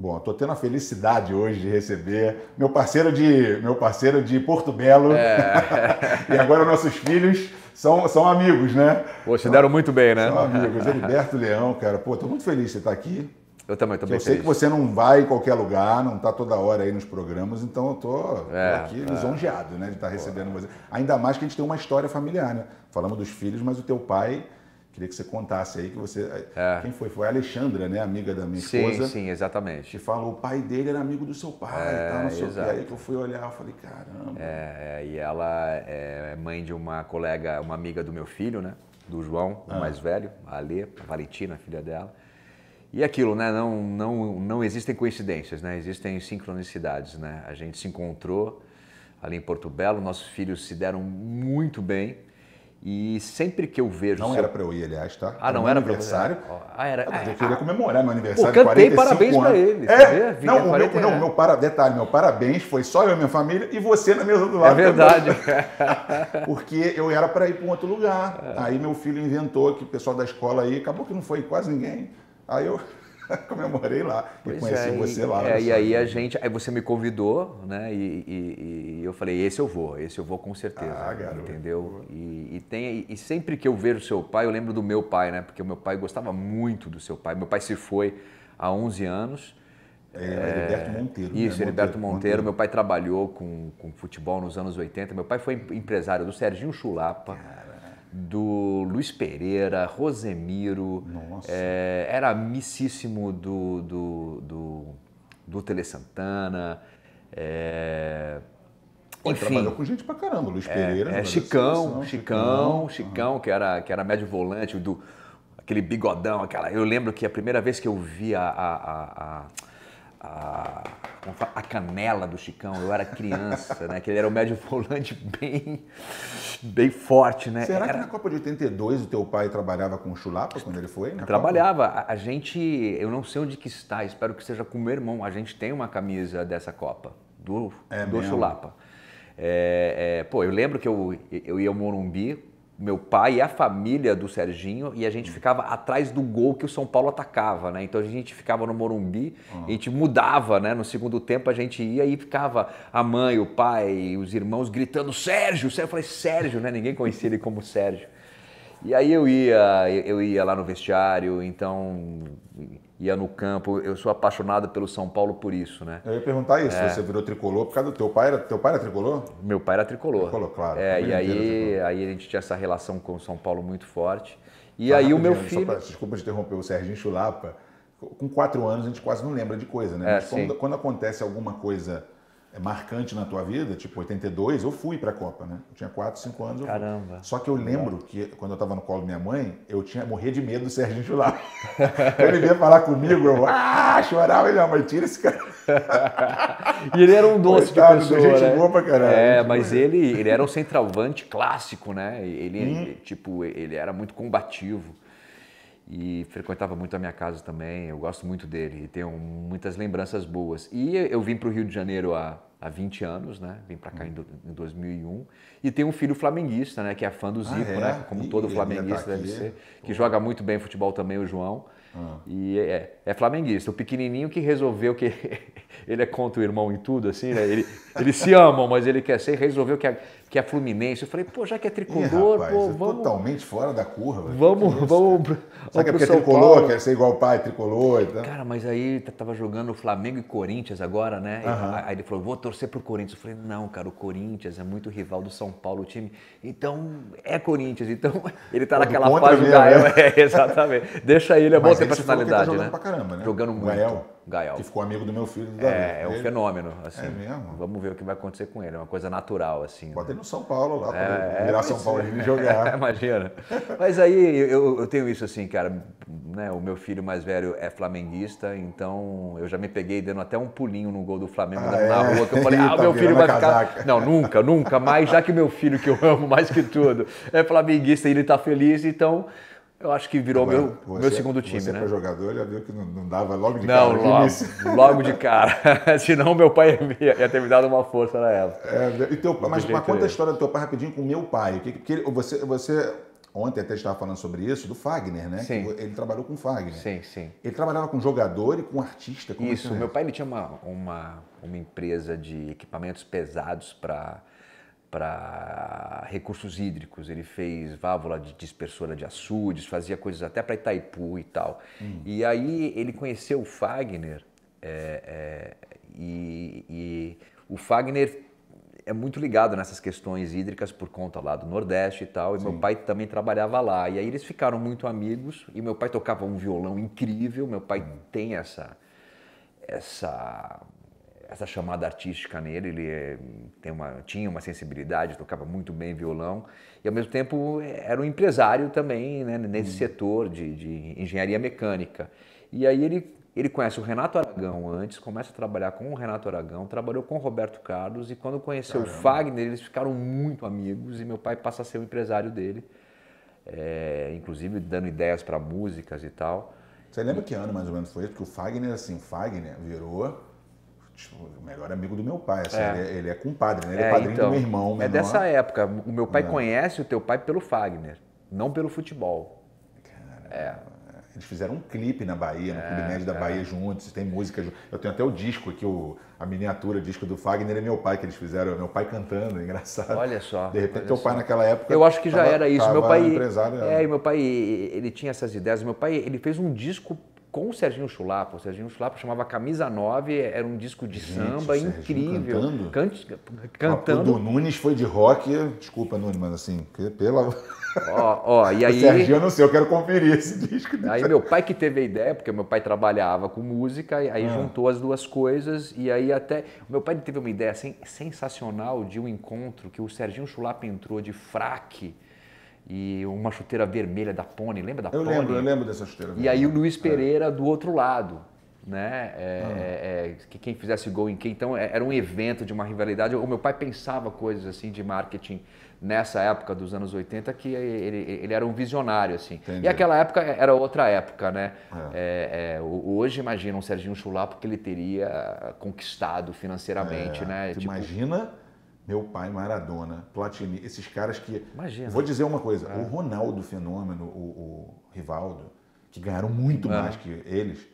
Bom, estou tendo a felicidade hoje de receber meu parceiro de, meu parceiro de Porto Belo. É. e agora nossos filhos são, são amigos, né? Poxa, se deram muito bem, né? São amigos. Heriberto Leão, cara. Pô, estou muito feliz de você estar tá aqui. Eu também estou bem Eu sei que você não vai em qualquer lugar, não está toda hora aí nos programas, então eu estou é, aqui é. lisonjeado né, de estar tá recebendo Pô. você. Ainda mais que a gente tem uma história familiar, né? Falamos dos filhos, mas o teu pai Queria que você contasse aí que você. Eh, é. Quem foi? Foi a Alexandra, né? Amiga da minha esposa. Sim, sim, exatamente. Que falou, o pai dele era amigo do seu pai é, e não sei exato. o que. É, aí que eu fui olhar, eu falei, caramba. É, é e ela é, é mãe de uma colega, uma amiga do meu filho, né? Do João, ah. o mais velho, a Alê, a Valentina, a filha dela. E aquilo, né? Não, não, não existem coincidências, né? Existem sincronicidades, né? A gente se encontrou ali em Porto Belo, nossos filhos se deram muito bem e sempre que eu vejo. Não era para eu ir, aliás, tá? Ah, não, era para aniversário. Pra... Ah, ah, era. Ah, eu queria ah, comemorar meu aniversário. eu cantei parabéns para ele. É, não, o meu, não, meu para... detalhe, meu parabéns foi só eu e minha família e você na mesa do é lado. É verdade. Porque eu era para ir para um outro lugar. É. Aí meu filho inventou que o pessoal da escola aí, acabou que não foi quase ninguém. Aí eu comemorei lá. Pois conheci é, você lá. É, né, e aí a gente, aí você me convidou, né? E, e, e, eu falei, esse eu vou, esse eu vou com certeza. Ah, garoto. Entendeu? E, e, tem, e sempre que eu vejo seu pai, eu lembro do meu pai, né? Porque o meu pai gostava muito do seu pai. Meu pai se foi há 11 anos. É, é Heriberto Monteiro. Né, Isso, né? Heriberto Monteiro. Monteiro. Meu pai trabalhou com, com futebol nos anos 80. Meu pai foi empresário do Serginho Chulapa. Ah do Luiz Pereira, Rosemiro, é, era amicíssimo do, do, do, do Tele Santana. É, enfim, trabalhou com gente pra caramba, Luiz é, Pereira. É, assim, Chicão, Chicão, Chicão, Chicão, que era, que era médio volante, do, aquele bigodão, aquela. Eu lembro que a primeira vez que eu vi a, a, a, a a, a canela do Chicão. Eu era criança, né? Que ele era um médio volante bem, bem forte, né? Será era... que na Copa de 82 o teu pai trabalhava com o Chulapa quando ele foi? trabalhava. A, a, gente, eu não sei onde que está, espero que seja com o meu irmão. A gente tem uma camisa dessa Copa, do, é do Chulapa. É, é, pô, eu lembro que eu, eu ia ao Morumbi meu pai e a família do Serginho e a gente hum. ficava atrás do gol que o São Paulo atacava, né? Então a gente ficava no Morumbi, uhum. a gente mudava, né? No segundo tempo a gente ia e ficava a mãe, o pai, os irmãos gritando Sérgio, Sérgio, eu falei Sérgio, né? Ninguém conhecia ele como Sérgio. E aí eu ia, eu ia lá no vestiário, então ia no campo. Eu sou apaixonado pelo São Paulo por isso, né? Eu ia perguntar isso. É. Você virou tricolor por causa do teu pai? Era, teu pai era tricolor? Meu pai era tricolor. Tricolor, claro. É, e aí, aí a gente tinha essa relação com o São Paulo muito forte. E aí o meu filho... Pra, desculpa te interromper, o Serginho Chulapa, com quatro anos a gente quase não lembra de coisa, né? É, Mas quando, quando acontece alguma coisa é marcante na tua vida, tipo 82, eu fui para a Copa, né? Eu tinha 4, 5 anos. Caramba. Só que eu lembro que quando eu estava no colo da minha mãe, eu tinha morrer de medo do Serginho Jular. ele vinha falar comigo, eu ah, chorava, ele, mas tira esse cara. e ele era um doce Coitado, de pessoa, gente né? boa pra caralho. É, mas ele, ele era um centralvante clássico, né? Ele, hum. ele, tipo, ele era muito combativo e frequentava muito a minha casa também. Eu gosto muito dele e tenho muitas lembranças boas. E eu vim para o Rio de Janeiro há, há 20 anos, né? Vim para cá em, hum. em, 2001 e tenho um filho flamenguista, né? Que é fã do ah, Zico, ah, é? né? Como e, todo flamenguista tá deve ser, é? que joga muito bem futebol também, o João. Ah. E é, é, é, flamenguista. O pequenininho que resolveu que ele é contra o irmão em tudo, assim, né? Ele, eles se amam, mas ele quer ser, resolveu que a, que é Fluminense. Eu falei, pô, já que é tricolor, Ih, rapaz, pô, é vamos. É totalmente fora da curva. Vamos, que que é vamos. Será vamos que é porque São tricolor, Paulo. quer ser igual o pai, tricolor e tal? Cara, mas aí tava jogando Flamengo e Corinthians agora, né? Aí ele falou, vou torcer pro Corinthians. Eu falei, não, cara, o Corinthians é muito rival do São Paulo, o time. Então, é Corinthians. Então, ele tá é naquela fase do Gael. Né? É, exatamente. Deixa ele, é bom ter tá personalidade, tá jogando né? Pra caramba, né? Jogando muito. Gael. Gael. Que ficou amigo do meu filho. Do é, é um ele... fenômeno. É assim, é mesmo? Vamos ver o que vai acontecer com ele. É uma coisa natural, assim. pode né? no São Paulo lá, é, pra é, virar é, São Paulo e jogar. imagina. mas aí eu, eu, tenho isso assim, cara. Né, o meu filho mais velho é flamenguista, então eu já me peguei dando até um pulinho no gol do Flamengo ah, na é? rua, que eu falei, ah, tá meu filho vai ficar... Não, nunca, nunca mais, já que meu filho, que eu amo mais que tudo, é flamenguista e ele tá feliz, então... Eu acho que virou Agora, meu, você, meu é- segundo time, você é né? jogador já viu que não, não dava logo de não, cara. Né? Logo, logo de cara. Senão meu pai ia, ia, ter me dado uma força na época. É, né? teu, mas mas conta a história do teu pai rapidinho com meu pai. Que, Porque você, você ontem até estava falando sobre isso, do Fagner, né? Sim. Que ele trabalhou com o Fagner. Sim, sim. Ele trabalhava com jogador e com artista. É isso, meu pai ele tinha uma, uma, uma empresa de equipamentos pesados para para recursos hídricos, ele fez válvula de dispersora de açudes, fazia coisas até para Itaipu e tal. Hum. E aí ele conheceu o Fagner é, é, e, e, o Fagner é muito ligado nessas questões hídricas por conta lá do Nordeste e tal, e Sim. meu pai também trabalhava lá. E aí eles ficaram muito amigos e meu pai tocava um violão incrível, meu pai hum. tem essa essa essa chamada artística nele, ele é, tem uma, tinha uma sensibilidade, tocava muito bem violão e ao mesmo tempo eh, era um empresário também né, nesse hum. setor de, de, engenharia mecânica. E aí ele, ele conhece o Renato Aragão antes, começa a trabalhar com o Renato Aragão, trabalhou com o Roberto Carlos e quando conheceu Caramba. o Fagner eles ficaram muito amigos e meu pai passa a ser o empresário dele, é, inclusive dando ideias para músicas e tal. Você lembra que ano mais ou menos foi isso? Porque o Fagner, assim, Fagner virou o melhor amigo do meu pai. Assim, é. Ele, é, ele, é compadre, né? ele é, é padrinho então, do meu irmão. Menor. É dessa época. O meu pai é. conhece o teu pai pelo Fagner, não pelo futebol. Cara, é. Eles fizeram um clipe na Bahia, no é, Clube médio da Bahia juntos, tem música juntos. Eu tenho até o disco aqui, o, a miniatura, o disco do Fagner é meu pai que eles fizeram, meu pai cantando, engraçado. Olha só. De repente teu só. pai naquela época. Eu acho que já era isso. Meu pai. Empresário, é, né? e meu pai ele tinha essas ideias. Meu pai ele fez um disco com o Serginho Chulapa. O Serginho Chulapa chamava Camisa 9, é, era um disco de Gente, samba incrível. Cantando? Cante, cantando. O do Nunes foi de rock, desculpa, Nunes, mas assim, pela. Oh, oh, e aí. O Serginho, eu não sei, eu quero conferir esse disco. Aí meu pai que teve a ideia, porque meu pai trabalhava com música, aí ah. juntou as duas coisas, e aí até. Meu pai teve uma ideia assim, sensacional de um encontro que o Serginho Chulapa entrou de fraque e uma chuteira vermelha da Pony, lembra da eu Pony? Eu lembro, eu lembro dessa chuteira. Vermelha. E aí o Luiz é. Pereira é. do outro lado, né? É, ah. É, é, que quem fizesse gol em quem. Então é, era um evento de uma rivalidade. O meu pai pensava coisas assim de marketing nessa época dos anos 80 que ele, ele era um visionário assim. Entendi. E aquela época era outra época, né? É. hoje imagina um Serginho Chulapa que ele teria conquistado financeiramente, né? Tipo, imagina meu pai, Maradona, Platini, esses caras que. Imagina. Vou dizer uma coisa: é. o Ronaldo Fenômeno, o, o, Rivaldo, que ganharam muito é. mais que eles,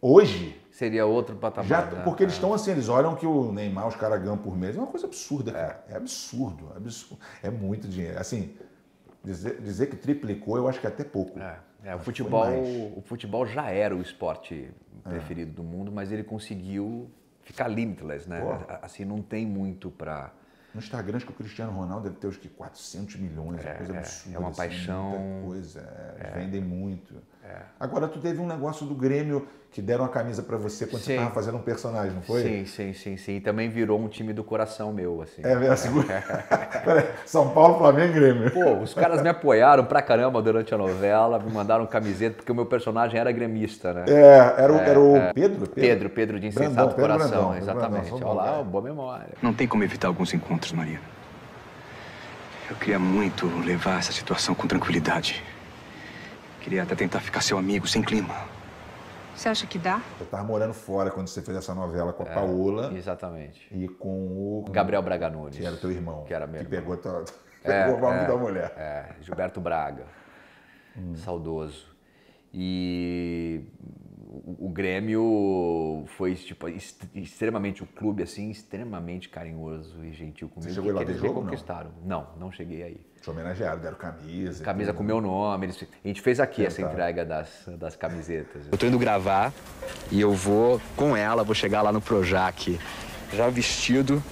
hoje. Seria outro patamar. Já, né? Porque eles é. estão assim, eles olham que o Neymar, os caras ganham por mês. É uma coisa absurda, cara. É, é absurdo, é absurdo. É muito dinheiro. Assim, dizer, dizer que triplicou, eu acho que é até pouco. É, o, futebol, o futebol já era o esporte preferido do mundo, mas ele conseguiu ficar limitless, né? Assim, não tem muito para no Instagram, acho que o Cristiano Ronaldo deve ter os que 400 milhões, é, uma coisa absurda. É, é uma assim, paixão. Muita coisa, é, é. vendem muito. É. Agora, tu teve um negócio do Grêmio que deram a camisa para você quando sim. você tava fazendo um personagem, não foi? Sim, sim, sim, sim. E também virou um time do coração meu, assim. É, é assim. São Paulo, Flamengo e Grêmio. Pô, os caras me apoiaram pra caramba durante a novela, me mandaram camiseta, porque o meu personagem era gremista, né? É, era o, é, era o é. Pedro, Pedro? Pedro, Pedro de Insensato Brandão, Pedro Coração, Brandão, exatamente. Brandão, Olha lá, boa memória. Não tem como evitar alguns encontros, Marina. Eu queria muito levar essa situação com tranquilidade. Queria até tentar ficar seu amigo, sem clima. Você acha que dá? Eu tava morando fora quando você fez essa novela com a é, Paola. Exatamente. E com o. Gabriel Braga Nunes. Que era teu irmão. Que era meu. Que pegou, tua... é, pegou o nome é, da mulher. É, Gilberto Braga. Hum. Saudoso. E o Grêmio foi tipo extremamente o clube assim extremamente carinhoso e gentil comigo. Você chegou lá de jogo, não? Não, não cheguei aí te homenagearam, deram camisa. Camisa com meu nome. Eles, a gente fez aqui essa entrega das, das camisetas. Eu tô indo gravar e eu vou com ela, vou chegar lá no Projac, já vestido.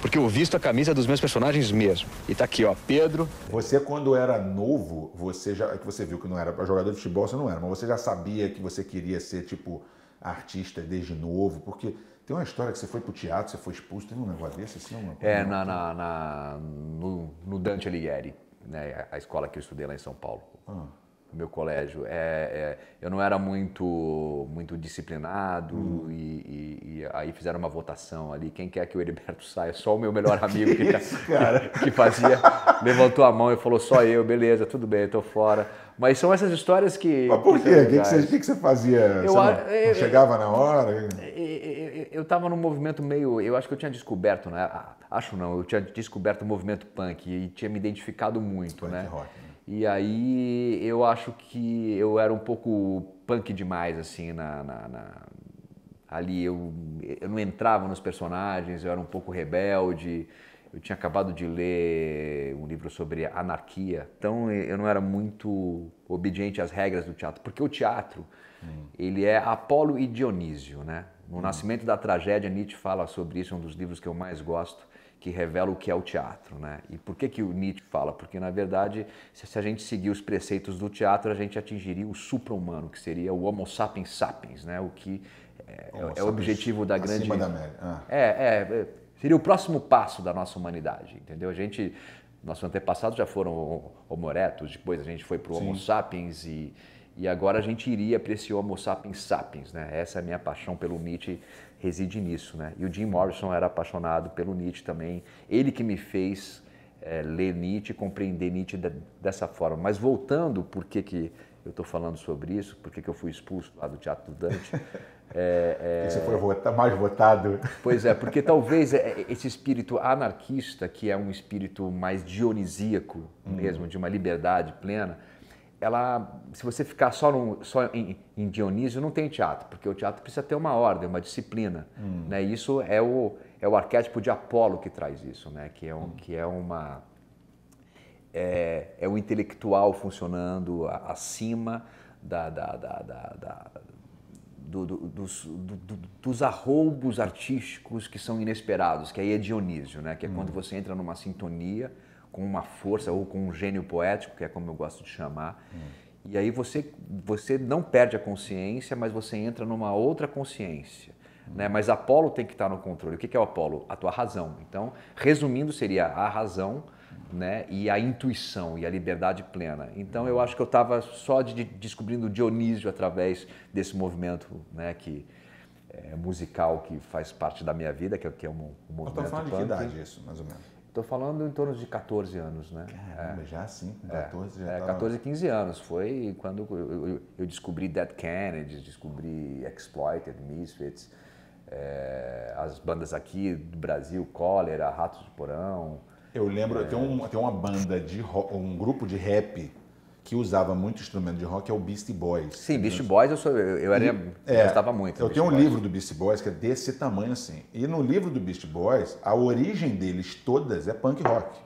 Porque eu visto a camisa dos meus personagens mesmo. E tá aqui, ó, Pedro. Você, quando era novo, você já. É que você viu que não era jogador de futebol, você não era, mas você já sabia que você queria ser, tipo, artista desde novo, porque tem uma história que você foi pro teatro, você foi expulso, tem um negócio desse assim? Uma, é, na, na no, no, Dante Alighieri, né, a escola que eu estudei lá em São Paulo. Ah. Meu colégio. É, é, eu não era muito, muito disciplinado hum. e, e, e, aí fizeram uma votação ali. Quem quer que o Heriberto saia? Só o meu melhor amigo que, que, isso, tá, que, que fazia. levantou a mão e falou: só eu, beleza, tudo bem, eu tô fora. Mas são essas histórias que. Mas por quê? O que, que, que, que, você fazia? Eu, você não, eu, não chegava eu, na hora? Eu estava num movimento meio. Eu acho que eu tinha descoberto, né? Ah, acho não, eu tinha descoberto o movimento punk e tinha me identificado muito, punk né? Rock, né? E aí eu acho que eu era um pouco punk demais, assim, na, na, na ali eu, eu não entrava nos personagens, eu era um pouco rebelde. Eu tinha acabado de ler um livro sobre anarquia, então eu não era muito obediente às regras do teatro, porque o teatro hum. ele é Apolo e Dionísio, né? No hum. Nascimento da Tragédia Nietzsche fala sobre isso, é um dos livros que eu mais gosto, que revela o que é o teatro, né? E por que que o Nietzsche fala? Porque na verdade, se a gente seguir os preceitos do teatro, a gente atingiria o supra-humano, que seria o Homo sapiens sapiens, né? O que é, é o objetivo da grande. Da ah. é, é, é Seria o próximo passo da nossa humanidade, entendeu? A gente, nossos antepassados já foram Homo erectus, depois a gente foi para o Homo sapiens e, e agora a gente iria para esse Homo sapiens sapiens, né? Essa é a minha paixão pelo Nietzsche reside nisso, né? E o Jim Morrison era apaixonado pelo Nietzsche também. Ele que me fez é, ler Nietzsche, compreender Nietzsche dessa forma. Mas voltando, por que que eu estou falando sobre isso? Por que que eu fui expulso lá do Teatro do Dante? É, é... Esse foi vota, mais votado. Pois é, porque talvez é, é, esse espírito anarquista, que é um espírito mais dionisíaco uhum. mesmo, de uma liberdade plena, ela, se você ficar só, no, só em, em, Dionísio, não tem teatro, porque o teatro precisa ter uma ordem, uma disciplina. Uhum. Né? Isso é o, é o arquétipo de Apolo que traz isso, né? que, é um, uhum. que é uma. É, é o intelectual funcionando acima da, da, da, da do, do, dos, do, dos arroubos artísticos que são inesperados, que aí é Dionísio, né? que é hum. quando você entra numa sintonia com uma força ou com um gênio poético, que é como eu gosto de chamar, hum. e aí você, você não perde a consciência, mas você entra numa outra consciência. Hum. Né? Mas Apolo tem que estar no controle. O que é o Apolo? A tua razão. Então, resumindo, seria a razão né? E a intuição e a liberdade plena. Então eu acho que eu estava só de, de, descobrindo Dionísio através desse movimento, né? Que é, musical que faz parte da minha vida, que, é, que é um, um movimento. Eu falando punk. de que idade isso, mais ou menos? Estou falando em torno de 14 anos, né? Caramba, é. já sim, 14 é, já. É, tava... 14, 15 anos. Foi quando eu, eu descobri Dead Kennedys, descobri Exploited, Misfits, é, as bandas aqui do Brasil, Cólera, Ratos do Porão. Eu lembro, é. tem, um, tem uma banda de rock, um grupo de rap que usava muito instrumento de rock é o Beastie Boys. Sim, Beastie Boys eu, sou, eu, eu era, e, é, gostava muito. Eu Beast tenho um livro do Beastie Boys que é desse tamanho assim. E no livro do Beastie Boys, a origem deles todas é punk rock.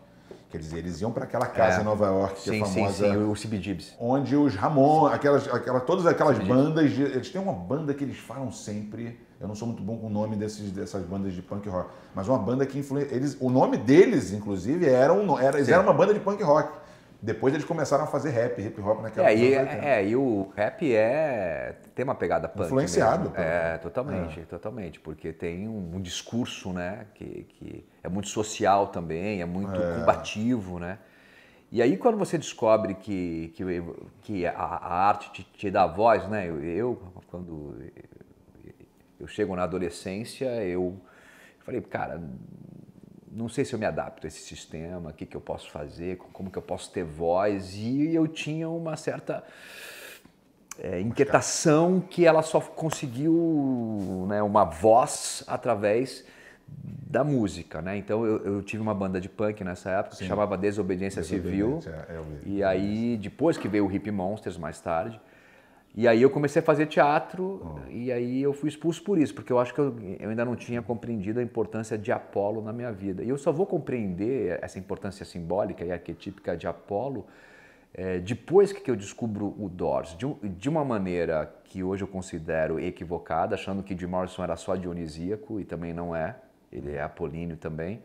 Quer dizer, eles iam para aquela casa é. em Nova York que é sim, é famosa. Sim, sim, o CB Onde os Ramon, aquelas, aquela, todas aquelas bandas, de, eles têm uma banda que eles falam sempre eu não sou muito bom com o nome desses, dessas bandas de punk rock. Mas uma banda que influenciou. Eles, o nome deles, inclusive, era, um, era, eles uma banda de punk rock. Depois eles começaram a fazer rap, hip hop naquela é, né? é, é, e o rap é. tem uma pegada punk. Influenciado. Mesmo. É, totalmente, é. totalmente. Porque tem um, um, discurso, né? Que, que é muito social também, é muito é. combativo, né? E aí quando você descobre que, que, que a, a arte te, te, dá voz, né? Eu, eu quando eu chego na adolescência, eu falei, cara, não sei se eu me adapto a esse sistema, o que, que eu posso fazer, como que eu posso ter voz. E eu tinha uma certa é, inquietação que ela só conseguiu né, uma voz através da música, né? Então eu, eu, tive uma banda de punk nessa época Sim. que chamava Desobediência, Desobediência Civil. É, é e é aí depois que veio o Hip Monsters mais tarde, e aí eu comecei a fazer teatro oh. e aí eu fui expulso por isso, porque eu acho que eu, eu, ainda não tinha compreendido a importância de Apolo na minha vida. E eu só vou compreender essa importância simbólica e arquetípica de Apolo é, depois que eu descubro o Doors, de, de, uma maneira que hoje eu considero equivocada, achando que Jim Morrison era só dionisíaco e também não é, ele é apolíneo também.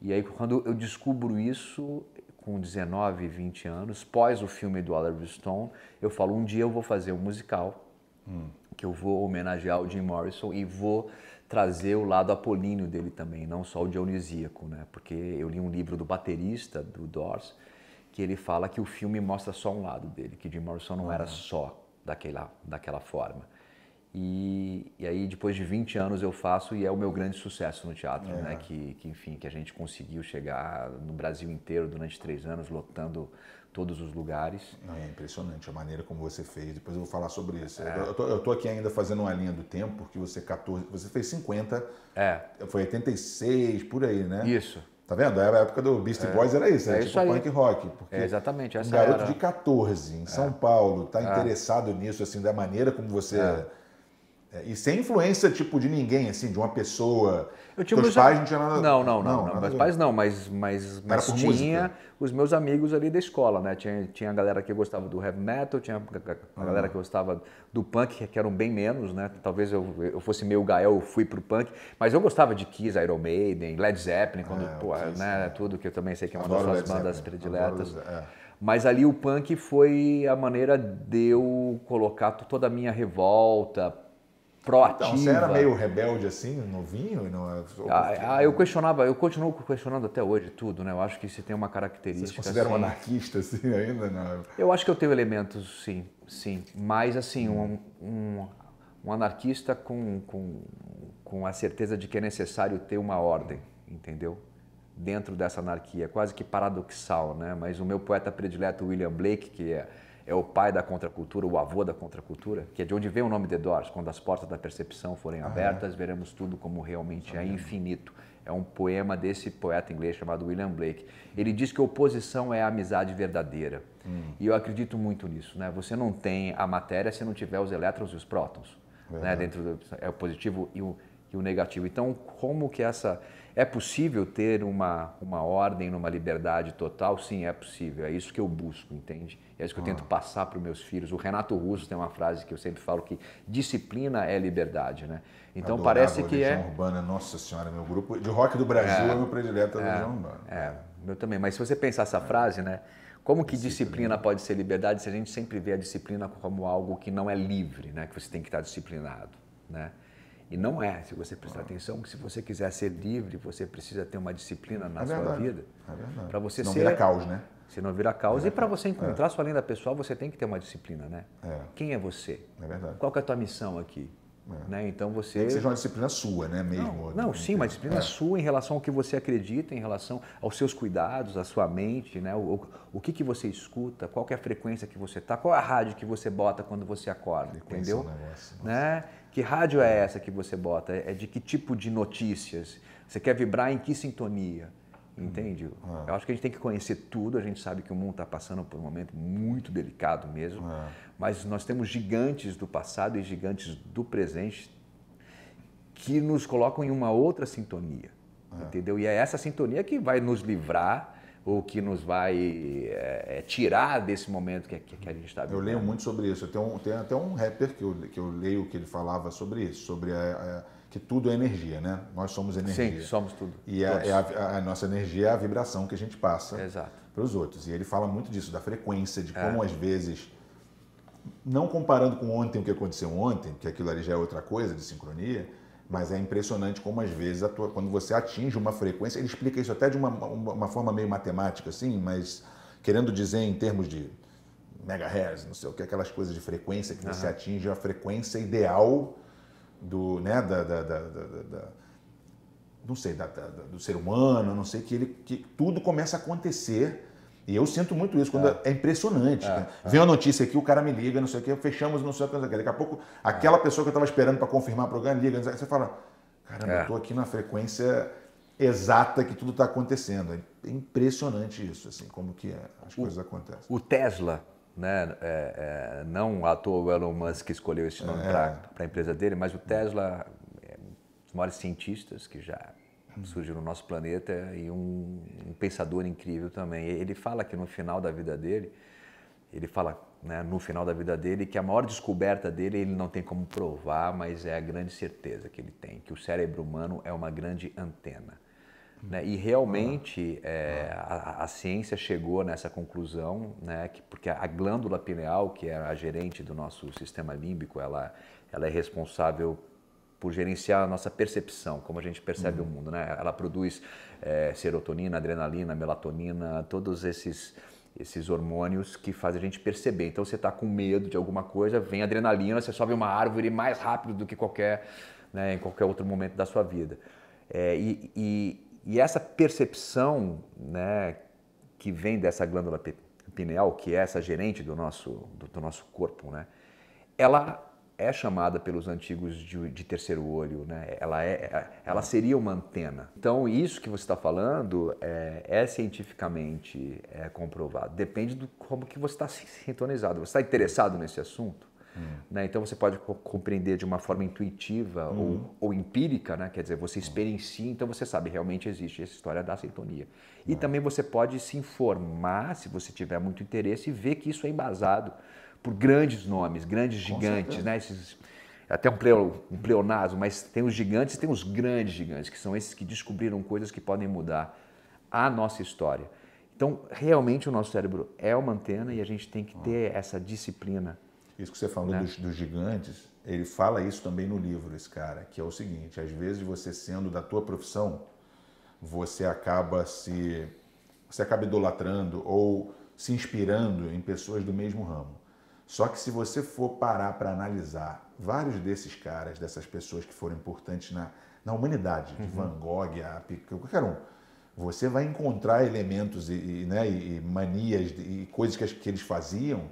E aí quando eu descubro isso, com 19, 20 anos, pós o filme do Oliver Stone, eu falo, um dia eu vou fazer um musical, hum. que eu vou homenagear o Jim Morrison e vou trazer o lado apolíneo dele também, não só o dionisíaco, né? Porque eu li um livro do baterista, do Doors, que ele fala que o filme mostra só um lado dele, que Jim Morrison não uhum. era só daquela, daquela forma. E, e, aí depois de 20 anos eu faço e é o meu grande sucesso no teatro, é. né? Que, que, enfim, que a gente conseguiu chegar no Brasil inteiro durante três anos, lotando todos os lugares. é impressionante a maneira como você fez. Depois eu vou falar sobre isso. É. Eu, tô, eu, tô, aqui ainda fazendo uma linha do tempo, porque você 14, você fez 50, é. foi 86, por aí, né? Isso. Tá vendo? Era a época do Beastie é, Boys era isso, era né? é tipo isso punk rock. Porque é exatamente, um garoto era. de 14 em São é. Paulo tá é. interessado nisso, assim, da maneira como você é. É, e sem influência, tipo, de ninguém, assim, de uma pessoa. Eu tinha meus pais am... não tinha nada... Não, não, não. não, não. Meus pais não, mas, mas, mas tinha música. os meus amigos ali da escola, né? Tinha, tinha a galera que gostava do heavy metal, tinha a galera ah. que gostava do punk, que eram bem menos, né? Talvez eu, eu fosse meio Gael, eu fui pro punk. Mas eu gostava de Kiss, Iron Maiden, Led Zeppelin, quando, é, pô, Kiss, né? É. Tudo, que eu também sei que é uma Adoro das suas bandas prediletas. É. Mas ali o punk foi a maneira de eu colocar toda a minha revolta, proativa. Então, você era meio rebelde assim, novinho? Não... É ah, ah, eu questionava, eu continuo questionando até hoje tudo, né? Eu acho que isso tem uma característica. Você considera assim... um anarquista assim ainda? Não? Né? Eu acho que eu tenho elementos, sim, sim. Mas assim, um, hum. um, um anarquista com, com, com a certeza de que é necessário ter uma ordem, entendeu? Dentro dessa anarquia, quase que paradoxal, né? Mas o meu poeta predileto William Blake, que é é o pai da contracultura, o avô da contracultura, que é de onde vem o nome de Doors. Quando as portas da percepção forem abertas, ah, é. veremos tudo como realmente é infinito. É um poema desse poeta inglês chamado William Blake. Ele diz que oposição é a amizade verdadeira. Hum. E eu acredito muito nisso. Né? Você não tem a matéria se não tiver os elétrons e os prótons. Né? Dentro do, é o positivo e o, e o negativo. Então, como que essa é possível ter uma, uma ordem numa liberdade total? Sim, é possível. É isso que eu busco, entende? É isso que eu tento ah. passar para os meus filhos. O Renato Russo tem uma frase que eu sempre falo que disciplina é liberdade, né? Então Adorava parece que é. Urbana, nossa senhora, meu grupo de rock do Brasil é, é meu predileto é, da Urbana. É, meu também. Mas se você pensar essa é. frase, né? Como que disciplina pode ser liberdade se a gente sempre vê a disciplina como algo que não é livre, né? Que você tem que estar disciplinado, né? E não é, se você prestar atenção, que se você quiser ser livre, você precisa ter uma disciplina é na é sua verdade. vida. É verdade. Para você não ser, virar caos, né? Se não virar caos. e para você encontrar é. sua lenda pessoal, você tem que ter uma disciplina, né? É. Quem é você? É verdade. Qual é a tua missão aqui? É. Né? Então você. Tem que seja uma disciplina sua, né? Mesmo. Não, não sim, uma disciplina é. sua em relação ao que você acredita, em relação aos seus cuidados, à sua mente, né? O, o, o que, que você escuta, qual é a frequência que você tá, qual é a rádio que você bota quando você acorda, entendeu? É negócio, né? Que rádio é essa que você bota? É de que tipo de notícias? Você quer vibrar em que sintonia? Entende? Hum, é. Eu acho que a gente tem que conhecer tudo. A gente sabe que o mundo está passando por um momento muito delicado mesmo. É. Mas nós temos gigantes do passado e gigantes do presente que nos colocam em uma outra sintonia. É. Entendeu? E é essa sintonia que vai nos livrar o que nos vai é, é, tirar desse momento que, que a gente está vivendo. Eu leio muito sobre isso. Tem, um, tem até um rapper que eu, que eu leio que ele falava sobre isso, sobre a, a que tudo é energia, né? Nós somos energia. Sim, somos tudo. E é, é a, a, a, nossa energia é a vibração que a gente passa para os outros. E ele fala muito disso, da frequência, de como é. às vezes, não comparando com ontem o que aconteceu ontem, que aquilo ali já é outra coisa de sincronia, mas é impressionante como, às vezes, tua, quando você atinge uma frequência, ele explica isso até de uma, uma, uma forma meio matemática, assim, mas querendo dizer em termos de megahertz, não sei o que, aquelas coisas de frequência que você atinge a frequência ideal do, né, da, da, da, da não sei, do ser humano, não sei, que, ele, que tudo começa a acontecer e eu sinto muito isso, quando é, é impressionante. É, é. Vem uma notícia aqui, o cara me liga, não sei o quê, fechamos, não sei o que, daqui a pouco aquela pessoa que eu estava esperando para confirmar o programa liga, você fala, caramba, é. eu estou aqui na frequência exata que tudo está acontecendo. É impressionante isso, assim, como que é, as o, coisas acontecem. O Tesla, né, é, é, não à toa o Elon Musk escolheu esse nome é. para a empresa dele, mas o é. Tesla é um dos maiores cientistas que já Uhum. surge no nosso planeta e um, um, pensador incrível também. Ele fala que no final da vida dele, ele fala né, no final da vida dele que a maior descoberta dele ele não tem como provar, mas é a grande certeza que ele tem que o cérebro humano é uma grande antena. Uhum. Né? E realmente é, a, a, ciência chegou nessa conclusão, né, que, porque a glândula pineal, que é a gerente do nosso sistema límbico, ela, ela é responsável por gerenciar a nossa percepção, como a gente percebe uhum. o mundo, né? Ela produz é, serotonina, adrenalina, melatonina, todos esses esses hormônios que fazem a gente perceber. Então você está com medo de alguma coisa, vem adrenalina, você sobe uma árvore mais rápido do que qualquer, né, em qualquer outro momento da sua vida. É, e, e, e, essa percepção, né, que vem dessa glândula pineal, que é essa gerente do nosso do, do nosso corpo, né, ela é chamada pelos antigos de, de terceiro olho, né? Ela, é, é ela seria uma antena. Então, isso que você está falando é, é cientificamente é, comprovado. Depende do como que você está sintonizado. Você está interessado nesse assunto? Hum. Né? Então, você pode compreender de uma forma intuitiva hum. ou, uhum. ou, empírica, né? Quer dizer, você experiencia, então você sabe, realmente existe essa história da sintonia. E hum. também você pode se informar, se você tiver muito interesse, e ver que isso é embasado por grandes nomes, grandes gigantes, né? Esses, até um, pleo, um pleonasmo, mas tem os gigantes e tem os grandes gigantes, que são esses que descobriram coisas que podem mudar a nossa história. Então, realmente, o nosso cérebro é uma antena e a gente tem que ah. ter essa disciplina. Isso que você falou né? dos, dos gigantes, ele fala isso também no livro, esse cara, que é o seguinte: às vezes você sendo da tua profissão, você acaba se você acaba idolatrando ou se inspirando em pessoas do mesmo ramo. Só que se você for parar para analisar vários desses caras, dessas pessoas que foram importantes na, na humanidade, uhum. Van Gogh, a Picasso, qualquer um, você vai encontrar elementos e, e, né, e manias e coisas que, que, eles faziam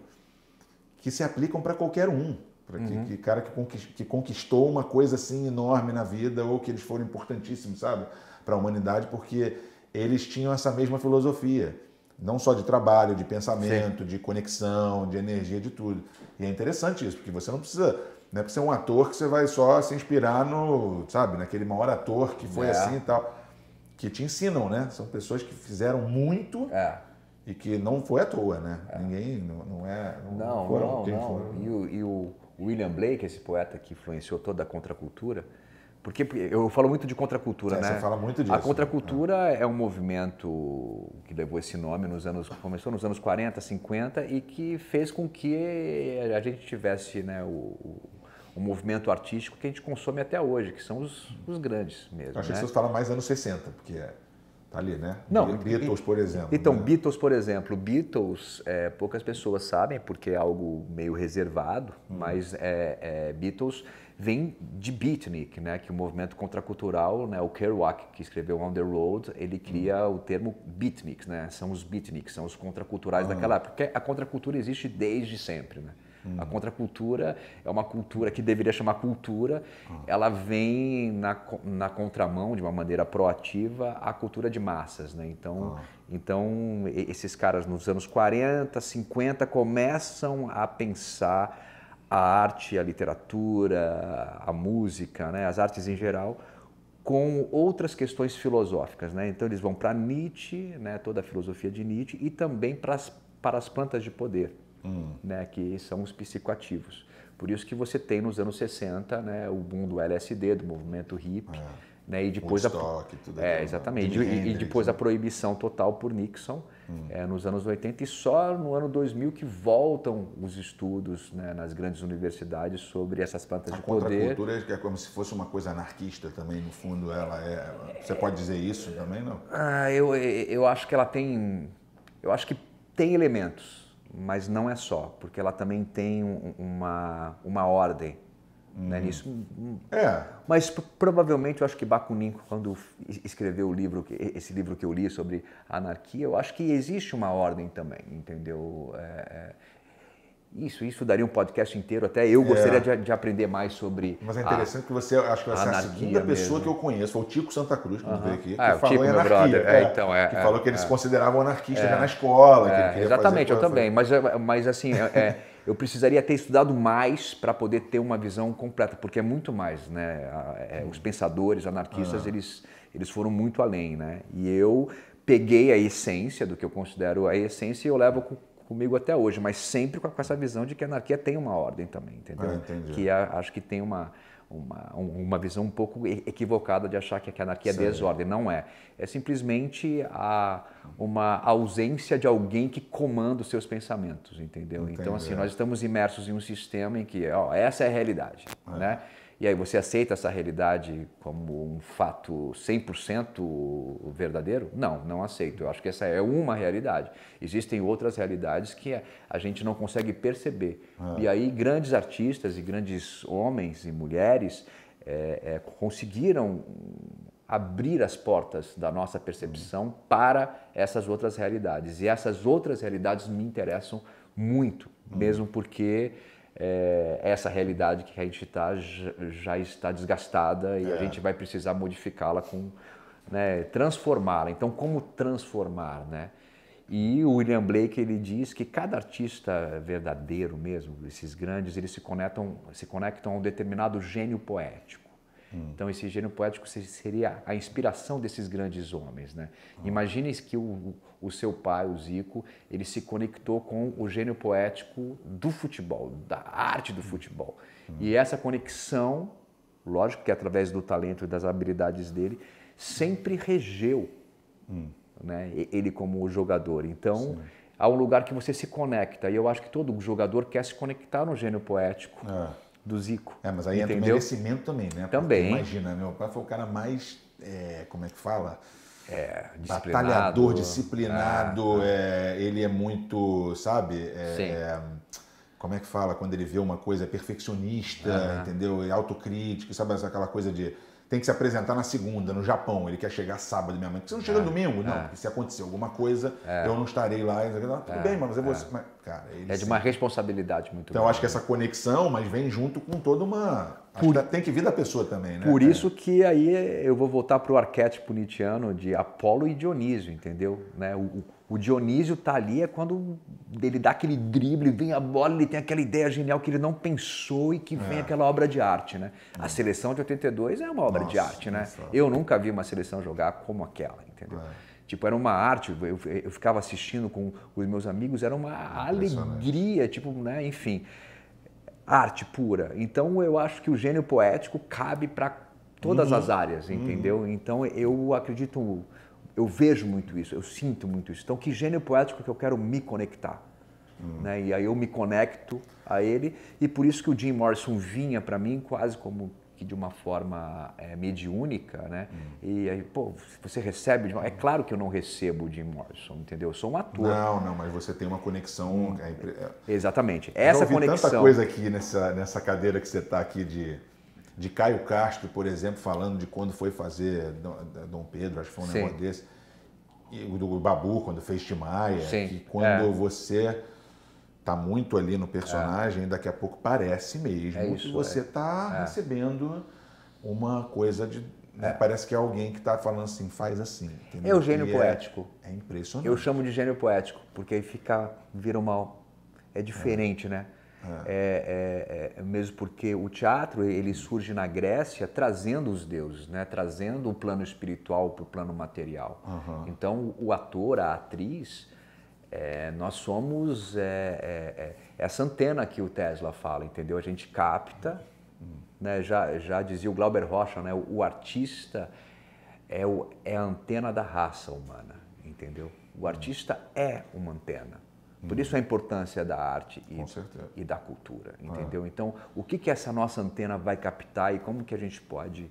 que se aplicam para qualquer um. Para uhum. que, que, cara que conquistou uma coisa assim enorme na vida ou que eles foram importantíssimos, sabe, para a humanidade, porque eles tinham essa mesma filosofia não só de trabalho, de pensamento, Sim. de conexão, de energia, de tudo. E é interessante isso, porque você não precisa, não né, é para ser um ator que você vai só se inspirar no, sabe, naquele maior ator que foi é. assim e tal. Que te ensinam, né? São pessoas que fizeram muito é. e que não foi à toa, né? É. Ninguém, não, não, é. Não, não, foram, não. não. Foram. E, o, e o William Blake, esse poeta que influenciou toda a contracultura, porque eu falo muito de contracultura, é, né? Você fala muito disso. A contracultura né? é um movimento que levou esse nome nos anos começou nos anos 40, 50 e que fez com que a gente tivesse, né, o, o movimento artístico que a gente consome até hoje, que são os, os grandes mesmo. acho né? que você fala mais anos 60, porque é, tá ali, né? Não, Beatles, por exemplo. Então, né? Beatles, por exemplo. Beatles, é, poucas pessoas sabem, porque é algo meio reservado, hum. mas é, é, Beatles vem de beatnik, né, que é o movimento contracultural, né, o Kerouac, que escreveu On the Road, ele cria hum. o termo beatniks, né, são os beatniks, são os contraculturais uhum. daquela época, porque a contracultura existe desde sempre, né. Uhum. A hum. contracultura é uma cultura que deveria chamar cultura, uhum. ela vem na, na contramão, de uma maneira proativa, à cultura de massas. Né? Então, ah. então, esses caras nos anos 40, 50 começam a pensar a arte, a literatura, a música, né, as artes em geral, com outras questões filosóficas. Né? Então eles vão para Nietzsche, né, toda a filosofia de Nietzsche, e também para as, para as plantas de poder, hum. né, que são os psicoativos. Por isso que você tem nos anos 60 né, o boom do LSD, do movimento hippie. É né? E depois um estoque, a, tudo é, né? exatamente. De e, e, depois a proibição total por Nixon hum. é, nos anos 80 e só no ano 2000 que voltam os estudos né, nas grandes universidades sobre essas plantas a de poder. A cultura é, é como se fosse uma coisa anarquista também, no fundo ela é. é. Você pode dizer isso também, não? Ah, eu, eu acho que ela tem, eu acho que tem elementos, mas não é só, porque ela também tem uma, uma ordem né, nisso. É. Mas provavelmente eu acho que Bakunin, quando escreveu o livro, esse livro que eu li sobre anarquia, eu acho que existe uma ordem também, entendeu? É, é. isso, isso daria um podcast inteiro. Até eu é. gostaria é. de, de, aprender mais sobre. Mas é interessante a, que você acho que você é a segunda pessoa mesmo. que eu conheço, o Tico Santa Cruz, que uh -huh. aqui, que ah, falou Tico, em anarquia. É, é, então, é, que falou que eles consideravam anarquistas na escola. exatamente, eu também. Mas, mas assim, eu precisaria ter estudado mais para poder ter uma visão completa, porque é muito mais, né? É, os pensadores, anarquistas, eles, eles foram muito além, né? E eu peguei a essência do que eu considero a essência e eu levo com, comigo até hoje, mas sempre com essa visão de que a anarquia tem uma ordem também, entendeu? Ah, que a, acho que tem uma uma, uma visão um pouco equivocada de achar que a anarquia Sim. é desordem. Não é. É simplesmente a, uma ausência de alguém que comanda os seus pensamentos, entendeu? Então, Entendi. Então, assim, é. nós estamos imersos em um sistema em que ó, essa é a realidade, é. né? E aí você aceita essa realidade como um fato 100% verdadeiro? Não, não aceito. Eu acho que essa é uma realidade. Existem outras realidades que a gente não consegue perceber. Ah. E aí grandes artistas e grandes homens e mulheres é, é, conseguiram abrir as portas da nossa percepção uhum. para essas outras realidades. E essas outras realidades me interessam muito, uhum. mesmo porque é, é, essa realidade que a gente está já está desgastada e é. a gente vai precisar modificá-la com né, transformá-la. Então, como transformar, né? E o William Blake ele diz que cada artista verdadeiro mesmo, esses grandes, eles se conectam, se conectam a um determinado gênio poético. Hum. Então, esse gênio poético seria a inspiração desses grandes homens. Né? Hum. Imagine que o, o seu pai, o Zico, ele se conectou com o gênio poético do futebol, da arte do hum. futebol. Hum. E essa conexão, lógico que é através do talento e das habilidades dele, sempre regeu hum. né? ele como jogador. Então. Sim há um lugar que você se conecta. E eu acho que todo jogador quer se conectar no gênio poético. É do Zico. É, mas aí entendeu? entra o merecimento também, né? Também. Porque, imagina, meu pai foi o cara mais, é, como é que fala? É, disciplinado, Batalhador, disciplinado, ah, ah. é, ele é muito, sabe? É, é, como é que fala? Quando ele vê uma coisa, é perfeccionista, entendeu? É autocrítico, sabe? Aquela coisa de tem que se apresentar na segunda, no Japão. Ele quer chegar sábado, minha mãe. Você não chega é, domingo? Não, é. porque se acontecer alguma coisa, é. eu não estarei lá. Tudo é, bem, mas eu vou. É. Mas, cara, é de uma responsabilidade muito Então, grande. acho que essa né? conexão, mas vem junto com toda uma. Por... tem que vir da pessoa também, né? Por isso que aí eu vou voltar para o arquétipo nietzschiano de Apolo e Dionísio, entendeu? Né? O, o Dionísio tá ali é quando ele dá aquele drible, vem a bola, ele tem aquela ideia genial que ele não pensou e que é. vem é. aquela obra de arte, né? É. A seleção de 82 é uma obra Nossa, de arte, né? Nossa. Eu nunca vi uma seleção jogar como aquela, entendeu? É. Tipo, era uma arte, eu, eu, ficava assistindo com os meus amigos, era uma alegria, tipo, né, enfim. Arte pura. Então eu acho que o gênio poético cabe para todas uhum. as áreas, entendeu? Uhum. Então eu acredito eu vejo muito isso, eu sinto muito isso. Então, que gênio poético que eu quero me conectar. Hum. Né? E aí eu me conecto a ele, e por isso que o Jim Morrison vinha para mim quase como que de uma forma é, mediúnica, né? Hum. E aí, pô, você recebe. É claro que eu não recebo o Jim Morrison, entendeu? Eu sou um ator. Não, não, mas você tem uma conexão. Hum. É, é, Exatamente. Essa Já ouvi conexão. tanta coisa aqui nessa, nessa cadeira que você está aqui de de Caio Castro, por exemplo, falando de quando foi fazer Dom Pedro, acho que foi um Sim. negócio desse. E do Babu, quando fez Timaia, Sim. quando é. você tá muito ali no personagem, é. daqui a pouco parece mesmo é isso, que você é. tá é. recebendo uma coisa de. Né, é. parece que é alguém que está falando assim, faz assim. Entendeu? É o gênio e poético. É, impressionante. Eu chamo de gênio poético, porque aí fica, vira uma. É diferente, né? É. é. É, é, mesmo porque o teatro ele surge na Grécia trazendo os deuses, né? trazendo o plano espiritual para o plano material. Uhum. Então o ator, a atriz, é, nós somos é, essa antena que o Tesla fala, entendeu? A gente capta, uhum. né? já, já dizia o Glauber Rocha, né? o, o artista é, o, é a antena da raça humana, entendeu? O artista uhum. é uma antena. Por isso a importância da arte e, e da cultura, é. entendeu? Então, o que, que essa nossa antena vai captar e como que a gente pode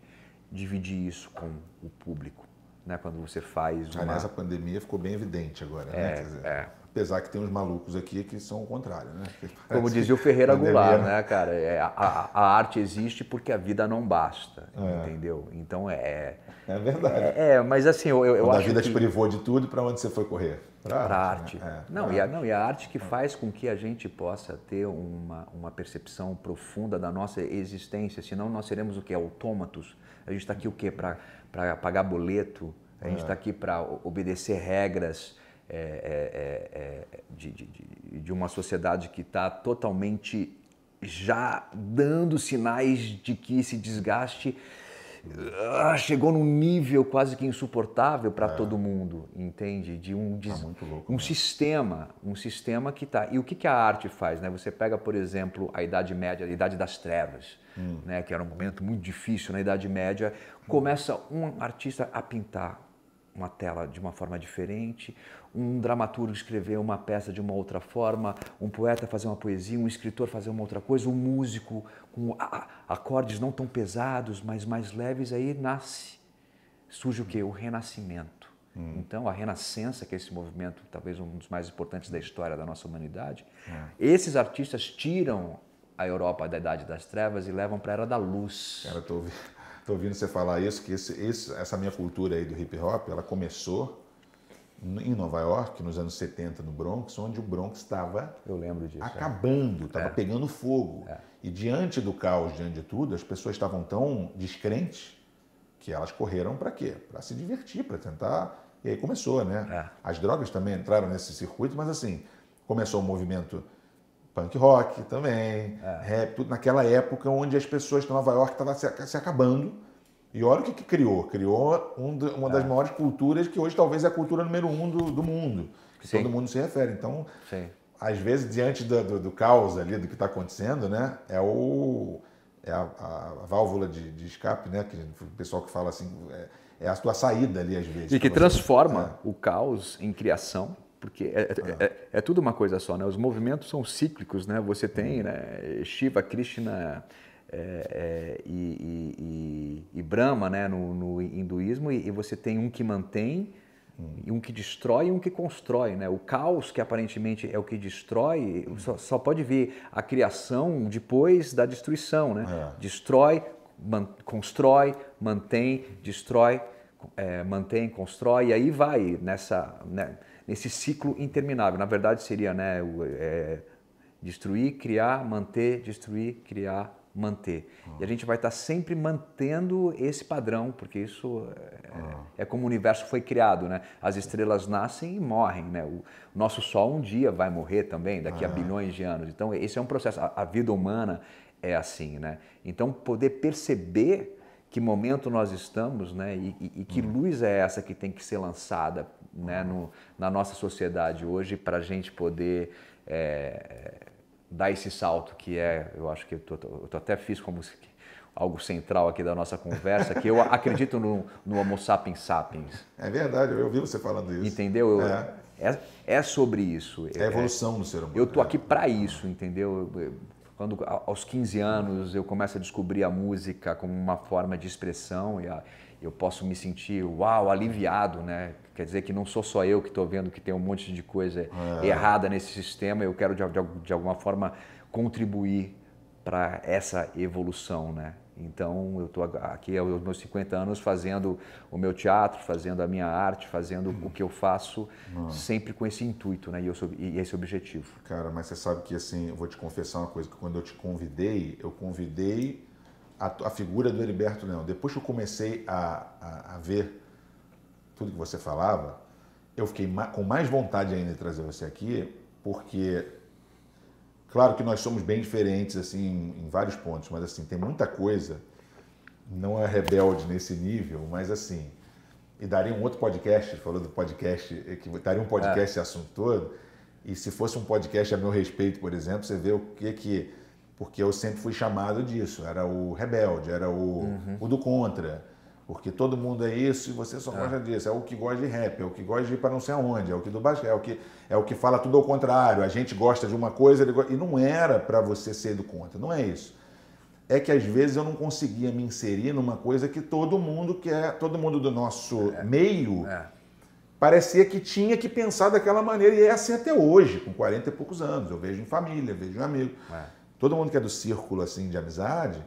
dividir isso com o público, né? Quando você faz uma... Aliás, a pandemia ficou bem evidente agora, né? é, né? Dizer... É, Apesar que tem uns malucos aqui que são o contrário, né? Como dizia o Ferreira Goulart, né, cara? É, a, a, arte existe porque a vida não basta, é. entendeu? Então é. É, é verdade. É, é mas assim, eu, eu acho. A vida te privou de tudo, para onde você foi correr? Para a arte. Né? É, não, é. e a, não, e a arte que faz com que a gente possa ter uma, uma percepção profunda da nossa existência, senão nós seremos o que? Autômatos. A gente está aqui o quê? Para pagar boleto, a gente está aqui para obedecer regras é, é, é, é de, de, de uma sociedade que está totalmente já dando sinais de que esse desgaste ah, chegou num nível quase que insuportável para é. todo mundo, entende? De um tá des... tá louco, um né? sistema, um sistema que está. E o que, que a arte faz, né? Você pega, por exemplo, a Idade Média, a Idade das Trevas, hum. né? Que era um momento muito difícil na Idade Média. Começa um artista a pintar uma tela de uma forma diferente, um dramaturgo escrever uma peça de uma outra forma, um poeta fazer uma poesia, um escritor fazer uma outra coisa, um músico com acordes não tão pesados, mas mais leves, aí nasce, surge o quê? O renascimento. Hum. Então, a renascença, que é esse movimento talvez um dos mais importantes da história da nossa humanidade, é. esses artistas tiram a Europa da Idade das Trevas e levam para a Era da Luz. Era tudo. Tô ouvindo você falar isso, que esse, esse, essa minha cultura aí do hip hop, ela começou em Nova York, nos anos 70, no Bronx, onde o Bronx estava é. acabando, estava é. pegando fogo. É. E diante do caos, diante de tudo, as pessoas estavam tão descrentes que elas correram para quê? Para se divertir, para tentar. E aí começou, né? É. As drogas também entraram nesse circuito, mas assim, começou o movimento punk rock também, é. rap, tudo naquela época onde as pessoas de Nova York estavam se, se, acabando. E olha o que, que criou. Criou um, uma das é. maiores culturas que hoje talvez é a cultura número um do, do mundo, que Sim. todo mundo se refere. Então, Sim. às vezes, diante do, do, do, caos ali, do que está acontecendo, né, é, o, é a, a válvula de, de, escape, né, que o pessoal que fala assim, é, é a tua saída ali às vezes. E que transforma é. o caos em criação porque é, é, ah. é, é, tudo uma coisa só, né? Os movimentos são cíclicos, né? Você tem uhum. né, Shiva, Krishna é, é e, e, e, Brahma, né? No, no hinduísmo e, e, você tem um que mantém, hum. um que destrói e um que constrói, né? O caos que aparentemente é o que destrói, hum. só, só, pode vir a criação depois da destruição, né? É. Destrói, man, constrói, mantém, destrói, mantém, constrói e aí vai nessa né? nesse ciclo interminável. Na verdade, seria né, é, destruir, criar, manter, destruir, criar, manter. E a ah. gente vai estar tá sempre mantendo esse padrão, porque isso é, ah. é, como o universo foi criado, né? As estrelas nascem e morrem, né? O nosso Sol um dia vai morrer também, daqui a ah. bilhões de anos. Então, esse é um processo. A, a vida humana é assim, né? Então, poder perceber que momento nós estamos, né? E, e, e que hum. luz é essa que tem que ser lançada né, no, na nossa sociedade hoje para a gente poder é, dar esse salto que é, eu acho que eu, tô, eu tô até fiz como algo central aqui da nossa conversa, que eu acredito no, no Homo sapiens sapiens. É verdade, eu ouvi você falando isso. Entendeu? Eu, é. é. É, sobre isso. É a evolução do ser humano. Eu tô né? aqui para isso, entendeu? Quando aos 15 anos eu começo a descobrir a música como uma forma de expressão e a, eu posso me sentir, uau, aliviado, né? Quer dizer que não sou só eu que estou vendo que tem um monte de coisa é. errada nesse sistema, eu quero de, de, de alguma forma contribuir para essa evolução, né? Então, eu estou aqui aos meus 50 anos fazendo o meu teatro, fazendo a minha arte, fazendo hum. o que eu faço, sempre com esse intuito né? E, eu, e, esse objetivo. Cara, mas você sabe que, assim, eu vou te confessar uma coisa, que quando eu te convidei, eu convidei a, a figura do Heriberto Leão. Depois que eu comecei a, a, a ver tudo que você falava, eu fiquei com mais vontade ainda de trazer você aqui, porque claro que nós somos bem diferentes assim em vários pontos, mas assim tem muita coisa não é rebelde nesse nível, mas assim e daria um outro podcast, falou do podcast, eh, que daria um podcast é. esse assunto todo. E se fosse um podcast a meu respeito, por exemplo, você vê o que que porque eu sempre fui chamado disso, era o rebelde, era o, uhum. o do contra. Porque todo mundo é isso e você só é. gosta disso. É o que gosta de rap, é o que gosta de ir para não sei aonde, é o que do basquete, é o que, é o que fala tudo ao contrário. A gente gosta de uma coisa gosta... e não era para você ser do contra, não é isso. É que às vezes eu não conseguia me inserir numa coisa que todo mundo quer, todo mundo do nosso é. meio é. parecia que tinha que pensar daquela maneira. E é assim até hoje, com 40 e poucos anos. Eu vejo em família, vejo em amigo. É. Todo mundo que é do círculo assim de amizade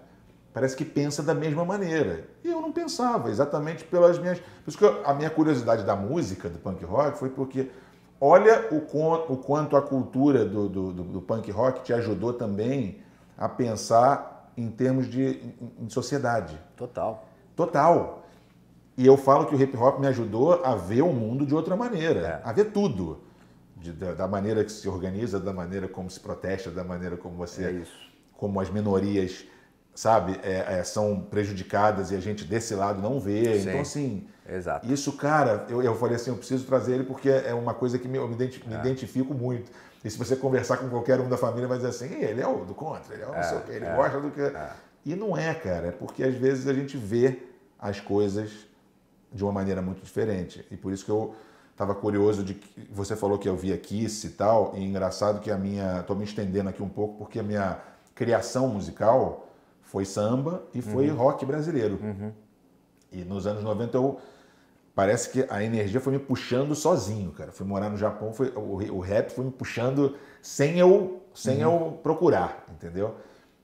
parece que pensa da mesma maneira. E eu não pensava, exatamente pelas minhas. Por isso que eu, a minha curiosidade da música, do punk rock, foi porque olha o, o quanto a cultura do, do, do, punk rock te ajudou também a pensar em termos de em, em sociedade. Total. Total. E eu falo que o hip hop me ajudou a ver o mundo de outra maneira, é. a ver tudo. De, da, da, maneira que se organiza, da maneira como se protesta, da maneira como você. É como as minorias sabe, é, é, são prejudicadas e a gente desse lado não vê. Então, Sim. Então, assim, Exato. isso, cara, eu, eu falei assim, eu preciso trazer ele porque é uma coisa que me, eu me, identi me ah. identifico muito. E se você conversar com qualquer um da família, vai dizer assim, ele é o do contra, ele é o não sei o ah, quê, ele é, gosta do que... É. E não é, cara, é porque às vezes a gente vê as coisas de uma maneira muito diferente. E por isso que eu estava curioso de que você falou que eu via Kiss e tal, e engraçado que a minha, estou me estendendo aqui um pouco porque a minha criação musical foi samba e foi uhum. rock brasileiro. Uhum. E nos anos 90 eu parece que a energia foi me puxando sozinho, cara. Fui morar no Japão, foi, o, o rap foi me puxando sem eu sem uhum. eu procurar, entendeu?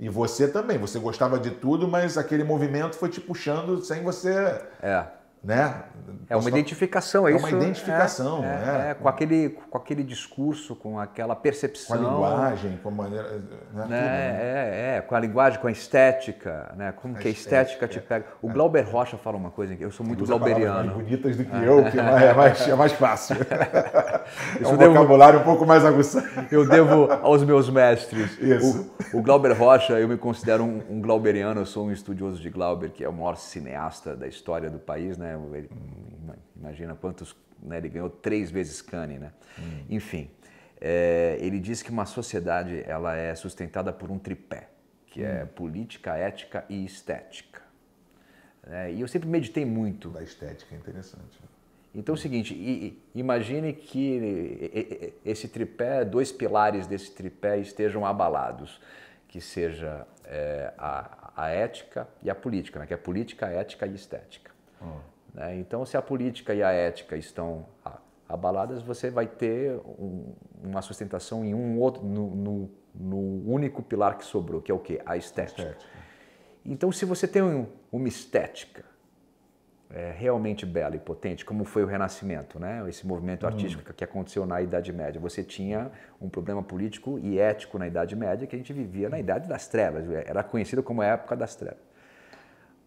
E você também, você gostava de tudo, mas aquele movimento foi te puxando sem você é né? É uma identificação, é, isso? É uma identificação, é, é, é, é, com, aquele, com aquele discurso, com aquela percepção. Com a linguagem, com a maneira. Eh, né? né? né? É, é, é, com a linguagem, com a estética, né? Como a que a estética, estética te pega. O é. Glauber Rocha fala uma coisa, eu sou muito glauberiano. mais bonitas do que eu, que é mais, é mais fácil. é um devo, vocabulário um pouco mais aguçado. Eu devo aos meus mestres. Isso. O, o Glauber Rocha, eu me considero um, um glauberiano, eu sou um estudioso de Glauber, que é o maior cineasta da história do país, né? Imagina quantos, né? Ele ganhou três vezes Cannes, né? Hum. Enfim, é, ele diz que uma sociedade ela é sustentada por um tripé, que é hum. é política, ética e estética. É, e eu sempre meditei muito. Da estética é interessante. Né? Então é o seguinte, imagine que esse tripé, dois pilares desse tripé estejam abalados, que seja é, a, a, ética e a política, né? que é política, ética e estética. Né? Então, se a política e a ética estão abaladas, você vai ter um, uma sustentação em um outro, no, no, no, único pilar que sobrou, que é o quê? A estética. estética. Então, se você tem um, uma estética é, realmente bela e potente, como foi o Renascimento, né? esse movimento hum. artístico hum. que aconteceu na Idade Média. Você tinha um problema político e ético na Idade Média que a gente vivia na Idade das Trevas, era conhecido como a época das trevas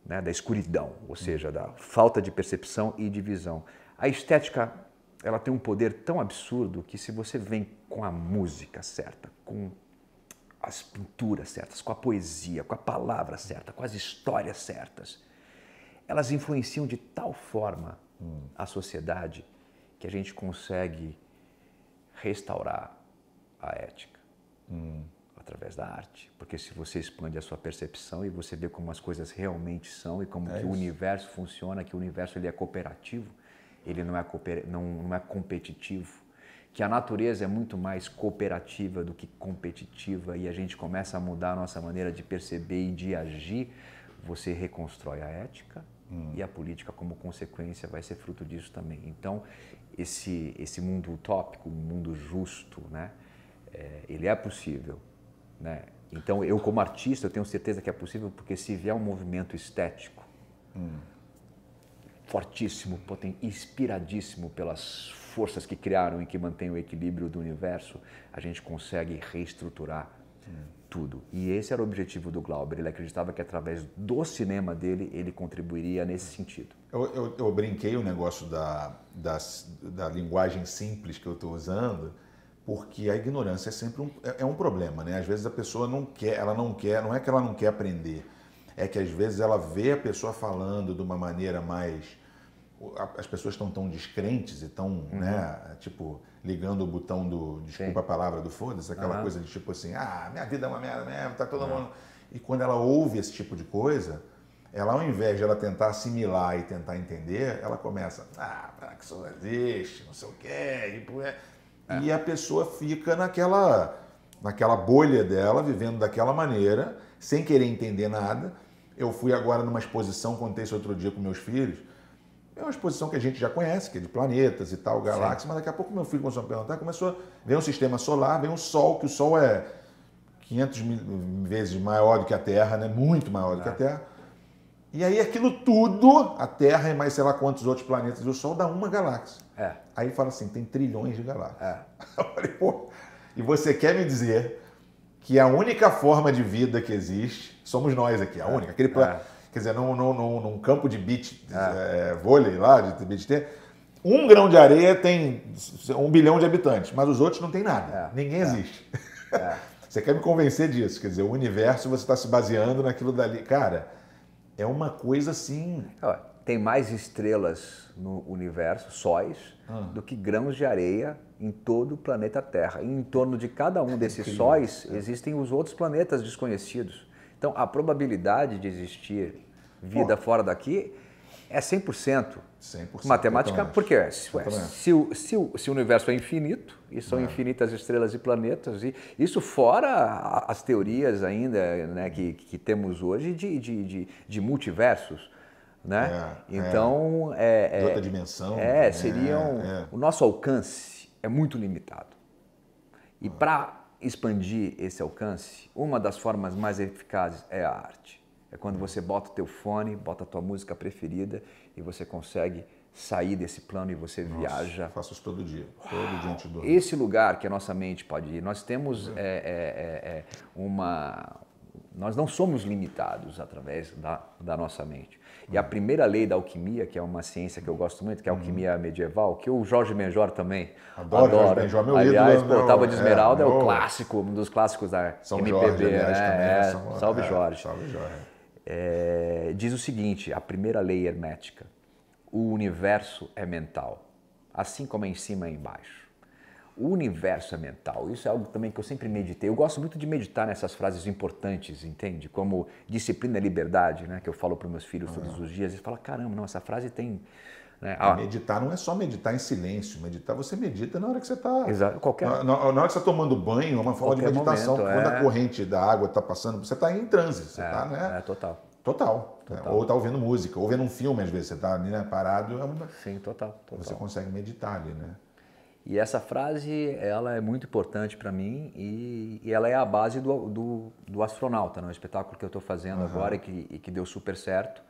né, da escuridão, ou seja, da falta de percepção e de visão. A estética ela tem um poder tão absurdo que se você vem com a música certa, com as pinturas certas, com a poesia, com a palavra certa, com as histórias certas, elas influenciam de tal forma hum. a sociedade que a gente consegue restaurar a ética. Hum através da arte, porque se você expande a sua percepção e você vê como as coisas realmente são e como é que o universo funciona, que o universo ele é cooperativo, ele não é, cooper, não, não é competitivo, que a natureza é muito mais cooperativa do que competitiva e a gente começa a mudar a nossa maneira de perceber e de agir, você reconstrói a ética hum. e a política como consequência vai ser fruto disso também. Então, esse, esse mundo utópico, um mundo justo, né? É, ele é possível. Né? Então, eu como artista, eu tenho certeza que é possível, porque se vier um movimento estético hum. fortíssimo, potente, inspiradíssimo pelas forças que criaram e que mantêm o equilíbrio do universo, a gente consegue reestruturar hum. tudo. E esse era o objetivo do Glauber. Ele acreditava que através do cinema dele, ele contribuiria nesse sentido. Eu, eu, eu brinquei o negócio da, da, da linguagem simples que eu estou usando, porque a ignorância é sempre um, é, é, um problema, né? Às vezes a pessoa não quer, ela não quer, não é que ela não quer aprender, é que às vezes ela vê a pessoa falando de uma maneira mais as pessoas estão tão descrentes e tão, uhum. né, tipo, ligando o botão do, desculpa Sim. a palavra, do foda-se, aquela uhum. coisa de tipo assim, ah, minha vida é uma merda mesmo, tá todo uhum. mundo... E quando ela ouve esse tipo de coisa, ela ao invés de ela tentar assimilar e tentar entender, ela começa, ah, para que isso não existe, não sei o quê, e, é. E a pessoa fica naquela, naquela bolha dela, vivendo daquela maneira, sem querer entender nada. Eu fui agora numa exposição, contei isso outro dia com meus filhos. É uma exposição que a gente já conhece, que é de planetas e tal, galáxias, mas daqui a pouco meu filho começou a perguntar, começou a ver um sistema solar, vem um Sol, que o Sol é 500 mil vezes maior do que a Terra, né? muito maior do que a é. Terra e aí aquilo tudo, a Terra e mais sei lá quantos outros planetas o Sol, dá uma galáxia. É. Aí fala assim, tem trilhões de galáxias. É. Eu falei, pô, e você quer me dizer que a única forma de vida que existe somos nós aqui, a é. única. Aquele plan... É. Quer dizer, num, num, num campo de beach, é. é vôlei lá, de beach ter, um grão de areia tem um bilhão de habitantes, mas os outros não tem nada. Ninguém existe. Você quer me convencer disso? Quer dizer, o universo você está se baseando naquilo dali. Cara é uma coisa assim. Tem mais estrelas no universo, sóis, ah. do que grãos de areia em todo o planeta Terra. E em torno de cada um desses Incrível. sóis é. existem os outros planetas desconhecidos. Então, a probabilidade de existir vida fora daqui é 100%. 100%. Matemática, porque é, se, é, se, se, se, o universo é infinito, e são é. infinitas estrelas e planetas, e isso fora as teorias ainda né, que, que temos hoje de, de, de, de multiversos. Né? É, é. então, é, outra dimensão. É, seriam. O nosso alcance é muito limitado. E ah. para expandir esse alcance, uma das formas mais eficazes é a arte. É quando você bota o teu fone, bota a tua música preferida e você consegue sair desse plano e você Nossa, viaja. Faço isso todo dia, todo dia antes do Esse lugar que a nossa mente pode ir, nós temos é. É, é. é, é, uma, nós não somos limitados através da, da nossa mente. E uhum. a primeira lei da alquimia, que é uma ciência que eu gosto muito, que é a uhum. alquimia uhum. medieval, que o Jorge Benjor também adoro, adora. Jorge Benjor, meu aliás, ídolo. Aliás, de né, Esmeralda é, é o meu... clássico, um dos clássicos da São MPB. Jorge, aliás, né? né? é, salve, é, Jorge. salve Jorge é, diz o seguinte: a primeira lei hermética, o universo é mental, assim como é em cima e embaixo. O universo é mental. Isso é algo também que eu sempre meditei. Eu gosto muito de meditar nessas frases importantes, entende? Como disciplina e liberdade, né? que eu falo para meus filhos todos os dias. eles falam caramba, não, essa frase tem né? Ah. meditar não é só meditar em silêncio, meditar você medita na hora que você está. Qualquer... Na, na, hora que você está tomando banho, é uma forma de meditação. Momento, quando é... a corrente da água está passando, você está em transe, você está, é, tá, né? É, total. Total. total. Ou está ouvindo música, ou vendo um filme, às vezes, você está ali né, parado. É uma... Sim, total, total. Você consegue meditar ali, né? E essa frase, ela é muito importante para mim e, e, ela é a base do, do, do astronauta, né? o espetáculo que eu estou fazendo uhum. agora e que, e que deu super certo.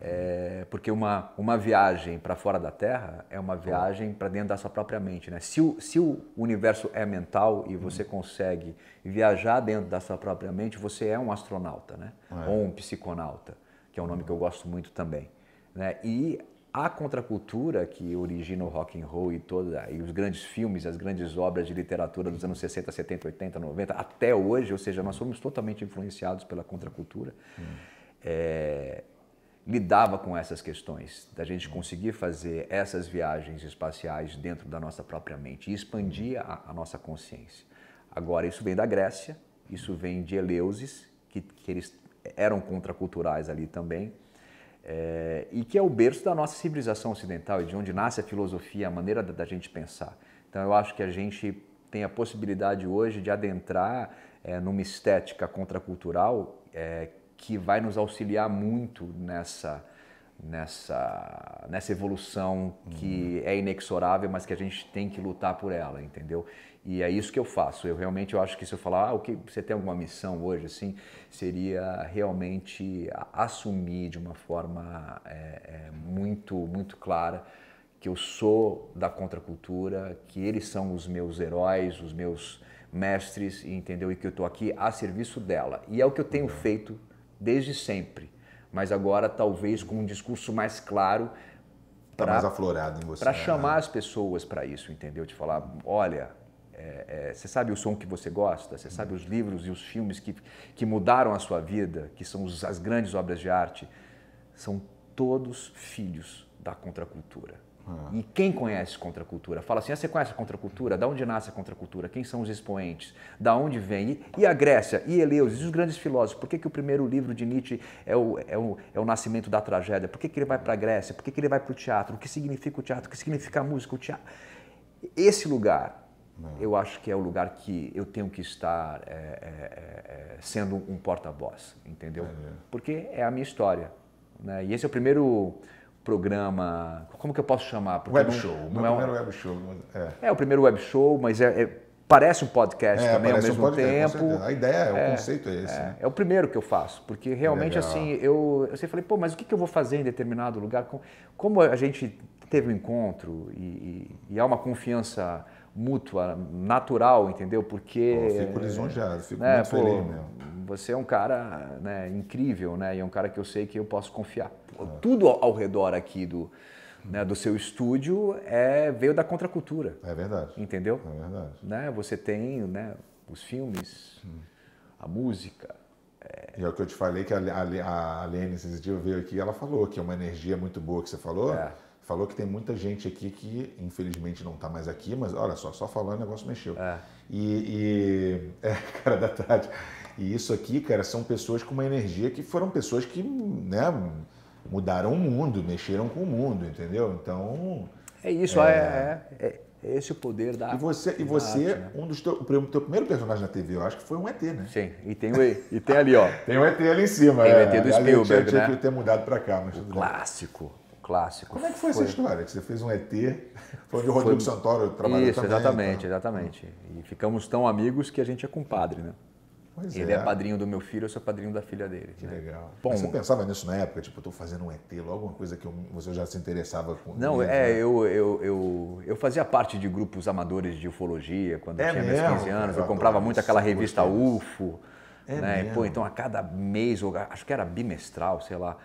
É, porque uma, uma viagem para fora da Terra é uma viagem para dentro da sua própria mente. Né? Se, o, se o universo é mental e você uhum. consegue viajar dentro da sua própria mente, você é um astronauta, né? É. ou um psiconauta, que é um nome que eu gosto muito também. Né? E a contracultura que origina o rock and roll e, toda, e os grandes filmes, as grandes obras de literatura dos anos 60, 70, 80, 90, até hoje, ou seja, nós somos totalmente influenciados pela contracultura. Hum. É, lidava com essas questões, da gente conseguir fazer essas viagens espaciais dentro da nossa própria mente e expandir a, a nossa consciência. Agora, isso vem da Grécia, isso vem de Eleusis, que, que eles eram contraculturais ali também, é, e que é o berço da nossa civilização ocidental e de onde nasce a filosofia, a maneira da, da gente pensar. Então, eu acho que a gente tem a possibilidade hoje de adentrar é, numa estética contracultural é, que vai nos auxiliar muito nessa nessa nessa evolução que uhum. é inexorável, mas que a gente tem que lutar por ela, entendeu? E é isso que eu faço. Eu realmente eu acho que se eu falar, ah, o que você tem alguma missão hoje assim, seria realmente assumir de uma forma é, é, muito muito clara que eu sou da contracultura, que eles são os meus heróis, os meus mestres, entendeu? E que eu estou aqui a serviço dela. E é o que eu tenho uhum. feito desde sempre, mas agora talvez com um discurso mais claro para tá mais aflorado em você, para né? chamar as pessoas para isso, entendeu? De falar, olha, é, é, você sabe o som que você gosta, você sabe os livros e os filmes que, que mudaram a sua vida, que são as grandes obras de arte, são todos filhos da contracultura. E quem conhece contracultura? Fala assim, ah, você conhece a contracultura? Da onde nasce a contracultura? Quem são os expoentes? Da onde vem? E, e a Grécia? E Eleusis? E os grandes filósofos? Por que, que o primeiro livro de Nietzsche é o, é o, é o nascimento da tragédia? Por que, que ele vai para a Grécia? Por que, que ele vai para o teatro? O que significa o teatro? O que significa a música? O teatro? Esse lugar eu acho que é o lugar que eu tenho que estar é, é, é, é sendo um porta-voz, entendeu? É Porque é a minha história. Né? E esse é o primeiro programa. Como que eu posso chamar? Porque web show. Não é primeiro web show. É. é. o primeiro web show, mas é, é parece um podcast é, também ao mesmo um podcast, tempo. A ideia, é, o conceito é esse. É, né? é, o primeiro que eu faço, porque realmente Legal. assim, eu, eu sempre falei, pô, mas o que, que eu vou fazer em determinado lugar? Como a gente teve um encontro e, e, e há uma confiança mútua, natural, entendeu? Porque... eu fico lisonjeado, fico né, muito pô, feliz mesmo. Você é um cara né, incrível, né? E é um cara que eu sei que eu posso confiar tudo ao redor aqui do, né, do seu estúdio é, veio da contracultura. É verdade. Entendeu? É verdade. Né, você tem né, os filmes, hum. a música. É... E é o que eu te falei que a, a, a Lene Sensitiva veio aqui ela falou que é uma energia muito boa que você falou. É. Falou que tem muita gente aqui que, infelizmente, não está mais aqui, mas olha só, só falando o negócio mexeu. É. E, e é, cara da tarde. E isso aqui, cara, são pessoas com uma energia que foram pessoas que, né, mudaram o mundo, mexeram com o mundo, entendeu? Então. É isso, é, é, é, é esse o poder da. E você, e você arte, né? um dos teu o teu primeiro personagem na TV, eu acho que foi um ET, né? Sim, e tem o e, tem ali, ó. tem o ET ali em cima, Tem o é. ET do Spielberg, ali, tinha, tinha né? que ter mudado para cá, mas tudo clássico. Clássico. Como é que foi, foi, essa história? Que você fez um ET, foi onde o Rodrigo foi... Santoro trabalhou Isso, também. Exatamente, então. exatamente. E ficamos tão amigos que a gente é compadre, né? Pois ele é. é. padrinho do meu filho, eu sou padrinho da filha dele. Que né? legal. Bom, Mas você pensava nisso na época? Tipo, eu estou fazendo um ET, logo uma coisa que eu, você já se interessava com. Não, é, né? eu, eu, eu, eu, fazia parte de grupos amadores de ufologia quando é eu tinha mesmo? meus 15 anos. Eu, eu comprava muito aquela é revista UFO. É né? Pô, então a cada mês, acho que era bimestral, sei lá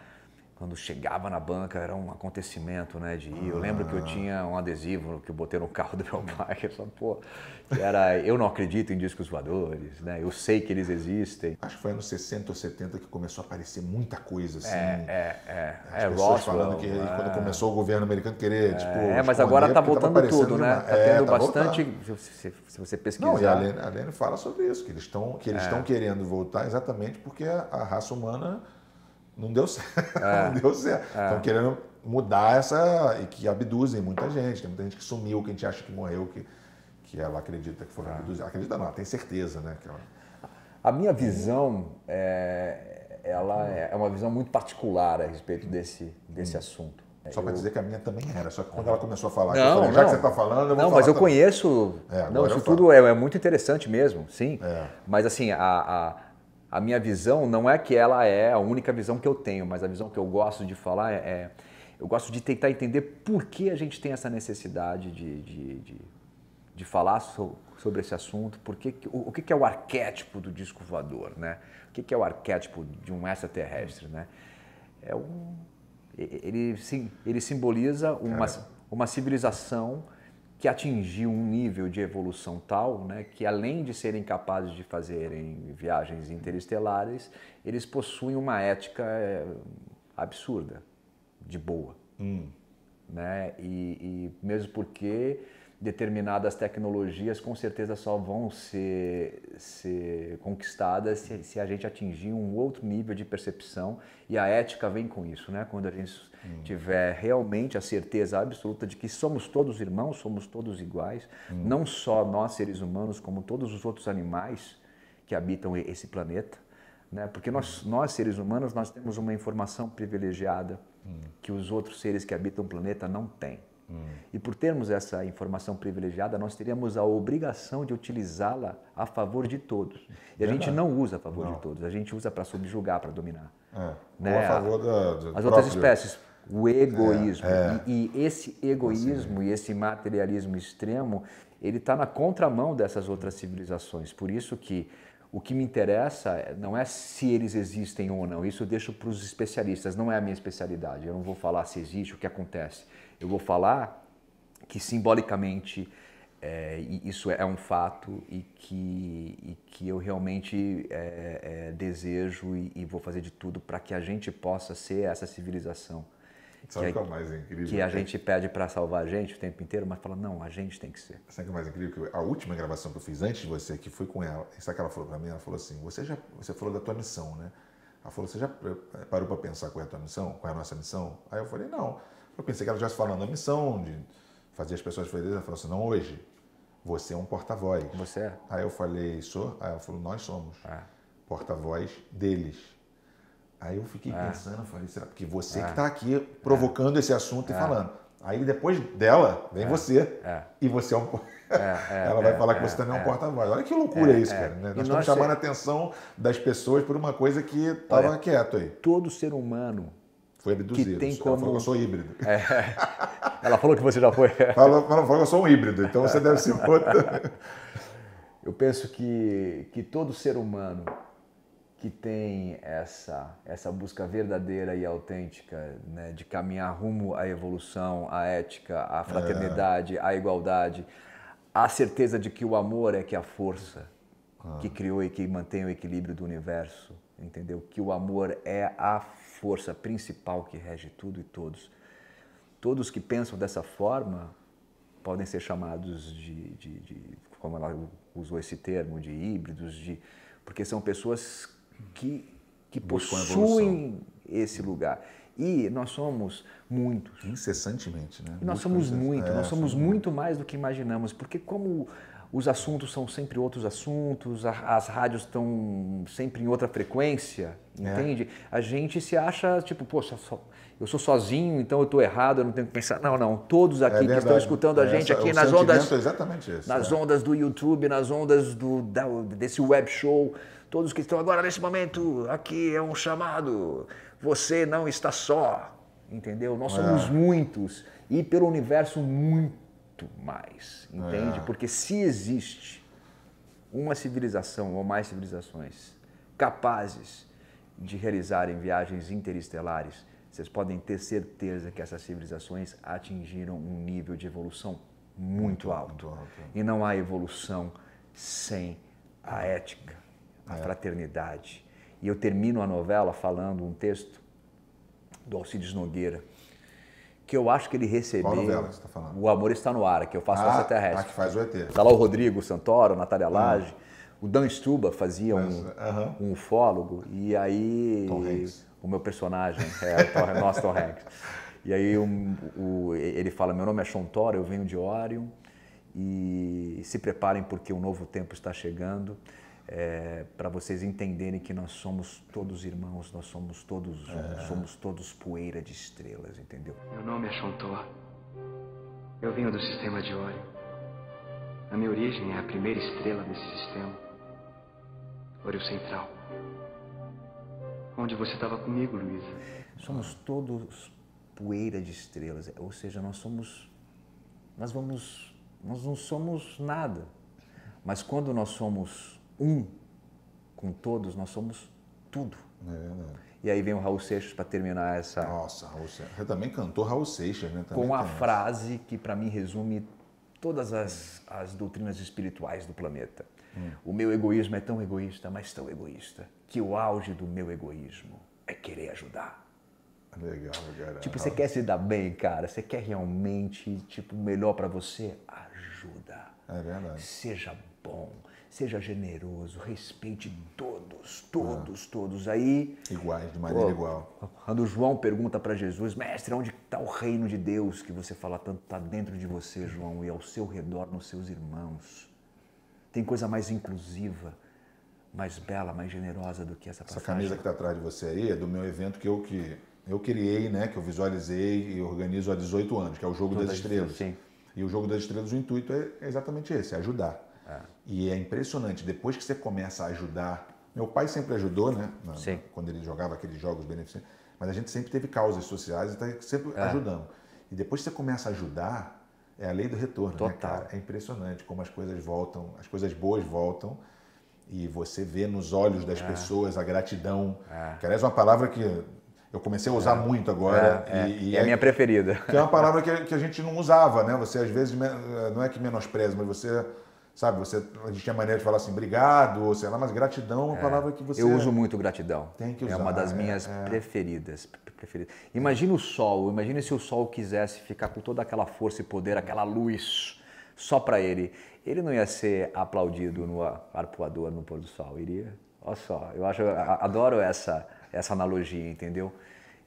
quando chegava na banca era um acontecimento, né? De ir. Eu lembro que eu ah. tinha um adesivo que eu botei no carro do meu pai, que só, pô, que era eu não acredito em discos voadores, né? Eu sei que eles existem. Acho que foi anos 60 ou 70 que começou a aparecer muita coisa assim. É, é, é. As é, pessoas Roswell, falando que é, quando começou o governo americano querer, é, tipo, É, mas agora tá voltando tudo, né? Uma, tá é, tendo tá bastante se, se, você pesquisar. Não, e a Lene, a Lene fala sobre isso, que eles estão que eles estão é. querendo voltar exatamente porque a, a raça humana É. não deu certo. É. não deu certo. Estão é. querendo mudar essa. e que abduzem muita gente. Tem muita gente que sumiu, que a gente acha que morreu, que, que ela acredita que foi é. abduzida. Acredita não, ela tem certeza, né? Ela... A minha visão é, ela é, é uma visão muito particular a respeito desse, desse hum. assunto. É, só para eu... dizer que a minha também era, só que quando ela começou a falar, não, falei, já não. que você está falando, eu vou Não, mas eu conheço. É, não, isso tudo é, é, muito interessante mesmo, sim. É. Mas assim, a, a, a minha visão não é que ela é a única visão que eu tenho, mas a visão que eu gosto de falar é, é eu gosto de tentar entender por que a gente tem essa necessidade de, de, de, de falar so, sobre esse assunto, por que, o, o que, que é o arquétipo do disco voador, né? O que, que é o arquétipo de um extraterrestre, né? É um, ele, sim, ele simboliza uma, uma civilização que atingiu um nível de evolução tal, né, que além de serem capazes de fazerem viagens interestelares, eles possuem uma ética eh, absurda, de boa, hum. né? E, e mesmo porque determinadas tecnologias com certeza só vão ser, ser conquistadas se, se, a gente atingir um outro nível de percepção e a ética vem com isso, né? Quando a gente hum. tiver realmente a certeza absoluta de que somos todos irmãos, somos todos iguais, hum. não só nós seres humanos, como todos os outros animais que habitam esse planeta, né? Porque nós, hum. nós seres humanos, nós temos uma informação privilegiada hum. que os outros seres que habitam o planeta não têm. E por termos essa informação privilegiada, nós teríamos a obrigação de utilizá-la a favor de todos. E a gente não usa a favor não. de todos, a gente usa para subjugar, para dominar. É. Né? Ou a né? favor da, As outras espécies, o é, egoísmo. É, e, e, esse egoísmo e esse materialismo extremo, ele está na contramão dessas outras civilizações. Por isso que o que me interessa não é se eles existem ou não, isso eu deixo para os especialistas, não é a minha especialidade. Eu não vou falar se existe, o que acontece. Eu vou falar que simbolicamente é, isso é um fato e que, e que eu realmente é, é, desejo e, e, vou fazer de tudo para que a gente possa ser essa civilização. Sabe que, o que é mais incrível? Que a gente pede para salvar a gente o tempo inteiro, mas fala, não, a gente tem que ser. Sabe o que é mais incrível? Que a última gravação que eu fiz antes de você, que foi com ela, sabe o que ela falou para mim? Ela falou assim, você já você falou da tua missão, né? Ela falou, você já eh, parou para pensar qual é a tua missão? Qual é a nossa missão? Aí eu falei, não. Eu pensei que ela estivesse falando a missão de fazer as pessoas felizes. Ela falou assim: não, hoje, você é um porta-voz. Você é? Aí eu falei: sou. Aí ela falou: nós somos ah. porta-voz deles. Aí eu fiquei ah. pensando, eu falei: será? que você que está ah. aqui provocando esse assunto e falando. Aí depois dela, vem você. E você é um. É, é, ela vai é, falar que você é, também é um é. porta-voz. Olha que loucura é, isso, cara. Né? Nós, nós estamos chamando a atenção das pessoas por uma coisa que estava quieto aí. Todo ser humano foi abduzido. Que tem como... Assim. Ela falou que eu sou híbrido. É. Ela falou que você já foi. falou, falou que eu sou um híbrido, então você deve ser outro. Eu penso que, que todo ser humano que tem essa, essa busca verdadeira e autêntica né, de caminhar rumo à evolução, à ética, à é. fraternidade, é. à igualdade, à certeza de que o amor é que é a força ah. que criou e que mantém o equilíbrio do universo, entendeu? Que o amor é a força principal que rege tudo e todos. Todos que pensam dessa forma podem ser chamados de, de, de como ela usou esse termo, de híbridos, de, porque são pessoas que, que possuem esse lugar. E nós somos muitos. Incessantemente, né? E nós é, somos muito, é, nós somos muito mais do que imaginamos, porque como os assuntos são sempre outros assuntos, as rádios estão sempre em outra frequência, é. entende? É. A gente se acha tipo, poxa, eu sou sozinho, então eu estou errado, eu não tenho que pensar. Não, não, todos é aqui é que estão escutando a é, gente aqui nas ondas. exatamente Nas é. ondas do YouTube, nas ondas do, da, desse web show, todos que estão agora nesse momento, aqui é um chamado. Você não está só, entendeu? Nós somos muitos e pelo universo muito muito mais, entende? É. Porque se existe uma civilização ou mais civilizações capazes de realizarem viagens interestelares, vocês podem ter certeza que essas civilizações atingiram um nível de evolução muito, muito alto. alto. E não há evolução sem a ética, a é. fraternidade. E eu termino a novela falando um texto do Alcides Nogueira, que eu acho que ele recebeu. Qual novela que você tá falando? O Amor Está no Ar, que eu faço ah, Terrestre. Ah, que faz o ET. Tá lá o Rodrigo Santoro, Natália Lage. Uhum. O Dan Stuba fazia um, uhum. um ufólogo. E aí... Tom Hanks. O meu personagem, é, nosso Tom Hanks. E aí um, o, ele fala, meu nome é Sean Toro, eu venho de Orion. E se preparem porque um novo tempo está chegando é, para vocês entenderem que nós somos todos irmãos, nós somos todos um, é. somos todos poeira de estrelas, entendeu? Meu nome é Shontoa. Eu venho do sistema de óleo. A minha origem é a primeira estrela desse sistema. Óleo Central. Onde você estava comigo, Luísa? Somos todos poeira de estrelas, ou seja, nós somos nós vamos nós não somos nada. Mas quando nós somos um com todos, nós somos tudo. É E aí vem o Raul Seixas para terminar essa. Nossa, Raul Seixas. Você também cantou Raul Seixas, né? Também com a essa. frase que para mim resume todas as, as doutrinas espirituais do planeta. Hum. O meu egoísmo é tão egoísta, mas tão egoísta, que o auge do meu egoísmo é querer ajudar. Legal, cara. Tipo, você quer se dar bem, cara? Você quer realmente, tipo, o melhor para você? Ajuda. É verdade. Seja bom seja generoso, respeite todos, todos, ah, todos. Aí. Iguais, de maneira ó, igual. Quando João pergunta para Jesus, mestre, onde está o reino de Deus que você fala tanto? Está dentro de você, João, e ao seu redor, nos seus irmãos. Tem coisa mais inclusiva, mais bela, mais generosa do que essa passagem. Essa camisa que está atrás de você aí é do meu evento que eu que eu criei, né, que eu visualizei e organizo há 18 anos, que é o Jogo das Estrelas. Sim. E o Jogo das Estrelas, o intuito é exatamente esse, é ajudar. É. E é impressionante, depois que você começa a ajudar. Meu pai sempre ajudou, né? Na, quando ele jogava aqueles jogos beneficentes. Mas a gente sempre teve causas sociais e tá sempre é. ajudando. E depois que você começa a ajudar, é a lei do retorno, né, Total. né, cara? É impressionante como as coisas voltam, as coisas boas voltam e você vê nos olhos das é. pessoas a gratidão. É. Que aliás é uma palavra que eu comecei a usar é. muito agora. É, é. e, e é, a minha preferida. Que é uma palavra que, que a gente não usava, né? Você às vezes, não é que menospreza, mas você Sabe, você, a gente tinha maneira de falar assim, obrigado, ou sei lá, mas gratidão é uma é. palavra que você. Eu uso muito gratidão. Tem que usar. É uma das é, minhas é. preferidas, preferidas. Imagina o sol, imagina se o sol quisesse ficar com toda aquela força e poder, aquela luz só para ele. Ele não ia ser aplaudido no arpoador, no pôr do sol, iria. Olha só, eu acho, adoro essa, essa analogia, entendeu?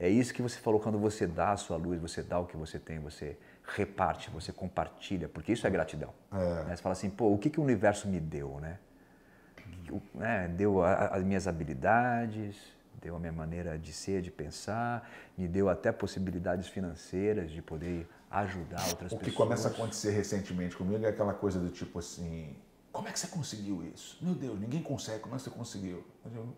É isso que você falou quando você dá a sua luz, você dá o que você tem, você reparte, você compartilha, porque isso é gratidão. É. Né? Você fala assim, pô, o que, que o universo me deu, né? O, né deu a, as minhas habilidades, deu a minha maneira de ser, de pensar, me deu até possibilidades financeiras de poder ajudar outras pessoas. O que pessoas. começa a acontecer recentemente comigo é aquela coisa do tipo assim, como é que você conseguiu isso? Meu Deus, ninguém consegue, como é que você conseguiu? Eu,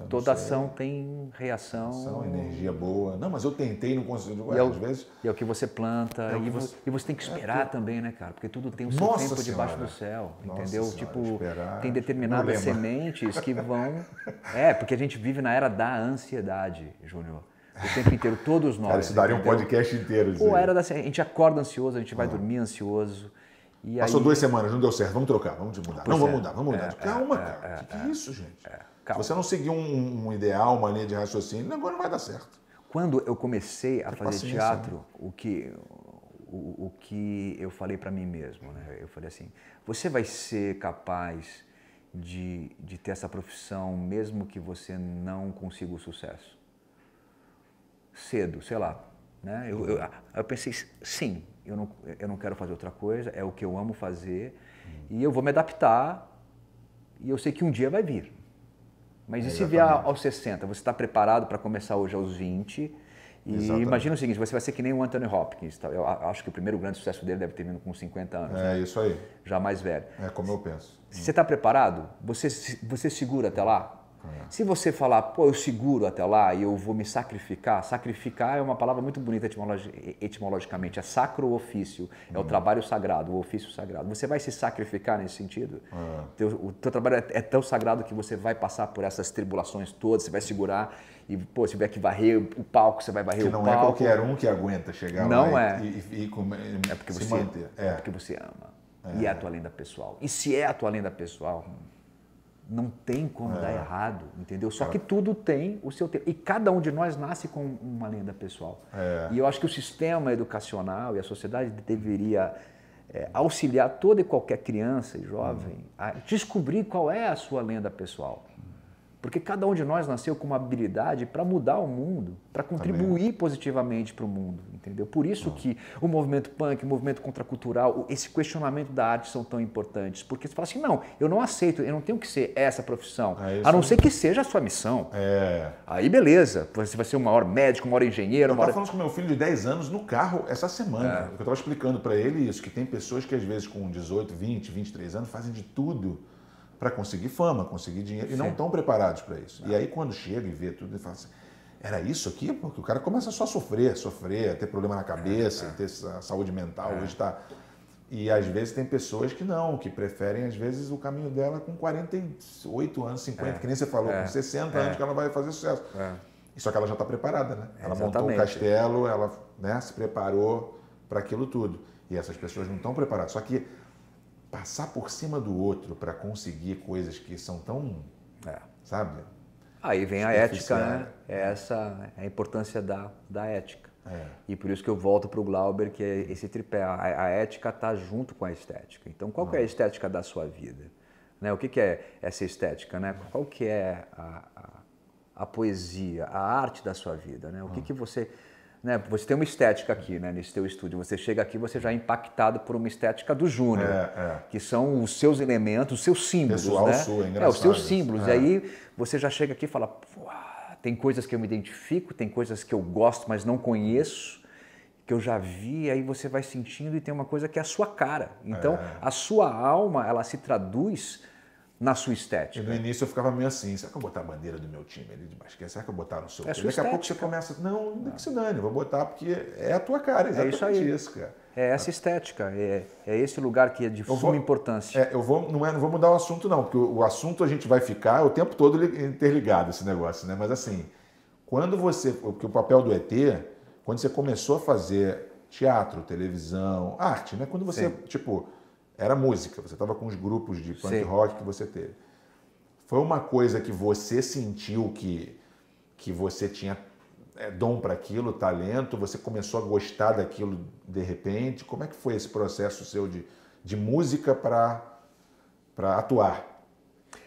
Tá Toda é ação tem reação. Ação, energia boa. Não, mas eu tentei, não consegui. E é, o, vezes... e é o que você planta. É e, você... você... e você tem que é esperar é, também, né, cara? Porque tudo tem o seu Nossa tempo senhora. debaixo do céu. Nossa entendeu? Senhora, tipo, esperar, tem determinadas sementes que vão. é, porque a gente vive na era da ansiedade, Júnior o tempo inteiro, todos nós. Cara, isso daria entendeu? um podcast inteiro. Ou era da... A gente acorda ansioso, a gente vai ah. dormir ansioso. Passou aí... duas semanas, não deu certo, vamos trocar, vamos mudar. Pois não, é. vamos mudar, vamos mudar. É, Calma, é, cara. É, que, que é, é isso, gente? É. Calma. Se você não seguir um, um, ideal, uma linha de raciocínio, agora não vai dar certo. Quando eu comecei a Tem fazer teatro, né? o que, o, o, que eu falei para mim mesmo, né? eu falei assim, você vai ser capaz de, de ter essa profissão mesmo que você não consiga o sucesso? Cedo, sei lá. Né? Eu, eu, uhum. eu pensei, sim, eu não, eu não quero fazer outra coisa, é o que eu amo fazer e eu vou me adaptar e eu sei que um dia vai vir. Mas e se vier aos 60? Você está preparado para começar hoje aos 20? E Exatamente. imagina o seguinte, você vai ser que nem o Anthony Hopkins. Tá? Eu acho que o primeiro grande sucesso dele deve ter vindo com 50 anos. É, né? isso aí. Já mais velho. É como eu penso. Se você está preparado, você, você segura até lá? É. Se você falar, pô, eu seguro até lá e eu vou me sacrificar, sacrificar é uma palavra muito bonita etimologi etimologicamente, é sacro ofício, é o uhum. trabalho sagrado, o ofício sagrado. Você vai se sacrificar nesse sentido? É. Teu, o teu trabalho é, é, tão sagrado que você vai passar por essas tribulações todas, você vai segurar e, pô, se tiver que varrer o palco, você vai varrer que o palco. não é qualquer um que aguenta chegar não lá é. e, e, e comer, é porque se você, manter. É. é porque você ama. E é a tua lenda pessoal. E se é a tua lenda pessoal... Hum, não tem como é. dar errado, entendeu? Só é. que tudo tem o seu tempo. E cada um de nós nasce com uma lenda pessoal. É. E eu acho que o sistema educacional e a sociedade deveria é, auxiliar toda e qualquer criança e jovem hum. a descobrir qual é a sua lenda pessoal. Porque cada um de nós nasceu com uma habilidade para mudar o mundo, para contribuir Amém. positivamente para o mundo, entendeu? Por isso Não. que o movimento punk, o movimento contracultural, esse questionamento da arte são tão importantes. Porque você fala assim, não, eu não aceito, eu não tenho que ser essa profissão, é a não ser que seja a sua missão. É. Aí beleza, você vai ser um maior médico, um maior engenheiro, eu uma hora... falando com meu filho de 10 anos no carro essa semana. É. Eu estava explicando para ele isso, que tem pessoas que às vezes com 18, 20, 23 anos fazem de tudo para conseguir fama, conseguir dinheiro, Sim. e não estão preparados para isso. E é. aí, quando chega e vê tudo, e fala assim, era isso aqui? Porque o cara começa só a sofrer, sofrer, a ter problema na cabeça, é, é. ter saúde mental, é. hoje está... E às vezes tem pessoas que não, que preferem às vezes o caminho dela com 48 anos, 50, é, que nem você falou, é, com 60 é, anos que ela vai fazer sucesso. É. Só que ela já está preparada, né? Ela exatamente. montou um castelo, ela né, se preparou para aquilo tudo. E essas pessoas não estão preparadas. Só que passar por cima do outro para conseguir coisas que são tão. É. Sabe? Aí vem a ética, né? É essa é a importância da, da ética. É. E por isso que eu volto para o Glauber, que é esse tripé. A, a ética está junto com a estética. Então, qual que é a ah. estética da sua vida? Né? O que, que é essa estética? Né? Qual que é a, a, a poesia, a arte da sua vida? Né? O que, ah. que você né? Você tem uma estética aqui, né? Nesse teu estúdio. Você chega aqui, você já é impactado por uma estética do Júnior. É, é. Que são os seus elementos, os seus símbolos. Pessoal né? sua, é, os seus símbolos. É. E aí você já chega aqui e fala: tem coisas que eu me identifico, tem coisas que eu gosto, mas não conheço, que eu já vi, aí você vai sentindo e tem uma coisa que é a sua cara. Então, é. a sua alma, ela se traduz na sua estética. E no início eu ficava meio assim, será que eu vou botar a bandeira do meu time ali de basquete? Será que eu vou botar no seu é time? Daqui a pouco você começa, não, não ah. que se dane, vou botar porque é a tua cara, exatamente é isso, aí. Isso, cara. É essa estética, é, é esse lugar que é de eu suma vou, importância. É, eu vou, não, é, não vou mudar o assunto não, porque o, o assunto a gente vai ficar o tempo todo interligado esse negócio, né? Mas assim, quando você, porque o papel do ET, quando você começou a fazer teatro, televisão, arte, né? Quando você, Sim. tipo era música, você estava com os grupos de punk Sim. rock que você teve. Foi uma coisa que você sentiu que, que você tinha é, dom para aquilo, talento, você começou a gostar daquilo de repente. Como é que foi esse processo seu de, de música para atuar?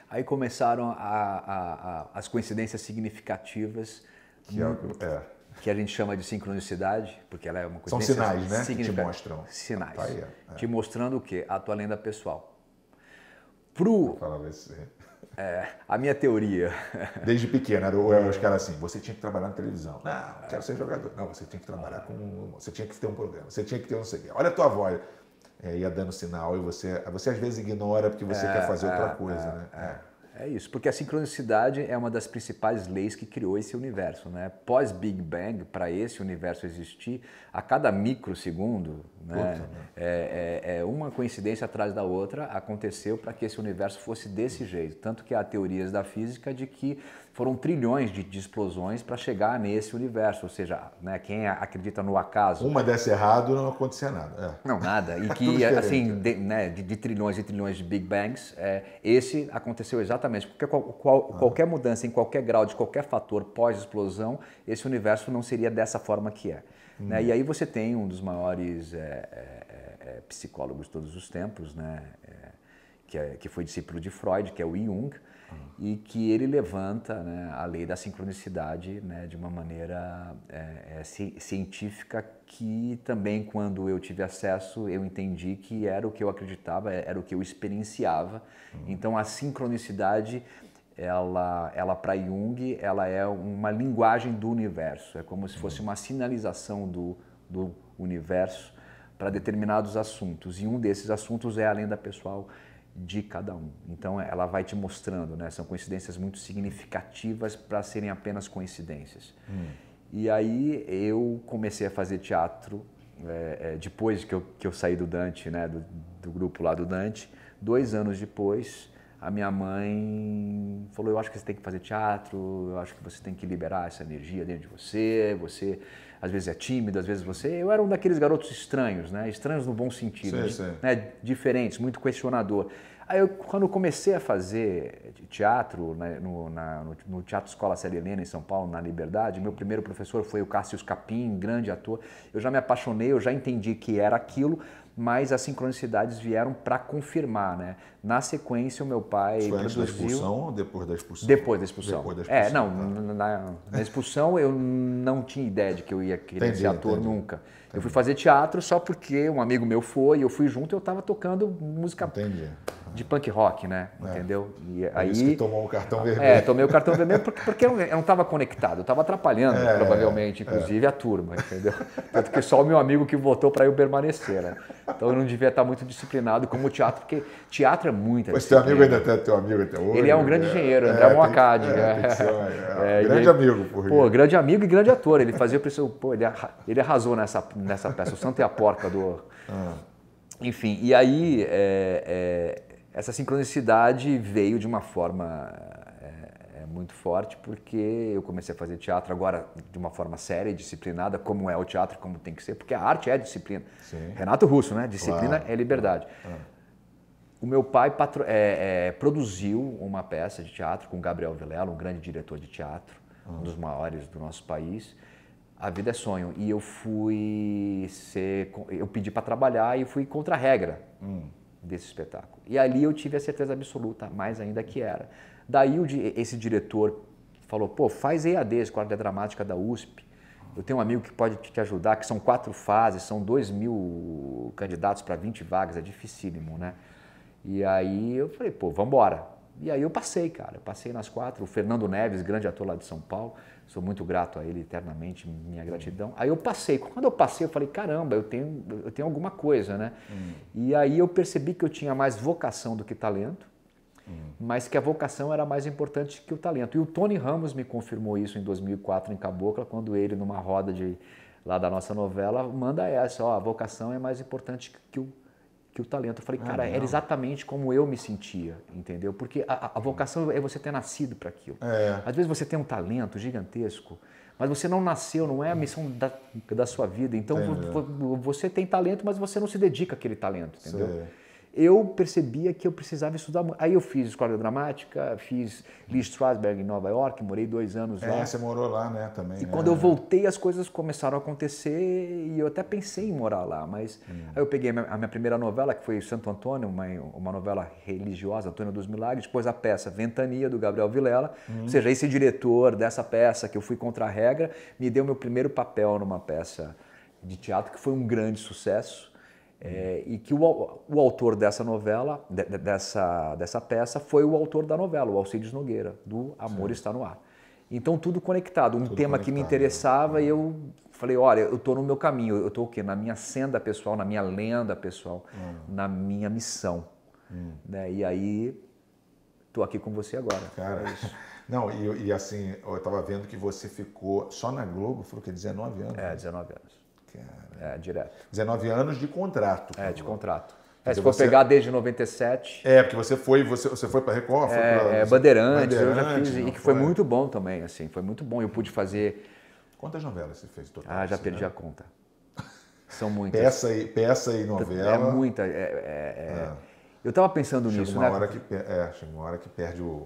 Aí começaram a, a, a, as coincidências significativas. Que é, é que a gente chama de sincronicidade, porque ela é uma coisa São sinais, né? Que te mostram. Sinais. Tá aí, é. Te mostrando o quê? A tua lenda pessoal. Pro. É, a minha teoria. Desde pequeno, era, eu, acho que era assim, você tinha que trabalhar na televisão. Não, quero ser jogador. Não, você tinha que trabalhar com. Você tinha que ter um programa, você tinha que ter um não sei o quê. Olha a tua voz. É, ia dando sinal e você, você às vezes ignora porque você é, quer fazer outra é, coisa, é, né? É. é. É isso, porque a sincronicidade é uma das principais leis que criou esse universo. Né? Pós Big Bang, para esse universo existir, a cada microsegundo, né, Puta, né? É, é, é, uma coincidência atrás da outra aconteceu para que esse universo fosse desse jeito. Tanto que há teorias da física de que foram trilhões de, de explosões para chegar nesse universo. Ou seja, né, quem acredita no acaso. Uma desse errado, não acontecia nada. É. Não, nada. E que, assim, é. de, né, de, de, trilhões e trilhões de Big Bangs, é, esse aconteceu exatamente. Porque qual, qual, ah. qualquer mudança em qualquer grau, de qualquer fator pós-explosão, esse universo não seria dessa forma que é. Hum. Né? E aí você tem um dos maiores é, é, é psicólogos de todos os tempos, né? que, que foi discípulo de Freud, que é o Jung e que ele levanta né, a lei da sincronicidade né, de uma maneira é, é, científica que também quando eu tive acesso eu entendi que era o que eu acreditava é, era o que eu experienciava uhum. então a sincronicidade ela, ela para Jung ela é uma linguagem do universo é como se fosse uhum. uma sinalização do, do universo para determinados assuntos e um desses assuntos é a lenda pessoal de cada um. Então é, ela vai te mostrando, né? São coincidências muito significativas para serem apenas coincidências. Hum. E aí eu comecei a fazer teatro é, é, depois que eu, que eu saí do Dante, né? Do, do grupo lá do Dante. Dois anos depois, a minha mãe falou: Eu acho que você tem que fazer teatro, eu acho que você tem que liberar essa energia dentro de você, você às vezes é tímido, às vezes você. Eu era um daqueles garotos estranhos, né? Estranhos no bom sentido, sim, de, sim. Né? diferentes, muito questionador. Aí eu, quando comecei a fazer teatro né, no, na, no, no, Teatro Escola Célia Helena em São Paulo, na Liberdade, meu primeiro professor foi o Cássio Capim, grande ator. Eu já me apaixonei, eu já entendi que era aquilo, mas as sincronicidades vieram para confirmar, né? Na sequência, o meu pai Isso produziu... antes da expulsão ou depois da expulsão? Depois da expulsão. Depois da é, expulsão. É, não, tá. na, na, expulsão eu não tinha ideia de que eu ia querer entendi, ser ator entendi. nunca. Entendi. Eu fui fazer teatro só porque um amigo meu foi, eu fui junto e eu estava tocando música... Entendi de punk rock, né? É. Entendeu? E aí, isso que tomou o cartão é, vermelho. É, tomei o cartão vermelho porque, porque eu não estava conectado, eu estava atrapalhando, é, provavelmente, é. inclusive, a turma, entendeu? Tanto que só o meu amigo que votou para eu permanecer, né? Então eu não devia estar tá muito disciplinado como o teatro, porque teatro é muita Mas disciplina. teu amigo ainda é teu amigo até hoje. Ele é um né? grande engenheiro, é, André é, né? Moacad. É, é, grande amigo, por Pô, grande amigo e grande ator. Ele fazia o pessoal, pô, ele, ele arrasou nessa, nessa peça, o Santo e a Porca do... Ah. Enfim, e aí é, essa sincronicidade veio de uma forma é, é muito forte, porque eu comecei a fazer teatro agora de uma forma séria e disciplinada, como é o teatro, como tem que ser, porque a arte é disciplina. Sim. Renato Russo, né? Disciplina claro. é liberdade. Claro. O meu pai patro... é, produziu uma peça de teatro com Gabriel Vilela, um grande diretor de teatro, uhum. um dos maiores do nosso país. A vida é sonho. E eu fui ser. Eu pedi para trabalhar e fui contra a regra. Hum desse espetáculo. E ali eu tive a certeza absoluta, mais ainda que era. Daí o, esse diretor falou, pô, faz EAD, Escola Dramática da USP. Eu tenho um amigo que pode te ajudar, que são quatro fases, são dois mil candidatos para 20 vagas, é dificílimo, né? E aí eu falei, pô, vamos embora. E aí eu passei, cara. Eu passei nas quatro. O Fernando Neves, grande ator lá de São Paulo, sou muito grato a ele eternamente, minha gratidão. Aí eu passei, quando eu passei eu falei, caramba, eu tenho, eu tenho alguma coisa, né? Uhum. E aí eu percebi que eu tinha mais vocação do que talento, uhum. mas que a vocação era mais importante que o talento. E o Tony Ramos me confirmou isso em 2004 em Cabocla, quando ele numa roda de lá da nossa novela manda essa, ó, a vocação é mais importante que o que o talento. Eu falei, ah, cara, não. era exatamente como eu me sentia, entendeu? Porque a, a vocação é você ter nascido para aquilo. É. Às vezes você tem um talento gigantesco, mas você não nasceu, não é a missão da, da sua vida. Então você tem talento, mas você não se dedica àquele talento, entendeu? eu percebia que eu precisava estudar. Aí eu fiz escola de Dramática, fiz Lee Strasberg em Nova York, morei dois anos é, lá. É, você morou lá, né, também. E né? quando eu voltei, as coisas começaram a acontecer e eu até pensei em morar lá, mas hum. aí eu peguei a minha, primeira novela, que foi Santo Antônio, uma, uma novela religiosa, Antônio dos Milagres, depois a peça Ventania, do Gabriel Vilela, hum. ou seja, esse diretor dessa peça, que eu fui contra a regra, me deu meu primeiro papel numa peça de teatro, que foi um grande sucesso é, e que o, o, autor dessa novela, de, dessa, dessa peça, foi o autor da novela, o Alcides Nogueira, do Amor Sim. Está No Ar. Então, tudo conectado. Um tudo tema conectado, que me interessava né? e eu falei, olha, eu estou no meu caminho, eu estou o quê? Na minha senda pessoal, na minha lenda pessoal, hum. na minha missão. Hum. Né? E aí, estou aqui com você agora. Cara, é não, e, e, assim, eu estava vendo que você ficou só na Globo, falou que 19 anos. É, 19 né? anos. Cara. É, direto. 19 anos de contrato. É, de contrato. É, se for você... pegar desde 97. É, porque você foi, você, você foi para Record, foi é, pra... é, Bandeirantes, Bandeirantes fiz, e que foi, foi muito bom também, assim, foi muito bom. Eu pude fazer. Quantas novelas você fez total? Ah, já perdi né? a conta. São muitas. Peça e, peça e é novela. É muita. É, é, é. Ah. Eu estava pensando chega nisso, uma né? Hora que, é, chega uma hora que perde o.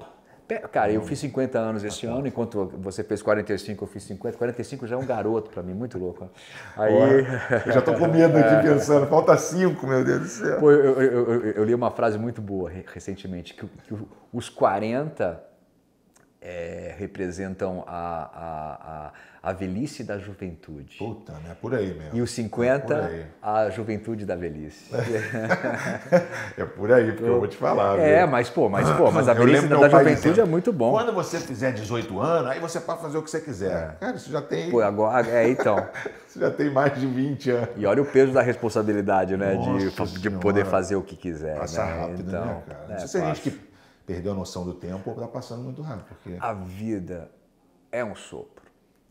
Cara, eu hum. fiz 50 anos esse ano, enquanto você fez 45, eu fiz 50. 45 já é um garoto para mim, muito louco. Né? Aí... eu já tô com medo aqui é. pensando, falta 5, meu Deus do céu. Pô, eu, eu, eu, eu, li uma frase muito boa recentemente, que, que os 40 é, representam a, a, a, a, velhice da juventude. Puta, né? Por aí mesmo. E os 50, é a juventude da velhice. é por aí, porque eu, vou te falar. É, viu? mas pô, mas pô, mas a velhice da, juventude é muito bom. Quando você fizer 18 anos, aí você pode fazer o que você quiser. É. Cara, você já tem. Pô, agora, é, então. você já tem mais de 20 anos. E olha o peso da responsabilidade, né? Nossa de, de poder fazer o que quiser. Passa né? rápido, né, então, né, cara? Não sei se é gente que perdeu a noção do tempo ou está passando muito rápido. Porque... A vida é um sopro.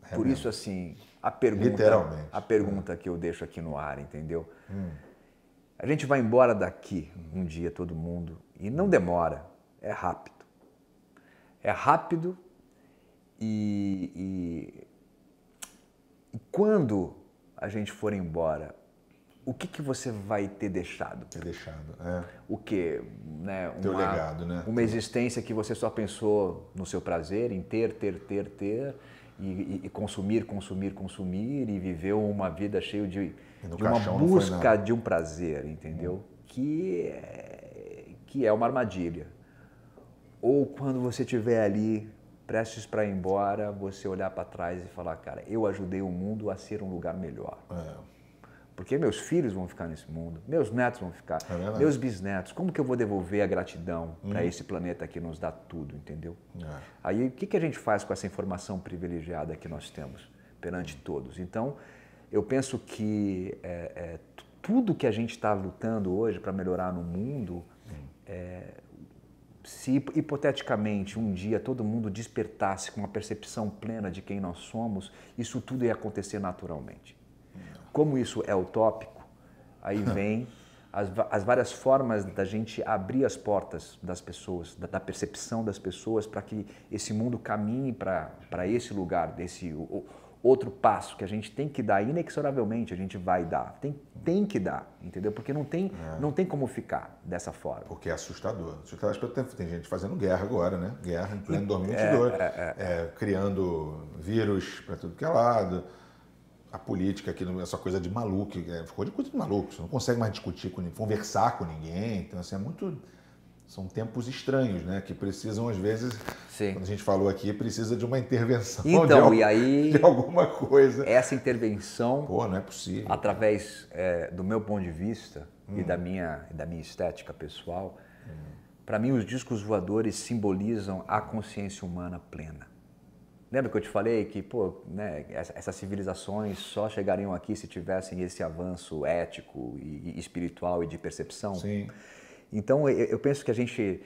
É Por mesmo. isso, assim, a pergunta, Literalmente. A é. pergunta é. que eu deixo aqui no ar, entendeu? Hum. A gente vai embora daqui um dia, todo mundo, e não demora, é rápido. É rápido e, e, e quando a gente for embora, o que, que você vai ter deixado? Ter deixado, é. O quê? Né? Uma, Teu legado, né? Uma existência que você só pensou no seu prazer, em ter, ter, ter, ter, e, e, e consumir, consumir, consumir, e viveu uma vida cheia de, de uma busca de um prazer, entendeu? Hum. Que, é, que é uma armadilha. Ou quando você estiver ali, prestes para ir embora, você olhar para trás e falar, cara, eu ajudei o mundo a ser um lugar melhor. É porque meus filhos vão ficar nesse mundo, meus netos vão ficar, é meus bisnetos. Como que eu vou devolver a gratidão hum. para esse planeta que nos dá tudo, entendeu? É. Aí o que, que a gente faz com essa informação privilegiada que nós temos perante hum. todos? Então, eu penso que é, é tudo que a gente está lutando hoje para melhorar no mundo, uhum. é, se hipoteticamente um dia todo mundo despertasse com uma percepção plena de quem nós somos, isso tudo ia acontecer naturalmente como isso é utópico, aí hum. vem as, as várias formas da gente abrir as portas das pessoas, da, da percepção das pessoas, para que esse mundo caminhe para esse lugar, desse o, outro passo que a gente tem que dar inexoravelmente, a gente vai dar. Tem, tem que dar, entendeu? Porque não tem, é. não tem como ficar dessa forma. Porque é assustador. Tá tem, tem gente fazendo guerra agora, né? Guerra em pleno 2022. É é, é, é, é, criando vírus para tudo que é lado a política aqui, essa coisa de maluco, é, ficou de coisa de maluco, você não consegue mais discutir, com, conversar com ninguém, então assim, é muito... São tempos estranhos, né? Que precisam, às vezes, Sim. quando a gente falou aqui, precisa de uma intervenção. Então, de, e aí, de alguma coisa. Essa intervenção. Pô, não é possível. Através é, do meu ponto de vista hum. e da minha, da minha estética pessoal, hum. para mim, os discos voadores simbolizam a consciência humana plena. Lembra que eu te falei que pô, né, essas civilizações só chegariam aqui se tivessem esse avanço ético e espiritual e de percepção? Sim. Então eu penso que a gente,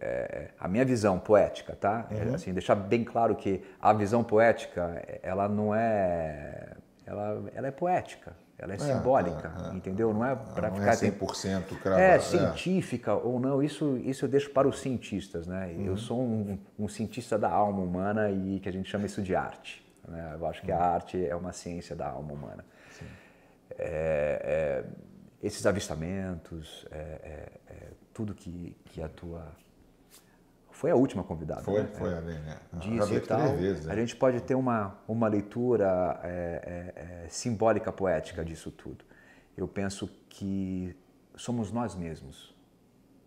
é, a minha visão poética, tá? É, uhum. assim, deixar bem claro que a visão poética, ela não é, ela, ela é poética. Ela é, é simbólica, é, é. entendeu? Não é para é ficar. Assim, é 100% cravada. É científica ou não, isso, isso eu deixo para os cientistas, né? Uhum. Eu sou um, um, cientista da alma humana e que a gente chama isso de arte. Né? Eu acho que a uhum. arte é uma ciência da alma humana. É, esses avistamentos, tudo que, que a tua foi a última convidada. Foi, né? foi a Lene. É. Disse e tal. Vezes, né? A gente pode ter uma, uma leitura é, é, é, simbólica, poética disso tudo. Eu penso que somos nós mesmos.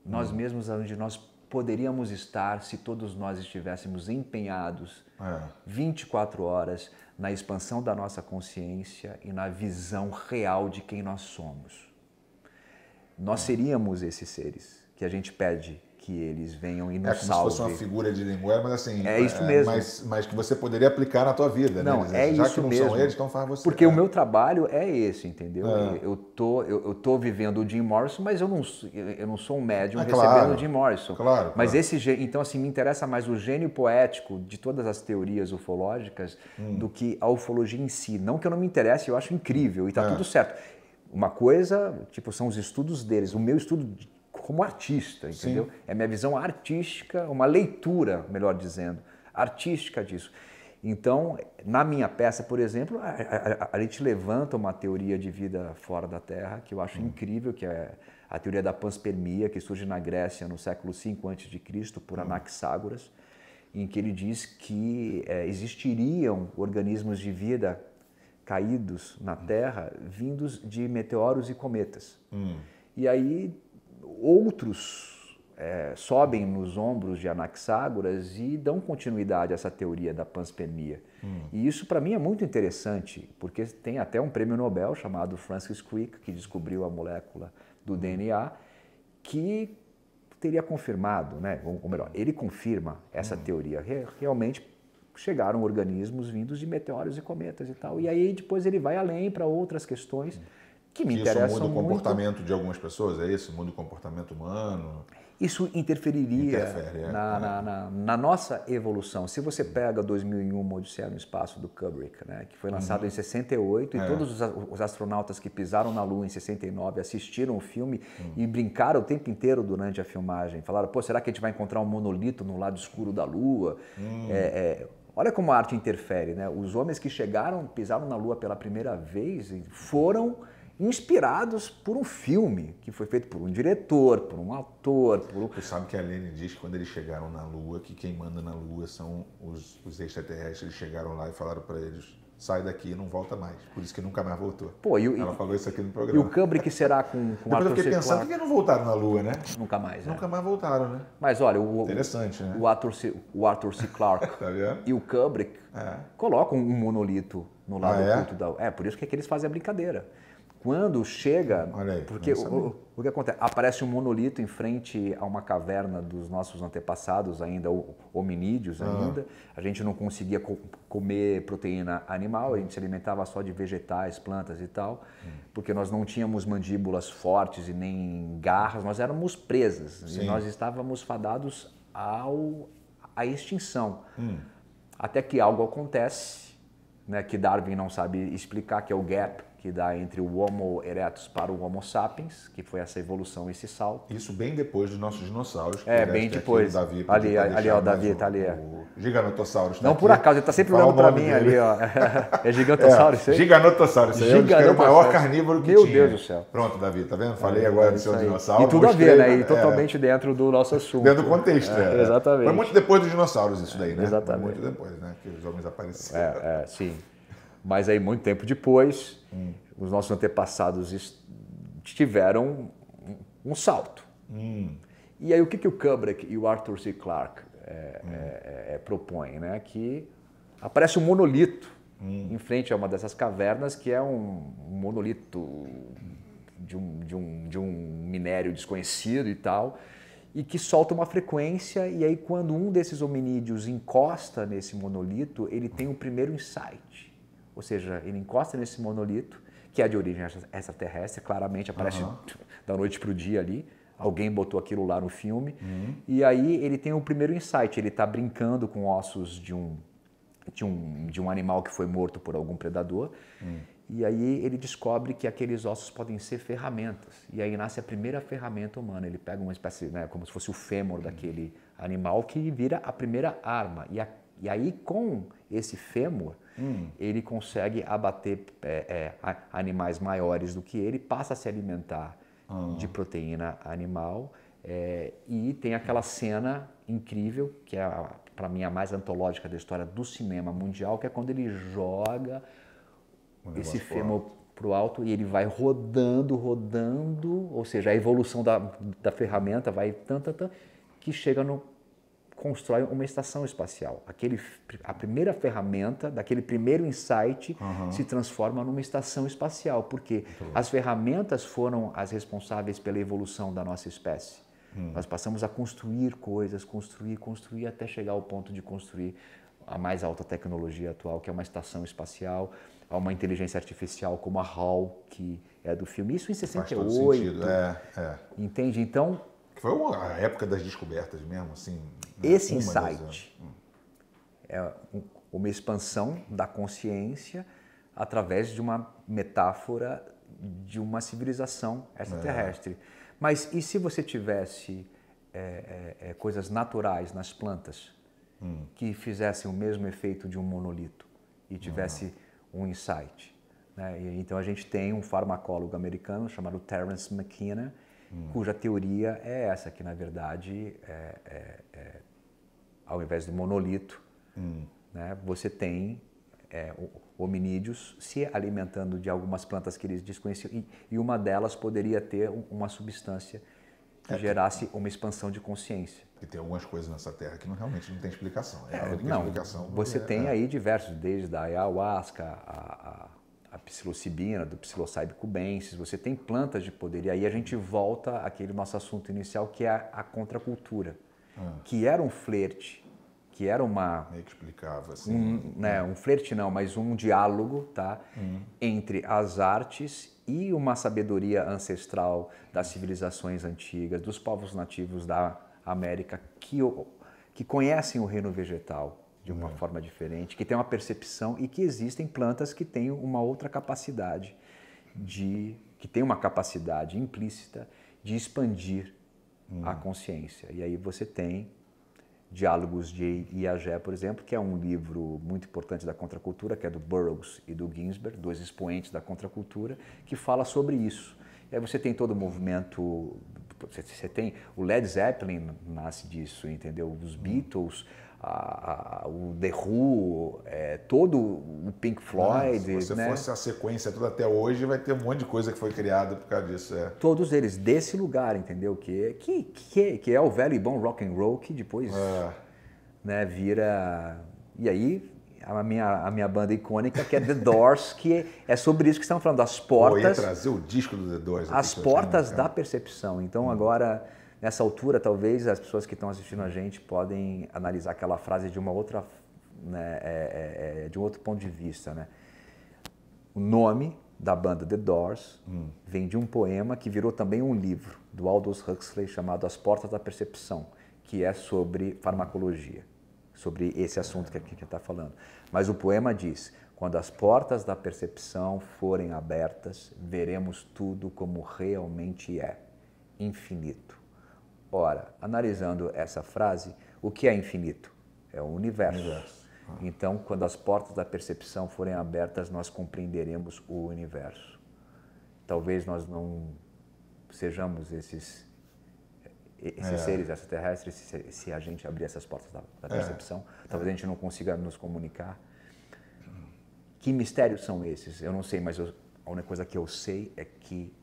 Nós hum. mesmos, onde nós poderíamos estar se todos nós estivéssemos empenhados é. 24 horas na expansão da nossa consciência e na visão real de quem nós somos. Nós hum. seríamos esses seres que a gente pede que eles venham e é nos é como salve. se fosse uma figura de linguagem, mas assim. É isso é, mesmo. É, mas, mas, que você poderia aplicar na tua vida, né? não, né? Dizer, é já isso que não mesmo. são eles, então faz você. Porque é. o né? meu trabalho é esse, entendeu? É. Eu, tô, eu, eu, tô vivendo o Jim Morrison, mas eu não, eu não sou um médium ah, recebendo claro. o Jim Morrison. Claro. Mas claro. esse Então, assim, me interessa mais o gênio poético de todas as teorias ufológicas hum. do que a ufologia em si. Não que eu não me interesse, eu acho incrível e tá hum. tudo certo. Uma coisa, tipo, são os estudos deles. O meu estudo como artista, entendeu? Sim. É minha visão artística, uma leitura, melhor dizendo, artística disso. Então, na minha peça, por exemplo, a, a, a gente levanta uma teoria de vida fora da Terra que eu acho hum. incrível, que é a teoria da panspermia, que surge na Grécia no século V a.C. por hum. Anaxágoras, em que ele diz que é, existiriam organismos de vida caídos na hum. Terra vindos de meteoros e cometas. Hum. E aí outros é, sobem nos ombros de Anaxágoras e dão continuidade a essa teoria da panspermia. Hum. E isso, para mim, é muito interessante, porque tem até um prêmio Nobel chamado Francis Crick, que descobriu a molécula do hum. DNA, que teria confirmado, né? ou melhor, ele confirma essa hum. teoria. Realmente chegaram organismos vindos de meteoros e cometas e tal. E aí depois ele vai além para outras questões hum que me que interessam muito. Isso muda o comportamento muito. de algumas pessoas, é isso? Muda o comportamento humano? Isso interferiria Interfere, é, na, é. Na, na, na, nossa evolução. Se você pega 2001, Odisseia no Espaço, do Kubrick, né, que foi lançado uhum. em 68, e é. todos os, os, astronautas que pisaram na Lua em 69 assistiram o filme uhum. e brincaram o tempo inteiro durante a filmagem. Falaram, pô, será que a gente vai encontrar um monolito no lado escuro da Lua? Uhum. Olha como a arte interfere, né? Os homens que chegaram, pisaram na Lua pela primeira vez, foram inspirados por um filme que foi feito por um diretor, por um ator, por Você sabe que a Lene diz que quando eles chegaram na Lua, que quem manda na Lua são os, os extraterrestres, eles chegaram lá e falaram para eles, sai daqui e não volta mais. Por isso que nunca mais voltou. Pô, e, Ela e, falou isso aqui no programa. E o câmbio que será com, com Depois eu fiquei pensando, por que não voltaram na Lua, né? Nunca mais, né? Nunca é. mais voltaram, né? Mas olha, o, Interessante, o, né? o, Arthur, C, o Arthur C. Clarke tá e o Kubrick é. colocam um monolito no lado ah, é? oculto é? da... É, por isso que, é que eles fazem a brincadeira. Quando chega, aí, porque o, o, que acontece? Aparece um monolito em frente a uma caverna dos nossos antepassados ainda, hominídeos uhum. ainda. A gente não conseguia co comer proteína animal, a gente se alimentava só de vegetais, plantas e tal, uhum. porque nós não tínhamos mandíbulas fortes e nem garras, nós éramos presas Sim. e nós estávamos fadados ao, à extinção. Uhum. Até que algo acontece, né, que Darwin não sabe explicar, que é o gap que dá entre o Homo erectus para o Homo sapiens, que foi essa evolução, esse salto. Isso bem depois dos nossos dinossauros. É, bem depois. Davi ali, ali, ó, o Davi está ali. O é. Giganotossauros. Tá Não aqui. por acaso, ele está sempre olhando para mim dele. ali, ó. É Gigantossauro, é, isso aí? Giganotossauros, isso aí. Giganotossauros. É era o maior carnívoro que Meu tinha. Meu Deus do céu. Pronto, Davi, tá vendo? É, Falei é, agora do seu dinossauro. E tudo mostrei, a ver, né? E é, totalmente dentro do nosso assunto. Dentro do contexto, é. Exatamente. Foi muito depois dos dinossauros isso daí, né? Exatamente. Foi muito depois, né? Que os homens apareceram. É, é sim. Mas aí, muito tempo depois, hum. os nossos antepassados tiveram um, um salto. Hum. E aí, o que, que o Kubrick e o Arthur C. Clarke é, hum. é, é, é propõem? Né? Que aparece um monolito hum. em frente a uma dessas cavernas, que é um, monolito de um, de, um, de um minério desconhecido e tal, e que solta uma frequência, e aí quando um desses hominídeos encosta nesse monolito, ele tem o primeiro insight ou seja, ele encosta nesse monolito, que é de origem extraterrestre, claramente aparece uhum. da noite para o dia ali. Alguém botou aquilo lá no filme. Uhum. E aí ele tem o primeiro insight, ele está brincando com ossos de um, de, um, de um animal que foi morto por algum predador. Uhum. E aí ele descobre que aqueles ossos podem ser ferramentas. E aí nasce a primeira ferramenta humana. Ele pega uma espécie, né, como se fosse o fêmur uhum. daquele animal que vira a primeira arma. E, a, e aí com esse fêmur, hum. ele consegue abater é, é, animais maiores do que ele, passa a se alimentar ah. de proteína animal. É, e tem aquela cena incrível, que é para mim a mais antológica da história do cinema mundial, que é quando ele joga um esse fêmur para o alto e ele vai rodando, rodando, ou seja, a evolução da, da ferramenta vai tanto que chega no constrói uma estação espacial. Aquele, a primeira ferramenta, daquele primeiro insight, uhum. se transforma numa estação espacial, porque uhum. as ferramentas foram as responsáveis pela evolução da nossa espécie. Uhum. Nós passamos a construir coisas, construir, construir, até chegar ao ponto de construir a mais alta tecnologia atual, que é uma estação espacial, uma inteligência artificial como a HAL, que é do filme. Isso em 68. Faz todo sentido. É, é. Entende? Então, foi uma, a época das descobertas mesmo, assim. Né? Esse insight hum. é uma expansão da consciência através de uma metáfora de uma civilização extraterrestre. É. Mas e se você tivesse é, é, é coisas naturais nas plantas hum. que fizessem o mesmo efeito de um monolito e tivesse um insight? Né? E, então a gente tem um farmacólogo americano chamado Terence McKenna cuja teoria é essa, que na verdade, é, é, é, ao invés do monolito, hum. né, você tem é, hominídeos se alimentando de algumas plantas que eles desconheciam, e, e uma delas poderia ter uma substância é, que gerasse uma expansão de consciência. E tem algumas coisas nessa terra que não, realmente não tem explicação. É, é não, explicação Você é, tem é. aí diversos, desde a ayahuasca, a, a psilocibina, do psilocybe cubensis, você tem plantas de poder. E aí a gente volta àquele nosso assunto inicial, que é a, contracultura, ah. que era um flerte, que era uma... Meio que explicava, assim. Um, né, um flerte não, mas um diálogo, tá? Hum. Entre as artes e uma sabedoria ancestral das civilizações antigas, dos povos nativos da América, que, que conhecem o reino vegetal, de uma é. forma diferente, que tem uma percepção e que existem plantas que têm uma outra capacidade de que tem uma capacidade implícita de expandir hum. a uhum. consciência. E aí você tem Diálogos de Iagé, por exemplo, que é um livro muito importante da contracultura, que é do Burroughs e do Ginsberg, dois expoentes da contracultura, que fala sobre isso. E aí você tem todo o movimento, você tem o Led Zeppelin nasce disso, entendeu? Os uhum. Beatles, a, a, o The Who, é, todo o Pink Floyd. se você né? fosse a sequência toda até hoje, vai ter um monte de coisa que foi criada por causa disso. É. Todos eles desse lugar, entendeu? Que, que, que, que é o velho e bom rock and roll que depois é. né, vira. E aí a minha, a minha banda icônica, que é The Doors, que é sobre isso que estamos falando, as portas. Eu ia trazer o disco do The Doors. As portas da percepção. Então hum. agora Nessa altura, talvez as pessoas que estão assistindo a gente podem analisar aquela frase de uma outra, né, é, é, é, de um outro ponto de vista, né? O nome da banda The Doors hum. vem de um poema que virou também um livro do Aldous Huxley chamado As Portas da Percepção, que é sobre farmacologia, sobre esse assunto que a gente está falando. Mas o poema diz: quando as portas da percepção forem abertas, veremos tudo como realmente é, infinito. Ora, analisando essa frase, o que é infinito? É o universo. universo. Ah. Então, quando as portas da percepção forem abertas, nós compreenderemos o universo. Talvez nós não sejamos esses, esses é. seres extraterrestres se, se, a gente abrir essas portas da, da é. percepção. É. Talvez é. a gente não consiga nos comunicar. Hum. Que mistérios são esses? Eu não sei, mas eu, a única coisa que eu sei é que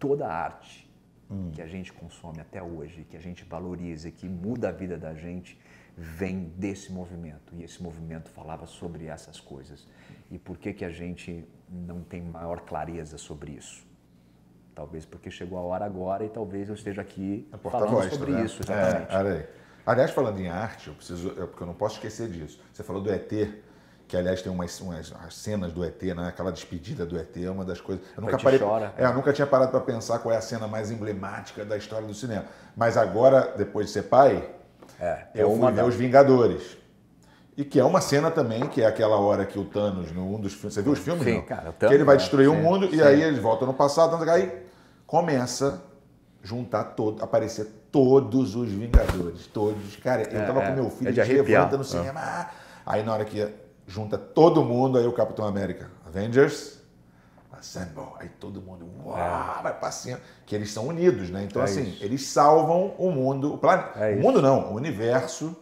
toda arte hum. que a gente consome até hoje, que a gente valoriza, que muda a vida da gente, vem desse movimento. E esse movimento falava sobre essas coisas. E por que, que a gente não tem maior clareza sobre isso? Talvez porque chegou a hora agora e talvez eu esteja aqui é falando voz, tá sobre né? isso, é, exatamente. É, aliás, falando em arte, eu preciso, eu, porque eu não posso esquecer disso. Você falou do ET, que aliás tem umas, umas, umas, cenas do ET, né? aquela despedida do ET é uma das coisas. Eu nunca, parei, chora. É, eu nunca tinha parado para pensar qual é a cena mais emblemática da história do cinema. Mas agora, depois de ser pai, é, eu é fui ver da... Os Vingadores. E que é uma cena também, que é aquela hora que o Thanos, um dos filmes. Você viu os filmes? Sim, não? cara. Thanos, que ele vai é, destruir o mundo sim. e aí eles voltam no passado. Aí começa juntar todo, aparecer todos os Vingadores. Todos. Cara, eu é, tava é. com meu filho, é a gente levanta no cinema. É. Aí na hora que junta todo mundo, aí o Capitão América, Avengers, Assemble, aí todo mundo, uau, é. vai passeando, que eles são unidos, né? Então, é assim, isso. eles salvam o mundo, o planeta, é o mundo não, o universo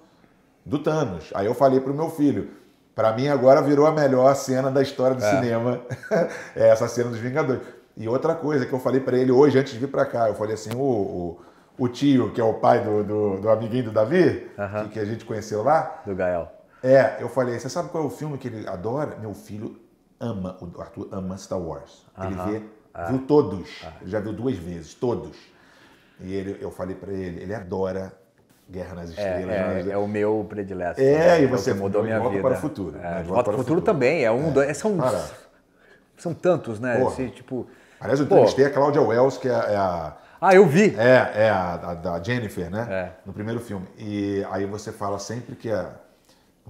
do Thanos. Aí eu falei pro meu filho, para mim agora virou a melhor cena da história do é. cinema, é essa cena dos Vingadores. E outra coisa que eu falei para ele hoje, antes de vir para cá, eu falei assim, o, o o tio, que é o pai do, do, do amiguinho do Davi, que, que, a gente conheceu lá. Do Gael. É, eu falei, você sabe qual é o filme que ele adora? Meu filho ama, o Arthur ama Star Wars. Uh -huh. Ele vê, ah. viu todos, ah. já viu duas vezes, todos. E ele, eu falei para ele, ele adora Guerra nas é, Estrelas. É, é, é o meu predileto. É, né? e é você mudou minha volta vida. Para o futuro, é, volta, volta para o futuro. futuro também, é um, é. dois, são, são tantos, né? Esse, tipo, aliás, eu entrevistei a Cláudia Wells, que é a ah, eu vi. É, é a, da Jennifer, né? É. No primeiro filme. E aí você fala sempre que é...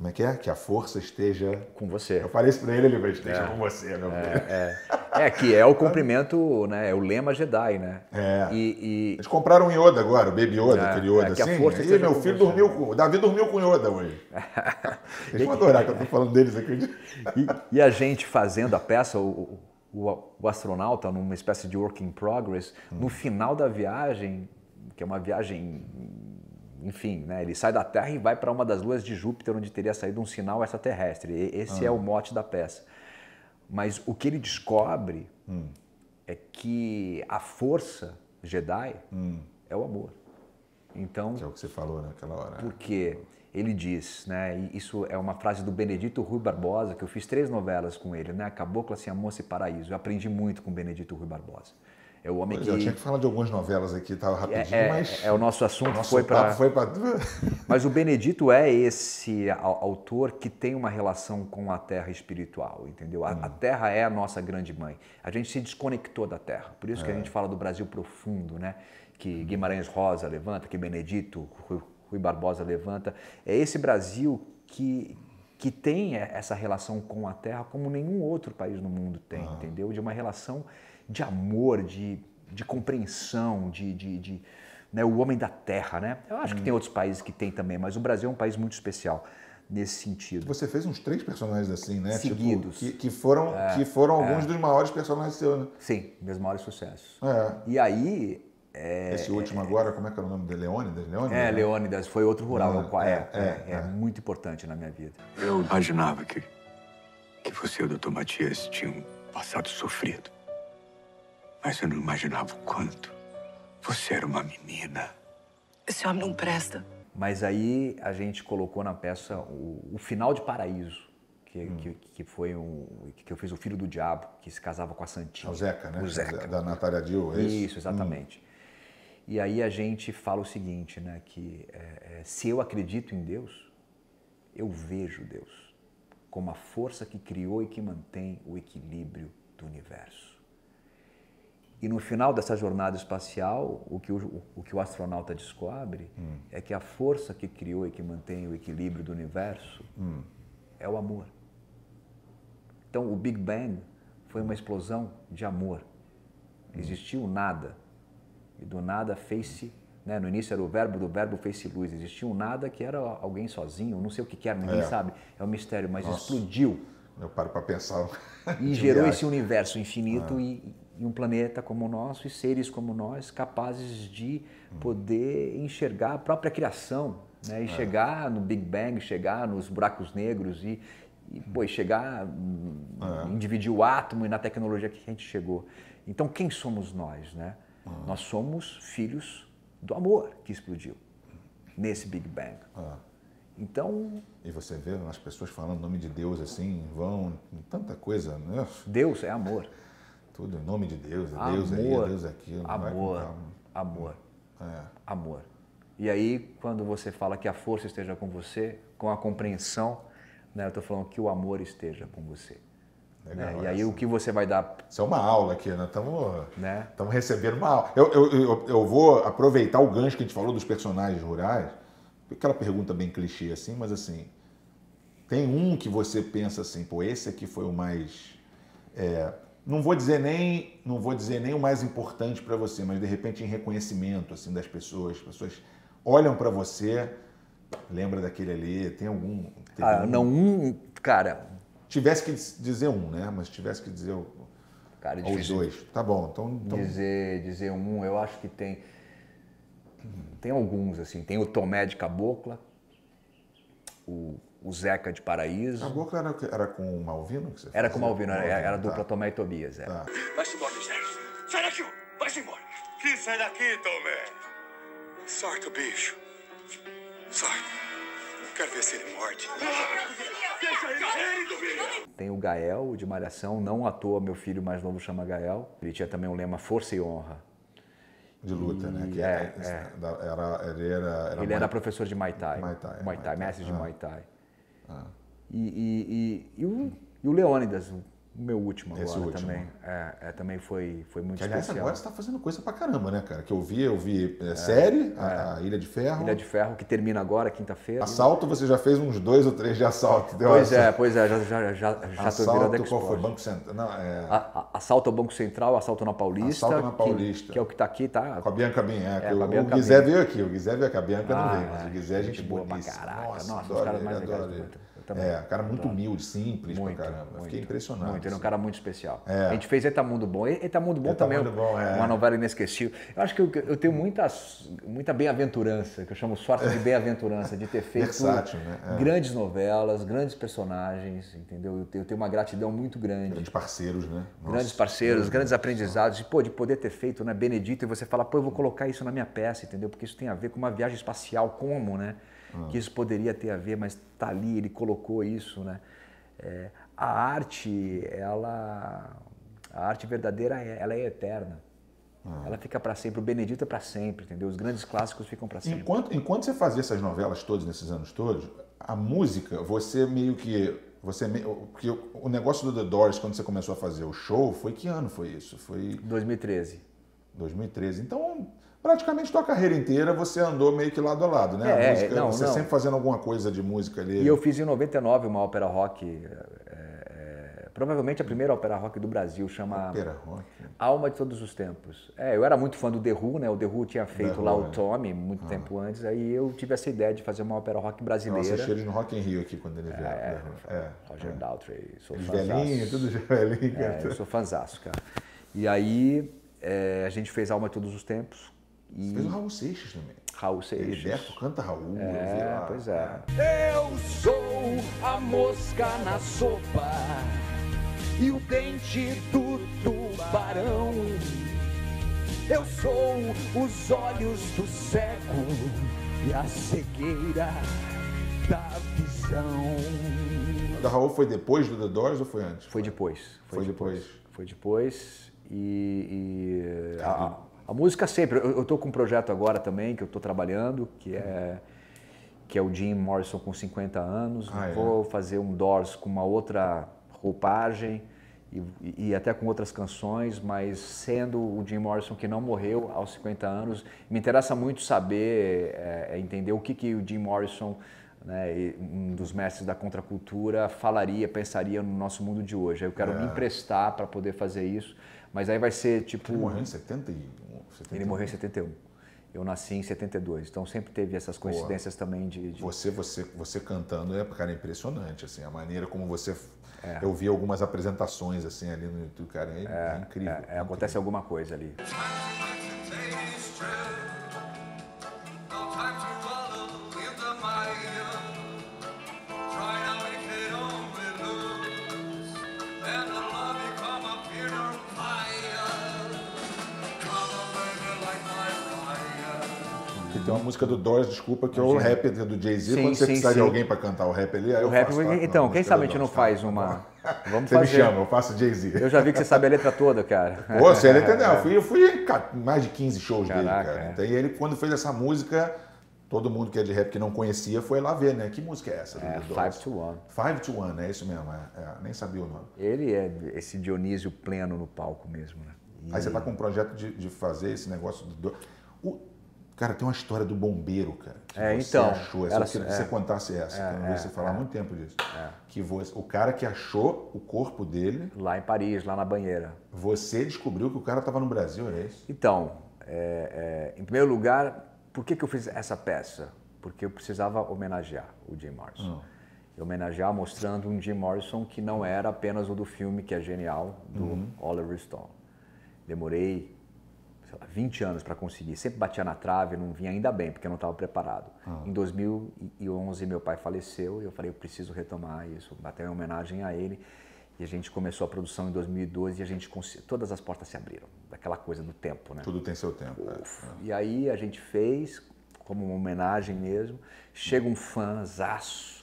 Como é que é? Que a força esteja com você. Eu falei isso para ele, ele vai esteja é. com você, meu é, É. é. que é o cumprimento, né? É o lema Jedi, né? É. E, e... Eles compraram um Yoda agora, o Baby Yoda, é, aquele é, Yoda, que assim. A força e meu filho dormiu com. O Davi dormiu com Yoda hoje. Eles vão adorar que eu tô falando deles aqui. e, e a gente fazendo a peça, o, o, o, astronauta, numa espécie de work in progress, hum. no final da viagem, que é uma viagem enfim, né, ele sai da Terra e vai para uma das luas de Júpiter, onde teria saído um sinal extraterrestre. E esse ah. é o ah. mote da peça. Mas o que ele descobre hum. é que a força Jedi hum. é o amor. Então, que é o que você falou naquela hora. Porque ele diz, né, isso é uma frase do Benedito Rui Barbosa, que eu fiz três novelas com ele, né, Cabocla, assim, Sem Moça e Paraíso. Eu aprendi muito com Benedito Rui Barbosa. É o homem que. É, eu tinha que falar de algumas novelas aqui, estava tá, rapidinho, é, é mas. É, é, o nosso assunto o nosso foi para. mas o Benedito é esse autor que tem uma relação com a terra espiritual, entendeu? A, hum. a terra é a nossa grande mãe. A gente se desconectou da terra. Por isso é. que a gente fala do Brasil profundo, né? Que hum. Guimarães Rosa levanta, que Benedito, Rui, Rui Barbosa levanta. É esse Brasil que, que tem essa relação com a terra como nenhum outro país no mundo tem, ah. entendeu? De uma relação de amor, de, de compreensão, de, de, de né, o homem da terra, né? Eu acho hum. que tem outros países que tem também, mas o Brasil é um país muito especial nesse sentido. Você fez uns três personagens assim, né? Tipo, Seguidos. Tipo, que, que, foram, é, que foram é. alguns é. dos maiores personagens seus, né? Sim, meus maiores sucessos. É. E aí. É, Esse último é, agora, como é que era o nome dele? Leônidas? Leônidas? É, né? Leônidas, foi outro rural, Leônidas, qual é, é, é, muito importante na minha vida. Eu imaginava que, que você e o Dr. Matias tinham passado sofrido. Mas eu não imaginava o quanto. Você era uma menina. Esse homem não presta. Mas aí a gente colocou na peça o, o final de Paraíso, que, hum. que, que, foi um. que eu fiz o filho do diabo, que se casava com a Santinha. O Zeca, né? O Zeca. Da Natália Dill, é isso? Isso, exatamente. Hum. E aí a gente fala o seguinte, né? Que é, é, se eu acredito em Deus, eu vejo Deus como a força que criou e que mantém o equilíbrio do universo. E no final dessa jornada espacial, o que o, o, que o astronauta descobre hum. é que a força que criou e que mantém o equilíbrio do universo hum. é o amor. Então, o Big Bang foi uma explosão de amor. Hum. Existiu nada. E do nada fez-se. Né? No início era o verbo, do verbo fez-se luz. Existiu nada que era alguém sozinho, não sei o que, quer, ninguém é. sabe. É um mistério, mas Nossa. explodiu. Eu paro para pensar. E gerou esse universo infinito ah. e, em um planeta como o nosso e seres como nós capazes de poder enxergar a própria criação, né? E é. chegar no Big Bang, chegar nos buracos negros e, e pô, chegar hum, é. em dividir o átomo e na tecnologia que a gente chegou. Então, quem somos nós, né? Uhum. Nós somos filhos do amor que explodiu nesse Big Bang. É. Então. E você vê as pessoas falando o nome de Deus assim, vão, tanta coisa, né? Deus é amor. Tudo em nome de Deus, é Deus é amor, aí, Deus aquilo. Amor, amor, é. amor. E aí, quando você fala que a força esteja com você, com a compreensão, né, eu estou falando que o amor esteja com você. Né, Legal, né? E aí, essa. o que você vai dar? Isso é uma aula aqui, né? Estamos né? recebendo uma aula. Eu, eu, eu, eu vou aproveitar o gancho que a gente falou dos personagens rurais. Aquela pergunta bem clichê assim, mas assim, tem um que você pensa assim, pô, esse aqui foi o mais. É, não vou dizer nem, não vou dizer nem o mais importante para você, mas de repente em reconhecimento assim das pessoas, as pessoas olham para você, lembra daquele ali, tem algum tem Ah, não um, cara, tivesse que dizer um, né? Mas tivesse que dizer cara, os dois. Tá bom. Então, então, dizer, dizer um, eu acho que tem tem alguns assim, tem o Tomé de Cabocla, o o Zeca de Paraíso. A boca era, era com o Malvino? Que você era com o é, Malvino, era, era tá. dupla Tomé e Tobias. É. Tá. Vai-se embora, Sérgio. Sai daqui, vai-se embora. Que sai daqui, Tomé? Sorte o bicho. Sorte. Quero ver se ele morde. Tem o Gael, de Malhação, não à toa, meu filho mais novo chama Gael. Ele tinha também o lema Força e Honra. De luta, e, né? Que é, é, é, é. Era, ele era, era, ele era professor de Muay Thai. Muay Thai, Muay Thai, Muay Thai. mestre de ah. Muay Thai. Ah. E, e, e, e, o, e o Leônidas, o meu último agora último. também. É, é, também foi, foi muito que, aliás, especial. agora você está fazendo coisa pra caramba, né, cara? Que eu vi, eu vi é, é série, a, é. a, Ilha de Ferro. Ilha de Ferro, que termina agora, quinta-feira. Assalto, você já fez uns dois ou três de assalto. Deu pois é, pois é, já, já, já, já assalto, tô virando Assalto, qual foi? Banco Central? Não, é. a, a, assalto ao Banco Central, assalto na Paulista. Assalto na Paulista. Que, que é o que está aqui, tá? Com a Bianca Bin, é. o, Bianca o Guizé veio aqui, o Guizé veio aqui, a Bianca ah, não veio, mas o Guizé é gente, gente boa. Pra caraca, nossa, nossa os caras mais legais também. É, cara muito então, humilde, simples muito, pra caramba. Muito, Fiquei impressionado. Muito, ele é um assim. cara muito especial. É. A gente fez Etamundo Bom. Etamundo Bom Etamundo também é Bom, é uma novela inesquecível. Eu acho que eu, eu tenho muita, muita bem-aventurança, que eu chamo sorte de é. bem-aventurança, de ter feito Versátil, né? grandes novelas, grandes personagens, entendeu? Eu tenho uma gratidão muito grande. Grandes parceiros, né? Nossa. Grandes parceiros, grandes aprendizados. E, pô, de poder ter feito, né? Benedito, e você fala, pô, eu vou colocar isso na minha peça, entendeu? Porque isso tem a ver com uma viagem espacial, como, né? que isso poderia ter a ver, mas tá ali, ele colocou isso, né? É, a arte, ela, a arte verdadeira, é, ela é eterna. Ah. Ela fica para sempre, o Benedito é para sempre, entendeu? Os grandes clássicos ficam para sempre. Enquanto, enquanto você fazia essas novelas todas, nesses anos todos, a música, você meio que você porque o negócio do The Doors quando você começou a fazer o show foi que ano foi isso? Foi 2013. 2013. Então praticamente tua carreira inteira você andou meio que lado a lado, né? É, música, não, você não. sempre fazendo alguma coisa de música ali. E eu fiz em 99 uma ópera rock, é, é, provavelmente a primeira ópera rock do Brasil, chama ópera rock. Alma de Todos os Tempos. É, eu era muito fã do The Who, né? O The Who tinha feito Who, lá é. o Tommy muito ah. tempo antes, aí eu tive essa ideia de fazer uma ópera rock brasileira. Nossa, cheiro no Rock in Rio aqui quando ele veio. É, né? é, Roger é. Daltrey, sou fãzão. Velhinho, tudo velhinho. É, eu sou fãzaço, cara. E aí é, a gente fez Alma de Todos os Tempos e... fez o Raul Seixas também. Raul é, Seixas. Heriberto canta Raul. É, pois é. Eu sou a mosca na sopa e o dente do tubarão. Eu sou os olhos do cego e a cegueira da visão. Da Raul foi depois do The Doors ou foi antes? Foi depois. Foi, foi depois. depois. Foi depois. E. e... Ah, a música sempre. Eu, eu tô com um projeto agora também que eu tô trabalhando, que é que é o Jim Morrison com 50 anos. Ah, é? Vou fazer um Doors com uma outra roupagem e, e, até com outras canções, mas sendo o Jim Morrison que não morreu aos 50 anos, me interessa muito saber, é, é, entender o que, que o Jim Morrison, né, um dos mestres da contracultura, falaria, pensaria no nosso mundo de hoje. Eu quero é. me emprestar para poder fazer isso, mas aí vai ser tipo. Ele morreu em 70 e 71. Ele morreu em 71. Eu nasci em 72, então sempre teve essas coincidências também de, de, Você você você cantando é, cara, impressionante, assim, a maneira como você... É. Eu vi algumas apresentações, assim, ali no YouTube, cara, é, é incrível, é, é incrível. Acontece alguma coisa ali. Uhum. Tem uma música do Doors, desculpa, que é o rap do Jay-Z. Quando você sim, precisar de alguém para cantar o rap ali, aí o eu rap, faço tá, Então, quem sabe a gente não tá. faz uma... Vamos você fazer. me chama, eu faço Jay-Z. Eu já vi que você sabe a letra toda, cara. Pô, você é letra dela. Eu fui, eu fui mais de 15 shows Caraca, dele, cara. É. Então, e ele, quando fez essa música, todo mundo que é de rap que não conhecia foi lá ver, né? Que música é essa? É, Five to One. Five to One, é isso mesmo. É, é, nem sabia o nome. Ele é esse Dionísio pleno no palco mesmo, né? E... Aí você tá com um projeto de, de fazer esse negócio do... O, Cara, tem uma história do bombeiro, cara. é, então. Achou. ela, eu queria que você é. contasse essa, é, eu não é, falar é, muito tempo disso. É. Que você, o cara que achou o corpo dele. Lá em Paris, lá na banheira. Você descobriu que o cara estava no Brasil, é isso? Então, é, em primeiro lugar, por que, que eu fiz essa peça? Porque eu precisava homenagear o Jim Morrison. Hum. homenagear mostrando um Jim Morrison que não era apenas o do filme, que é genial, do uhum. Oliver Stone. Demorei sei lá, 20 anos para conseguir. Sempre batia na trave, não vinha ainda bem, porque eu não estava preparado. Ah. Em 2011, meu pai faleceu e eu falei, eu preciso retomar isso, bater em homenagem a ele. E a gente começou a produção em 2012 e a gente todas as portas se abriram, daquela coisa do tempo, né? Tudo tem seu tempo. é. E aí a gente fez como uma homenagem mesmo. Chega um fãzaço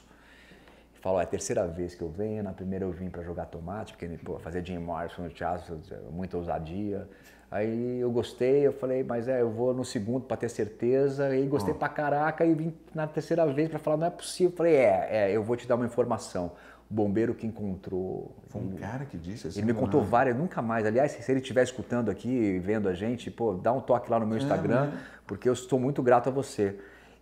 falou, é a terceira vez que eu venho, na primeira eu vim para jogar tomate, porque pô, fazer Jim Morrison no teatro, é muita ousadia. Aí eu gostei, eu falei, mas é, eu vou no segundo para ter certeza. E gostei uhum. pra caraca e vim na terceira vez para falar, não é possível. Eu falei, é, é, eu vou te dar uma informação. O bombeiro que encontrou. Foi um ele, cara que disse assim. Ele me ah. contou nada. várias, nunca mais. Aliás, se ele estiver escutando aqui, vendo a gente, pô, dá um toque lá no meu é, Instagram, né? porque eu estou muito grato a você.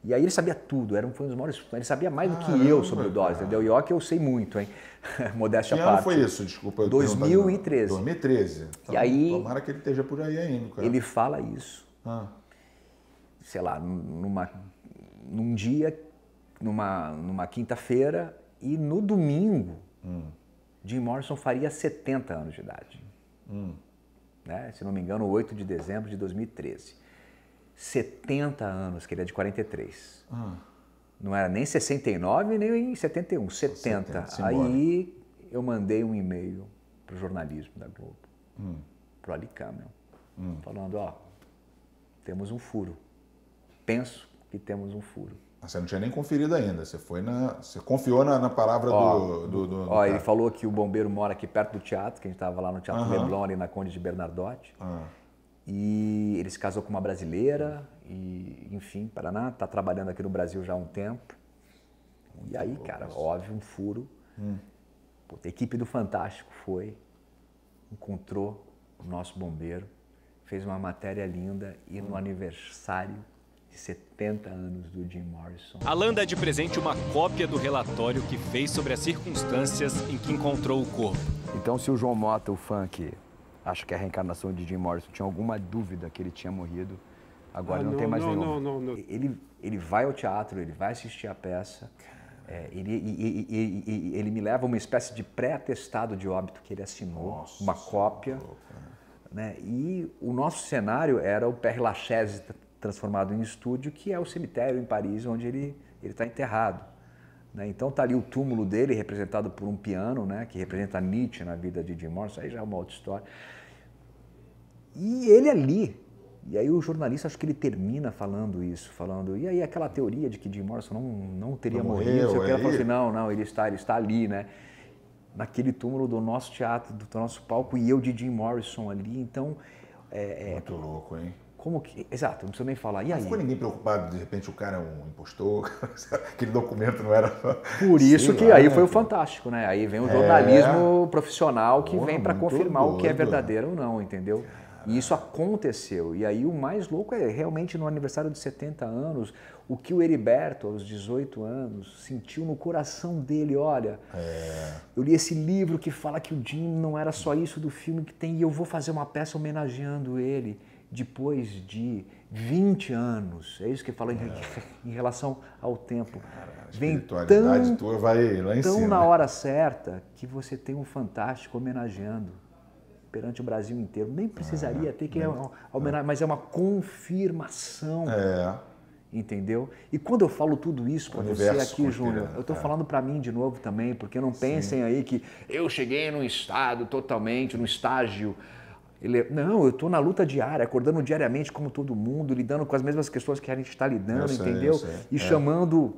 E aí ele sabia tudo, era um, foi um dos maiores, ele sabia mais do que eu sobre o Dose, entendeu? E ó que eu sei muito, hein? Modéstia à parte. Que foi isso, desculpa? Eu 2013. 2013. Então, e aí, tomara que ele esteja por aí ainda, cara. Ele fala isso, ah. sei lá, numa, num dia, numa, numa quinta-feira, e no domingo, hum. Jim Morrison faria 70 anos de idade. Hum. Né? Se não me engano, 8 de dezembro de 2013. 70 anos, que ele é de 43. Ah. Não era nem 69, nem 71, 70. 70 Aí eu mandei um e-mail para o jornalismo da Globo, hum. para o Alicâmio, hum. falando, ó, temos um furo. Penso que temos um furo. Você não tinha nem conferido ainda, você foi na. Você confiou na, na palavra ó, do, do, do, Ó, ele falou que o bombeiro mora aqui perto do teatro, que a gente estava lá no Teatro uhum. Leblon, ali na Conde de Bernardote ah. E ele se casou com uma brasileira e, enfim, Paraná, está trabalhando aqui no Brasil já há um tempo. E aí, cara, óbvio, um furo. Hum. a equipe do Fantástico foi, encontrou o nosso bombeiro, fez uma matéria linda e no hum. aniversário de 70 anos do Jim Morrison. Alan dá é de presente uma cópia do relatório que fez sobre as circunstâncias em que encontrou o corpo. Então, se o João Mota, o funk, Acho que a reencarnação de Jim Morrison tinha alguma dúvida que ele tinha morrido. Agora ah, não, não, tem mais não, Não, não, Ele, ele vai ao teatro, ele vai assistir a peça. É, ele, ele, ele, ele, me leva uma espécie de pré-atestado de óbito que ele assinou, Nossa, uma é cópia. Né? né? E o nosso cenário era o Père Lachaise transformado em estúdio, que é o cemitério em Paris onde ele está enterrado. Né? Então está ali o túmulo dele representado por um piano, né? que representa Nietzsche na vida de Jim Morrison, aí já é uma outra história. E ele ali. E aí o jornalista, acho que ele termina falando isso, falando, e aí aquela teoria de que Jim Morrison não, não teria não morrido, morreu, é assim, não, não, ele está, ele está ali, né? Naquele túmulo do nosso teatro, do nosso palco, e eu de Jim Morrison ali, então... É, é, Muito louco, hein? Como que... Exato, não precisa nem falar. E aí? Não ficou ninguém preocupado, de repente o cara é um impostor, aquele documento não era. Por isso Sei que lá, aí né? foi o fantástico, né? Aí vem o jornalismo é... profissional que vem para confirmar doido. o que é verdadeiro ou não, entendeu? E isso aconteceu. E aí o mais louco é realmente no aniversário de 70 anos, o que o Heriberto, aos 18 anos, sentiu no coração dele. Olha, é. eu li esse livro que fala que o Jim não era só isso do filme que tem, e eu vou fazer uma peça homenageando ele depois de 20 anos. É isso que fala é. em, relação ao tempo. Cara, a Vem tão, tua vai lá em tão cima. na né? hora certa que você tem um fantástico homenageando perante o Brasil inteiro. Nem precisaria é, ter que homenagear, é. mas é uma confirmação. É. Entendeu? E quando eu falo tudo isso para você aqui, Júnior, eu estou é. falando para mim de novo também, porque não pensem Sim. aí que eu cheguei num estado totalmente, num estágio ele, não, eu estou na luta diária, acordando diariamente como todo mundo, lidando com as mesmas questões que a gente está lidando, sei, entendeu? E é. chamando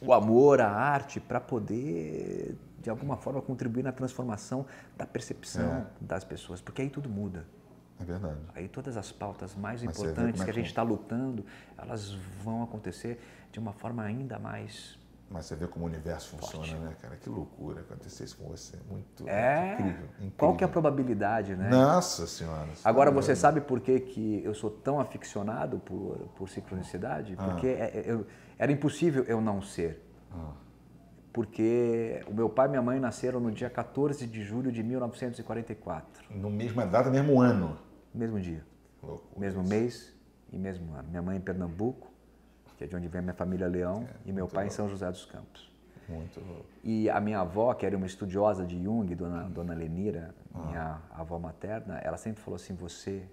o amor, a arte, para poder de alguma forma contribuir na transformação da percepção é. das pessoas, porque aí tudo muda. É verdade. Aí todas as pautas mais Mas importantes é que a gente está lutando, elas vão acontecer de uma forma ainda mais mas você vê como o universo funciona, né, cara? Que loucura acontecer isso com você. Muito, é... incrível, incrível, Qual que é a probabilidade, né? Nossa Senhora. Tá Agora, tá você vendo? sabe por que, que eu sou tão aficionado por, por sincronicidade? Ah. Porque é, é eu, era impossível eu não ser. Ah porque o meu pai e minha mãe nasceram no dia 14 de julho de 1944. No mesma data, mesmo ano? Mesmo dia. Loucura mesmo mês e mesmo ano. Minha mãe em Pernambuco, que é de onde vem a minha família Leão, é, e meu pai louco. em São José dos Campos. Muito louco. E a minha avó, que era uma estudiosa de Jung, dona, dona Lenira, ah. minha avó materna, ela sempre falou assim: você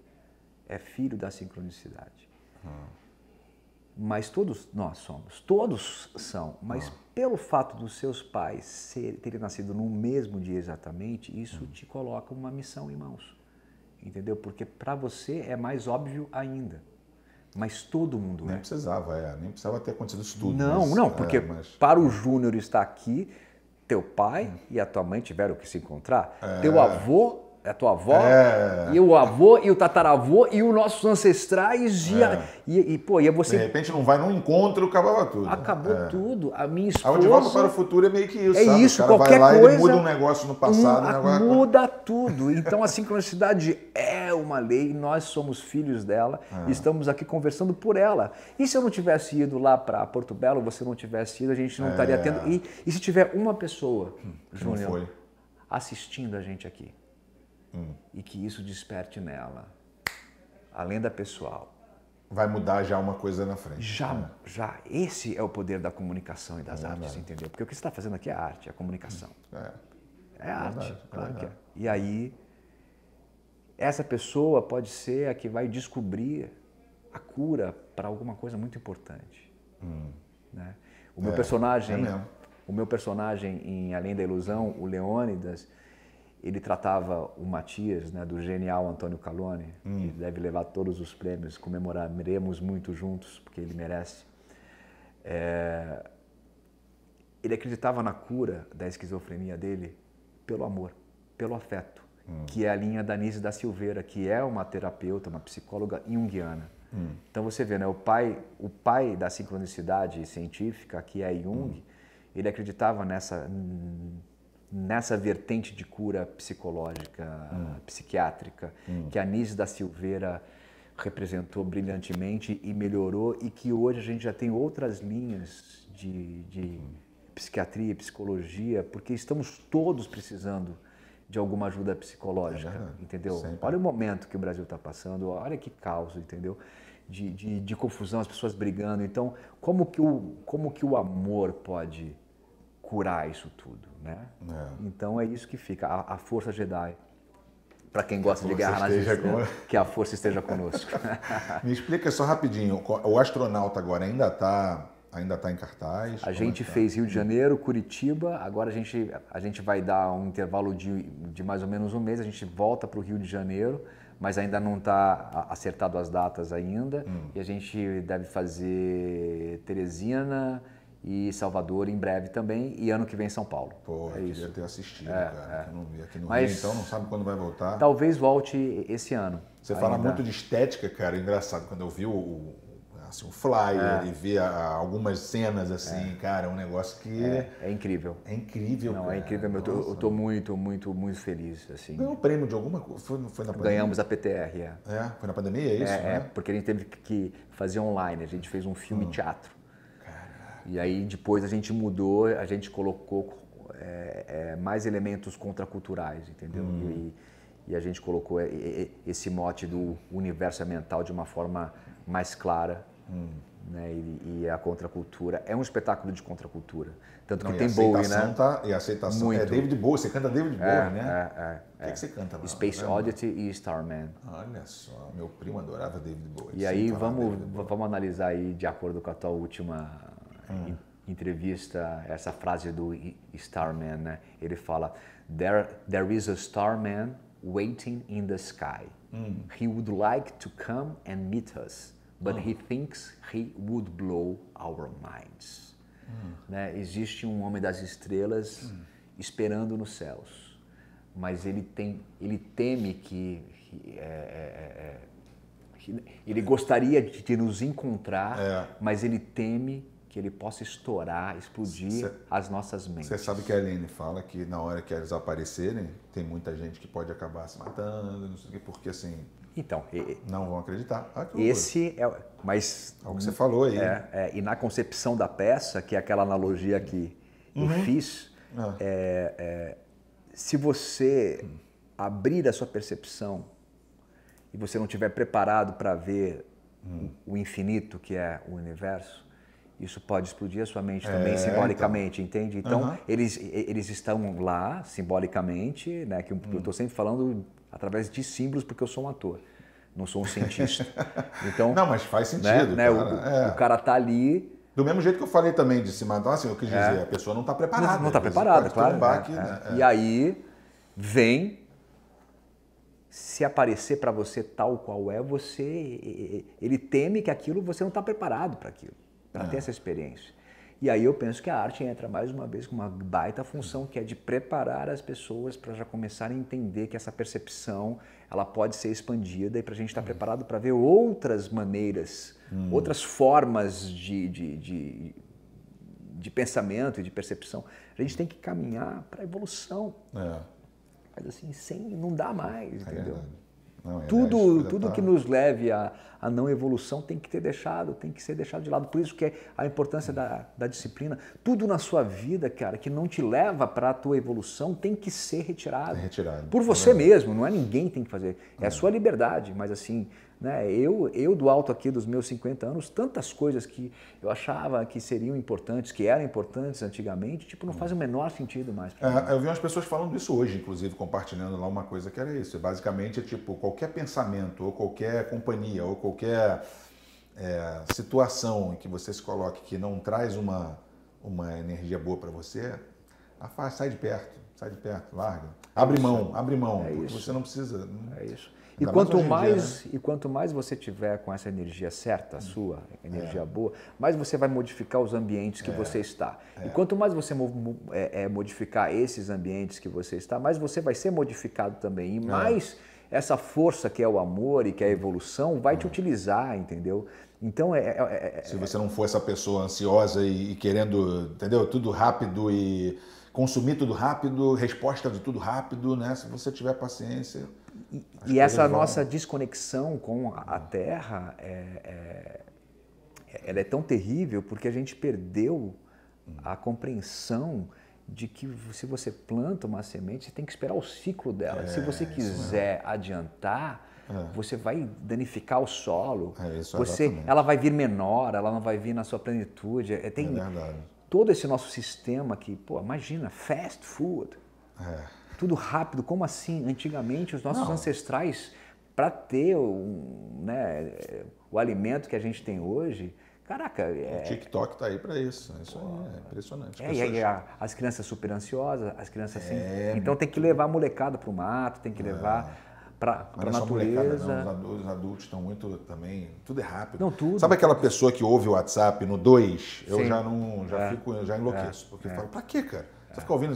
é filho da sincronicidade. Ah. Mas todos nós somos, todos são, mas ah pelo fato dos seus pais ser, terem nascido no mesmo dia exatamente, isso uhum. te coloca uma missão em mãos. Entendeu? Porque para você é mais óbvio ainda. Mas todo mundo nem é. precisava, é, nem precisava ter acontecido isso tudo. Não, mas, não, é, porque é, mas... para o é. Júnior estar aqui, teu pai uhum. e a tua mãe tiveram que se encontrar, é. teu avô é a tua avó, é. e o avô, e o tataravô, e os nossos ancestrais, e, é. a, e, e, pô, e é você... De repente não vai num encontro, acabava tudo. Acabou é. tudo. A minha esposa... Onde volta para o futuro é meio que isso, É sabe? isso, o cara qualquer vai lá, coisa... muda um negócio no passado. Um, né? agora... Muda tudo. Então a sincronicidade é uma lei, nós somos filhos dela, e é. estamos aqui conversando por ela. E se eu não tivesse ido lá para Porto Belo, você não tivesse ido, a gente não estaria é. tendo... E, e se tiver uma pessoa, hum, Júnior, assistindo a gente aqui hum. e que isso desperte nela a lenda pessoal. Vai mudar já uma coisa na frente. Já, né? já. Esse é o poder da comunicação e das é artes, entendeu? Porque o que você está fazendo aqui é arte, é comunicação. É, é, é arte, verdade, claro é que é. E aí, essa pessoa pode ser a que vai descobrir a cura para alguma coisa muito importante. Hum. Né? O meu é, personagem, é o meu personagem em Além da Ilusão, o Leônidas, ele tratava o Matias, né, do genial Antônio Calone, hum. que deve levar todos os prêmios, comemoraremos muito juntos, porque ele merece. É... Ele acreditava na cura da esquizofrenia dele pelo amor, pelo afeto, hum. que é a linha da Nise da Silveira, que é uma terapeuta, uma psicóloga junguiana. Hum. Então você vê, né, o pai, o pai da sincronicidade científica, que é Jung, hum. ele acreditava nessa nessa vertente de cura psicológica, hum. psiquiátrica, hum. que a Anise da Silveira representou brilhantemente e melhorou, e que hoje a gente já tem outras linhas de, de hum. psiquiatria, psicologia, porque estamos todos precisando de alguma ajuda psicológica, é entendeu? Sempre. Olha o momento que o Brasil está passando, olha que caos, entendeu? De, de, de confusão, as pessoas brigando. Então, como que o, como que o amor pode curar isso tudo, né? É. Então é isso que fica, a, a força Jedi. Para quem gosta de guerra nazista, com... que a força esteja conosco. Me explica só rapidinho, o astronauta agora ainda está ainda está em cartaz? A gente é tá? fez Rio de Janeiro, Curitiba, agora a gente, a gente vai dar um intervalo de, de mais ou menos um mês, a gente volta para o Rio de Janeiro, mas ainda não está acertado as datas ainda, hum. e a gente deve fazer Teresina, e Salvador em breve também, e ano que vem São Paulo. Pô, é eu isso. queria ter assistido, é, cara. É. Não, aqui no Mas, Rio, então não sabe quando vai voltar. Talvez volte esse ano. Você ainda. fala muito de estética, cara. É engraçado, quando eu vi o, assim, o flyer é. e ver algumas cenas é. assim, cara, é um negócio que. É, é incrível. É incrível, Não, cara. é incrível. meu Eu tô, eu tô muito, muito, muito feliz. Assim. Ganhou prêmio de alguma coisa? Foi, foi na pandemia? Ganhamos a PTR, é. É? Foi na pandemia, é isso? É, né? porque a gente teve que fazer online. A gente fez um filme hum. teatro. E aí depois a gente mudou, a gente colocou é, é, mais elementos contraculturais, entendeu? Hum. E, e, a gente colocou é, é, é, esse mote do universo mental de uma forma mais clara. Hum. Né? E, e, a contracultura é um espetáculo de contracultura. Tanto Não, que tem Bowie, né? Tá, e a aceitação Muito. é David Bowie, você canta David Bowie, é, né? É, é, o que, é. que você canta lá? Space Oddity e Starman. Olha só, meu primo adorava David Bowie. E aí vamos, vamos analisar aí de acordo com a tua última é. entrevista, essa frase do Starman, né? Ele fala: there, there is a Starman waiting in the sky. Hum. He would like to come and meet us, but hum. he thinks he would blow our minds. Hum. Né? Existe um homem das estrelas hum. esperando nos céus, mas ele tem, ele teme que é, é, é, é ele gostaria de nos encontrar, é. mas ele teme que ele possa estourar, explodir cê, as nossas mentes. Você sabe que a Helene fala que na hora que eles aparecerem, tem muita gente que pode acabar se matando, não sei o quê, porque assim. Então, e, não vão acreditar. Ah, esse é, mas é o que você falou aí. É, né? é, e na concepção da peça, que é aquela analogia que uhum. eu fiz, ah. É, é, se você abrir a sua percepção e você não estiver preparado para ver hum. o infinito que é o universo, isso pode explodir a sua mente também é, então. simbolicamente, então. entende? Então, uhum. eles, eles estão lá simbolicamente, né? Que eu estou hum. sempre falando através de símbolos porque eu sou um ator, não sou um cientista. Então, não, mas faz né, sentido. Né, cara, né, o, é. o cara tá ali. Do mesmo jeito que eu falei também de cima, então assim, eu quis é. dizer, a pessoa não está preparada. Não está preparada, claro. É, né? Aqui, né? É. E aí vem se aparecer para você tal qual é, você ele teme que aquilo você não está preparado para aquilo para ter ah. essa experiência. E aí eu penso que a arte entra mais uma vez com uma baita função que é de preparar as pessoas para já começarem a entender que essa percepção ela pode ser expandida e para a gente estar tá hum. preparado para ver outras maneiras, hum. outras formas de, de, de, de, pensamento e de percepção. A gente tem que caminhar para a evolução. É. Mas assim, sem, não dá mais, é entendeu? Não, é, tudo né, tudo tá. que nos leve à, à não evolução tem que ter deixado, tem que ser deixado de lado. Por isso que é a importância da, da disciplina. Tudo na sua vida, cara, que não te leva para a tua evolução tem que ser retirado. É retirado. Por você é mesmo, não é ninguém que tem que fazer. É, a sua liberdade, mas assim, né? Eu, eu, do alto aqui dos meus 50 anos, tantas coisas que eu achava que seriam importantes, que eram importantes antigamente, tipo, não faz o menor sentido mais. É, eu vi umas pessoas falando isso hoje, inclusive, compartilhando lá uma coisa que era isso. Basicamente, é tipo, qualquer pensamento, ou qualquer companhia, ou qualquer é, situação em que você se coloque que não traz uma, uma energia boa para você, afasta, sai de perto, sai de perto, larga. Abre é mão, abre mão, é porque isso. você não precisa. Né? É isso. E quanto, mais, mais dia, né? e quanto mais você tiver com essa energia certa, hum. sua, energia é. boa, mais você vai modificar os ambientes que é. você está. É. E quanto mais você é, é, modificar esses ambientes que você está, mais você vai ser modificado também. E é. mais essa força que é o amor e que é a evolução vai te hum. utilizar, entendeu? Então é. Se você não for essa pessoa ansiosa e, e querendo, entendeu? Tudo rápido e consumir tudo rápido, resposta de tudo rápido, né? Se você tiver paciência e, essa nossa desconexão com a, Terra é, é, é, ela é tão terrível porque a gente perdeu a compreensão de que se você planta uma semente, você tem que esperar o ciclo dela. É, se você quiser adiantar, é. você vai danificar o solo. É, você, ela vai vir menor, ela não vai vir na sua plenitude. Tem todo esse nosso sistema que, pô, imagina, fast food. É tudo rápido. Como assim? Antigamente, os nossos Não. ancestrais, para ter um, né, o alimento que a gente tem hoje, Caraca, é... O TikTok tá aí para isso. Né? Isso aí é impressionante. É, as crianças super ansiosas, as crianças assim. É, então tem que levar a molecada para o mato, tem que é. levar é. para a natureza. Não, os adultos estão muito também. Tudo é rápido. Não, tudo. Sabe aquela pessoa que ouve o WhatsApp no 2? Eu já não. Já, é. fico, já enlouqueço. É. Porque é. falo, para quê, cara? Você fica ouvindo,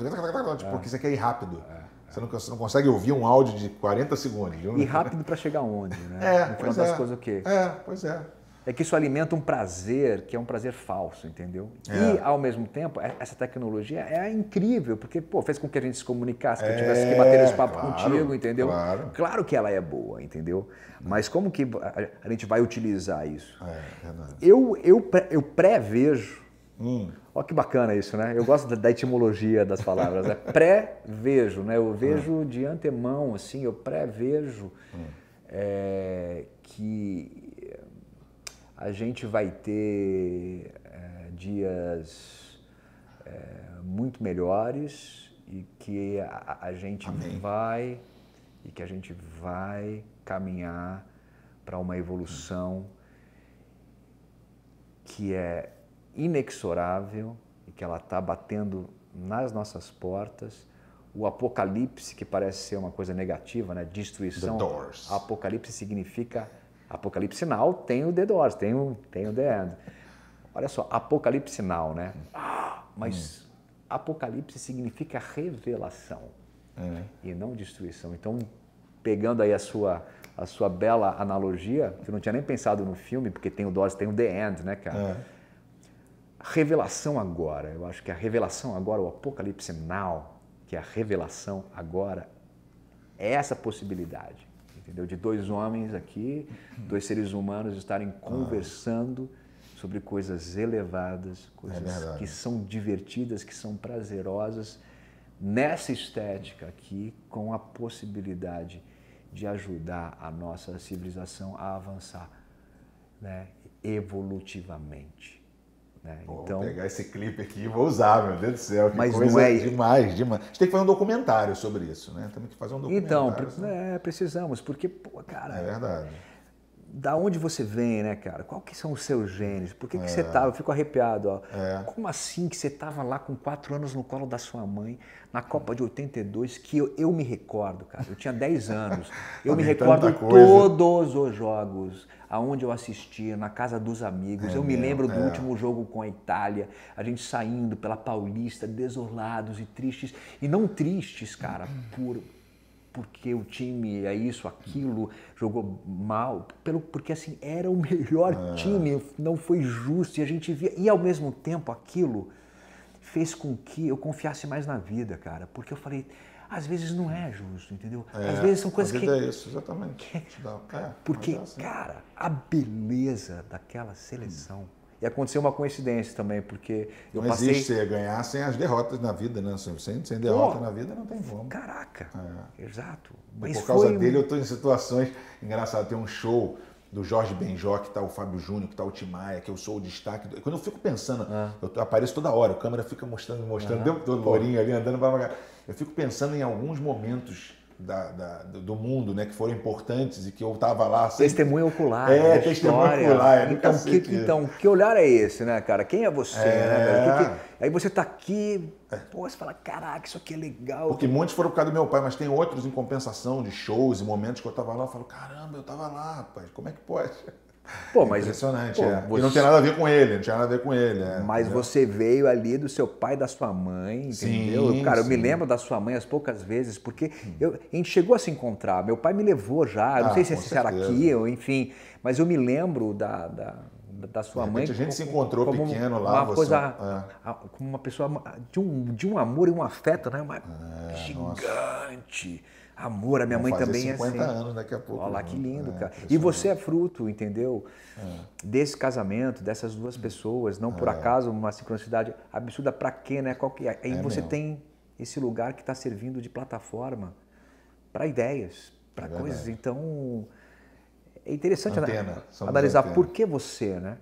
tipo, porque você quer ir rápido. É, é. Você não, você não, consegue ouvir um áudio de 40 segundos. Viu? E rápido para chegar onde, né? É, no final das é. coisas, o quê? É, pois é. É que isso alimenta um prazer que é um prazer falso, entendeu? É. E, ao mesmo tempo, é, essa tecnologia é incrível, porque pô, fez com que a gente se comunicasse, que eu tivesse que bater esse papo claro, contigo, entendeu? Claro. claro que ela é boa, entendeu? Mas como que a gente vai utilizar isso? É, verdade. Eu, eu, eu prevejo hum. Olha que bacana isso, né? Eu gosto da, etimologia das palavras. Né? Pré-vejo, né? Eu vejo hum. de antemão, assim, eu prevejo vejo hum. eh, é, que a gente vai ter é, dias é, muito melhores e que a, a gente Amém. vai e que a gente vai caminhar para uma evolução hum. que é inexorável e que ela está batendo nas nossas portas. O apocalipse, que parece ser uma coisa negativa, né? Destruição. The Doors. Apocalipse significa. Apocalipse Now tem o The Doors, tem o, tem o The End. Olha só, Apocalipse Now, né? Ah, mas hum. Apocalipse significa revelação é. e não destruição. Então, pegando aí a sua, a sua bela analogia, que eu não tinha nem pensado no filme, porque tem o doors, tem o The End, né, cara? É revelação agora. Eu acho que a revelação agora, o apocalipse now, que é a revelação agora, é essa possibilidade, entendeu? De dois homens aqui, dois seres humanos estarem ah. conversando sobre coisas elevadas, coisas é que são divertidas, que são prazerosas, nessa estética aqui, com a possibilidade de ajudar a nossa civilização a avançar né, evolutivamente. Né? Pô, então, vou pegar esse clipe aqui e vou usar, meu Deus do céu. Que mas coisa não é demais, demais. A gente tem que fazer um documentário sobre isso, né? Temos que fazer um então, documentário. Então, sobre... Né? é, precisamos, porque, pô, cara. É verdade da onde você vem, né, cara? Qual que são os seus genes? Por que, que você é. tava? Eu fico arrepiado, ó. É. Como assim que você tava lá com quatro anos no colo da sua mãe, na hum. Copa de 82, que eu, eu me recordo, cara. Eu tinha 10 anos. Eu me recordo todos os jogos aonde eu assistia, na casa dos amigos. É, eu me lembro do é. último jogo com a Itália, a gente saindo pela Paulista, desolados e tristes. E não tristes, cara, por porque o time é isso, aquilo, jogou mal, pelo porque assim era o melhor é. time, não foi justo e a gente via e ao mesmo tempo aquilo fez com que eu confiasse mais na vida, cara, porque eu falei às vezes não é justo, entendeu? É, às vezes são coisas a vida que. É isso, exatamente. Que, é, porque, é assim. cara, a beleza daquela seleção. Hum e aconteceu uma coincidência também, porque eu não passei... Não existe você ganhar sem as derrotas na vida, né? Sem, sem derrota Pô, na vida não tem como. Caraca, é. exato. Mas por causa foi... dele eu estou em situações... Engraçado, tem um show do Jorge Benjó, que está o Fábio Júnior, que está o Timaya que eu é sou o destaque. Do... Quando eu fico pensando, ah. eu apareço toda hora, a câmera fica mostrando, mostrando, ah. deu todo lourinho ali, andando pra Eu fico pensando em alguns momentos da, da, do mundo, né, que foram importantes e que eu estava lá. Sempre... Testemunho ocular. É, né, testemunho ocular. É, então que, então, que olhar é esse, né, cara? Quem é você? Né, é... Né, que, que... Aí você está aqui, pô, você fala, caraca, isso aqui é legal. Porque muitos foram por causa do meu pai, mas tem outros em compensação de shows e momentos que eu estava lá, eu falo, caramba, eu estava lá, rapaz, como é que pode? Pô, mas, Impressionante, pô, é. Você... E não tem nada a ver com ele, não tinha nada a ver com ele. É, mas você veio ali do seu pai, da sua mãe, entendeu? Sim, Cara, sim. eu me lembro da sua mãe as poucas vezes, porque hum. eu, a gente chegou a se encontrar, meu pai me levou já, não ah, sei se esse era aqui, ou enfim, mas eu me lembro da, da da sua mãe. A gente como, se encontrou como pequeno lá. Uma você, coisa, é. como uma pessoa de um, de um amor e um afeto, né? Uma é, gigante. Nossa. Amor, a minha mãe também 50 é assim. anos daqui a pouco. Olha lá que lindo, é, cara. E você é fruto, entendeu? É. Desse casamento, dessas duas pessoas, não por é. acaso uma sincronicidade absurda para quê, né? Qual que é? é? você mesmo. tem esse lugar que está servindo de plataforma para ideias, para é coisas. Então, é interessante antena, analisar antena. por que você, né?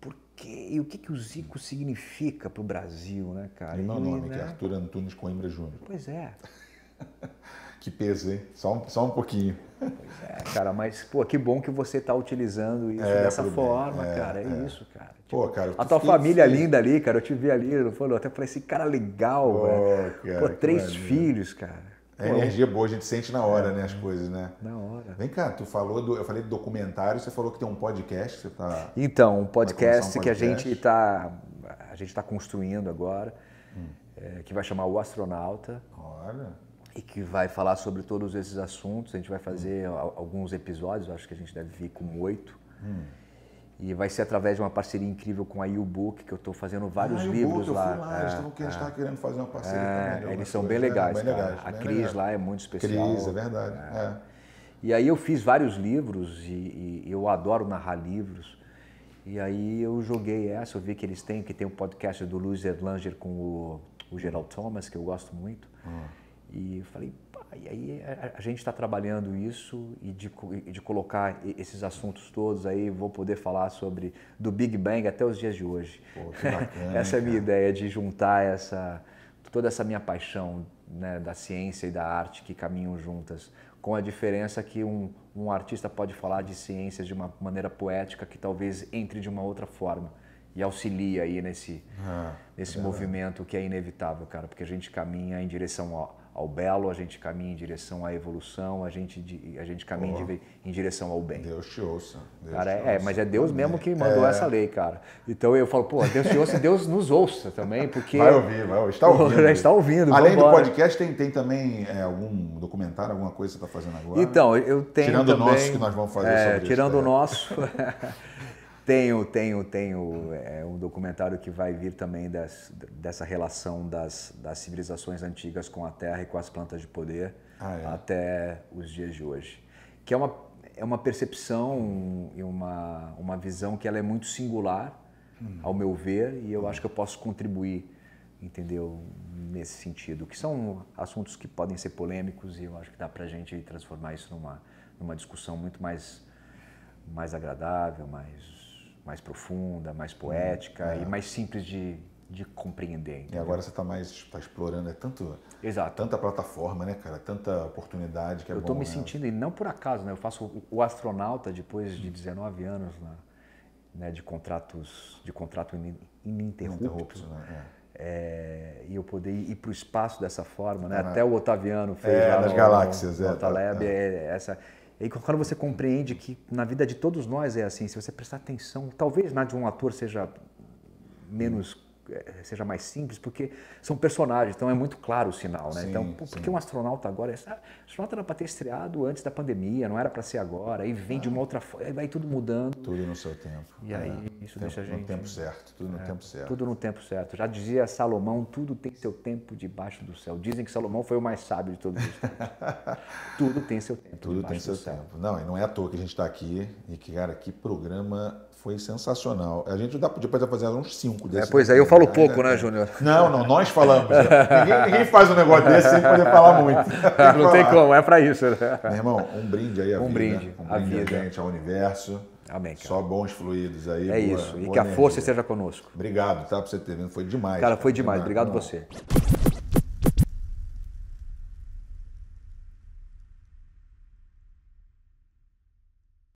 Por que, e o que, que o Zico significa para o Brasil, né, cara? E meu nome, né? que é Arthur Antunes Coimbra Júnior. Pois é. que peso, hein? Só um, só um pouquinho. Pois é, cara, mas, pô, que bom que você está utilizando isso é, dessa forma, é, cara. É, é, isso, cara. Tipo, pô, cara, a tua família é linda ali, cara, eu te vi ali, eu até falei, esse cara é legal, pô, Cara, pô, três maravilha. filhos, cara. É energia boa, a gente sente na hora, é, né, as coisas, né? Na hora. Vem cá, tu falou, do, eu falei do documentário, você falou que tem um podcast, você tá... Então, um podcast, um podcast. que a gente está a gente tá construindo agora, hum. que vai chamar O Astronauta. Olha e que vai falar sobre todos esses assuntos. A gente vai fazer hum. alguns episódios, acho que a gente deve vir com oito. Hum. E vai ser através de uma parceria incrível com a U-Book, que eu estou fazendo vários ah, livros eu lá. Fui lá. É, eles é, é. querendo fazer uma parceria é, também. Eles são bem né? legais, bem A bem Cris legal. lá é muito especial. Cris, é verdade. É. é. E aí eu fiz vários livros e, e eu adoro narrar livros. E aí eu joguei essa, eu vi que eles têm, que tem um podcast do Luiz Erlanger com o, o Gerald Thomas, que eu gosto muito. Hum. E eu falei, pá, e aí a, a gente está trabalhando isso e de, de colocar esses assuntos todos aí, vou poder falar sobre do Big Bang até os dias de hoje. Pô, bacana, essa é a minha ideia de juntar essa toda essa minha paixão né, da ciência e da arte que caminham juntas, com a diferença que um, um artista pode falar de ciências de uma maneira poética que talvez entre de uma outra forma e auxilia aí nesse, ah, nesse é movimento que é inevitável, cara, porque a gente caminha em direção ao ao belo, a gente caminha em direção à evolução, a gente, a gente caminha oh, em direção ao bem. Deus te ouça. Deus cara, te é, é, ouça. é, mas é Deus mesmo que mandou é. essa lei, cara. Então eu falo, pô, Deus te ouça e Deus nos ouça também, porque... Vai ouvir, vai ouvir. Está ouvindo. Já está ouvindo. Além vambora. do podcast, tem, tem também é, algum documentário, alguma coisa que você está fazendo agora? Então, eu tenho Tirando também, o nosso que nós vamos fazer é, sobre Tirando isso, o é. nosso... Tenho, tenho, tenho é, um documentário que vai vir também das, dessa relação das, das civilizações antigas com a terra e com as plantas de poder ah, é. até os dias de hoje. Que é uma, é uma percepção e uma, uma visão que ela é muito singular, hum. ao meu ver, e eu hum. acho que eu posso contribuir, entendeu, nesse sentido. Que são assuntos que podem ser polêmicos e eu acho que dá para a gente transformar isso numa, numa discussão muito mais, mais agradável, mais mais profunda, mais poética hum, é. e mais simples de, de compreender. Entendeu? E agora você está mais tá explorando, é tanto, Exato. tanta plataforma, né, cara? Tanta oportunidade que é Eu estou me né? sentindo, e não por acaso, né? Eu faço o, astronauta depois de 19 anos né, né de contratos de contrato ininterrupto. né? É. É, e eu poder ir para o espaço dessa forma, né? Até o Otaviano fez é, lá nas no, galáxias, no, no é, Taleb, é, é. é, essa e quando você compreende que na vida de todos nós é assim, se você prestar atenção, talvez na de um ator seja menos eh, seja mais simples, porque são personagens, então é muito claro o sinal, né? Sim, então, pô, por que um astronauta agora? O é, ah, astronauta era para ter estreado antes da pandemia, não era para ser agora, e vem ah, de uma outra forma, vai tudo mudando. Tudo no seu tempo. E aí é, isso tempo, deixa a gente. No tempo certo, tudo no é, tempo certo. Tudo no tempo certo. Já dizia Salomão, tudo tem seu tempo debaixo do céu. Dizem que Salomão foi o mais sábio de todos os tempos. tudo tem seu tempo. Tudo tem seu tempo. Não, e não é à toa que a gente está aqui e que, cara, que programa foi sensacional. A gente dá, depois fazer uns cinco desses. É, pois é, eu falo né? pouco, né, Júnior? Não, não, nós falamos. Né? ninguém, ninguém, faz um negócio desse sem poder falar muito. Tem não falar. tem como, é para isso. Né? Meu irmão, um brinde aí à um vida. Brinde, um brinde à gente, ao universo. Amém, cara. Só bons fluidos aí. É boa, isso. Boa e que a força esteja conosco. Obrigado, tá? Por você ter vindo. Foi demais. Cara, cara. foi demais. Obrigado não. você.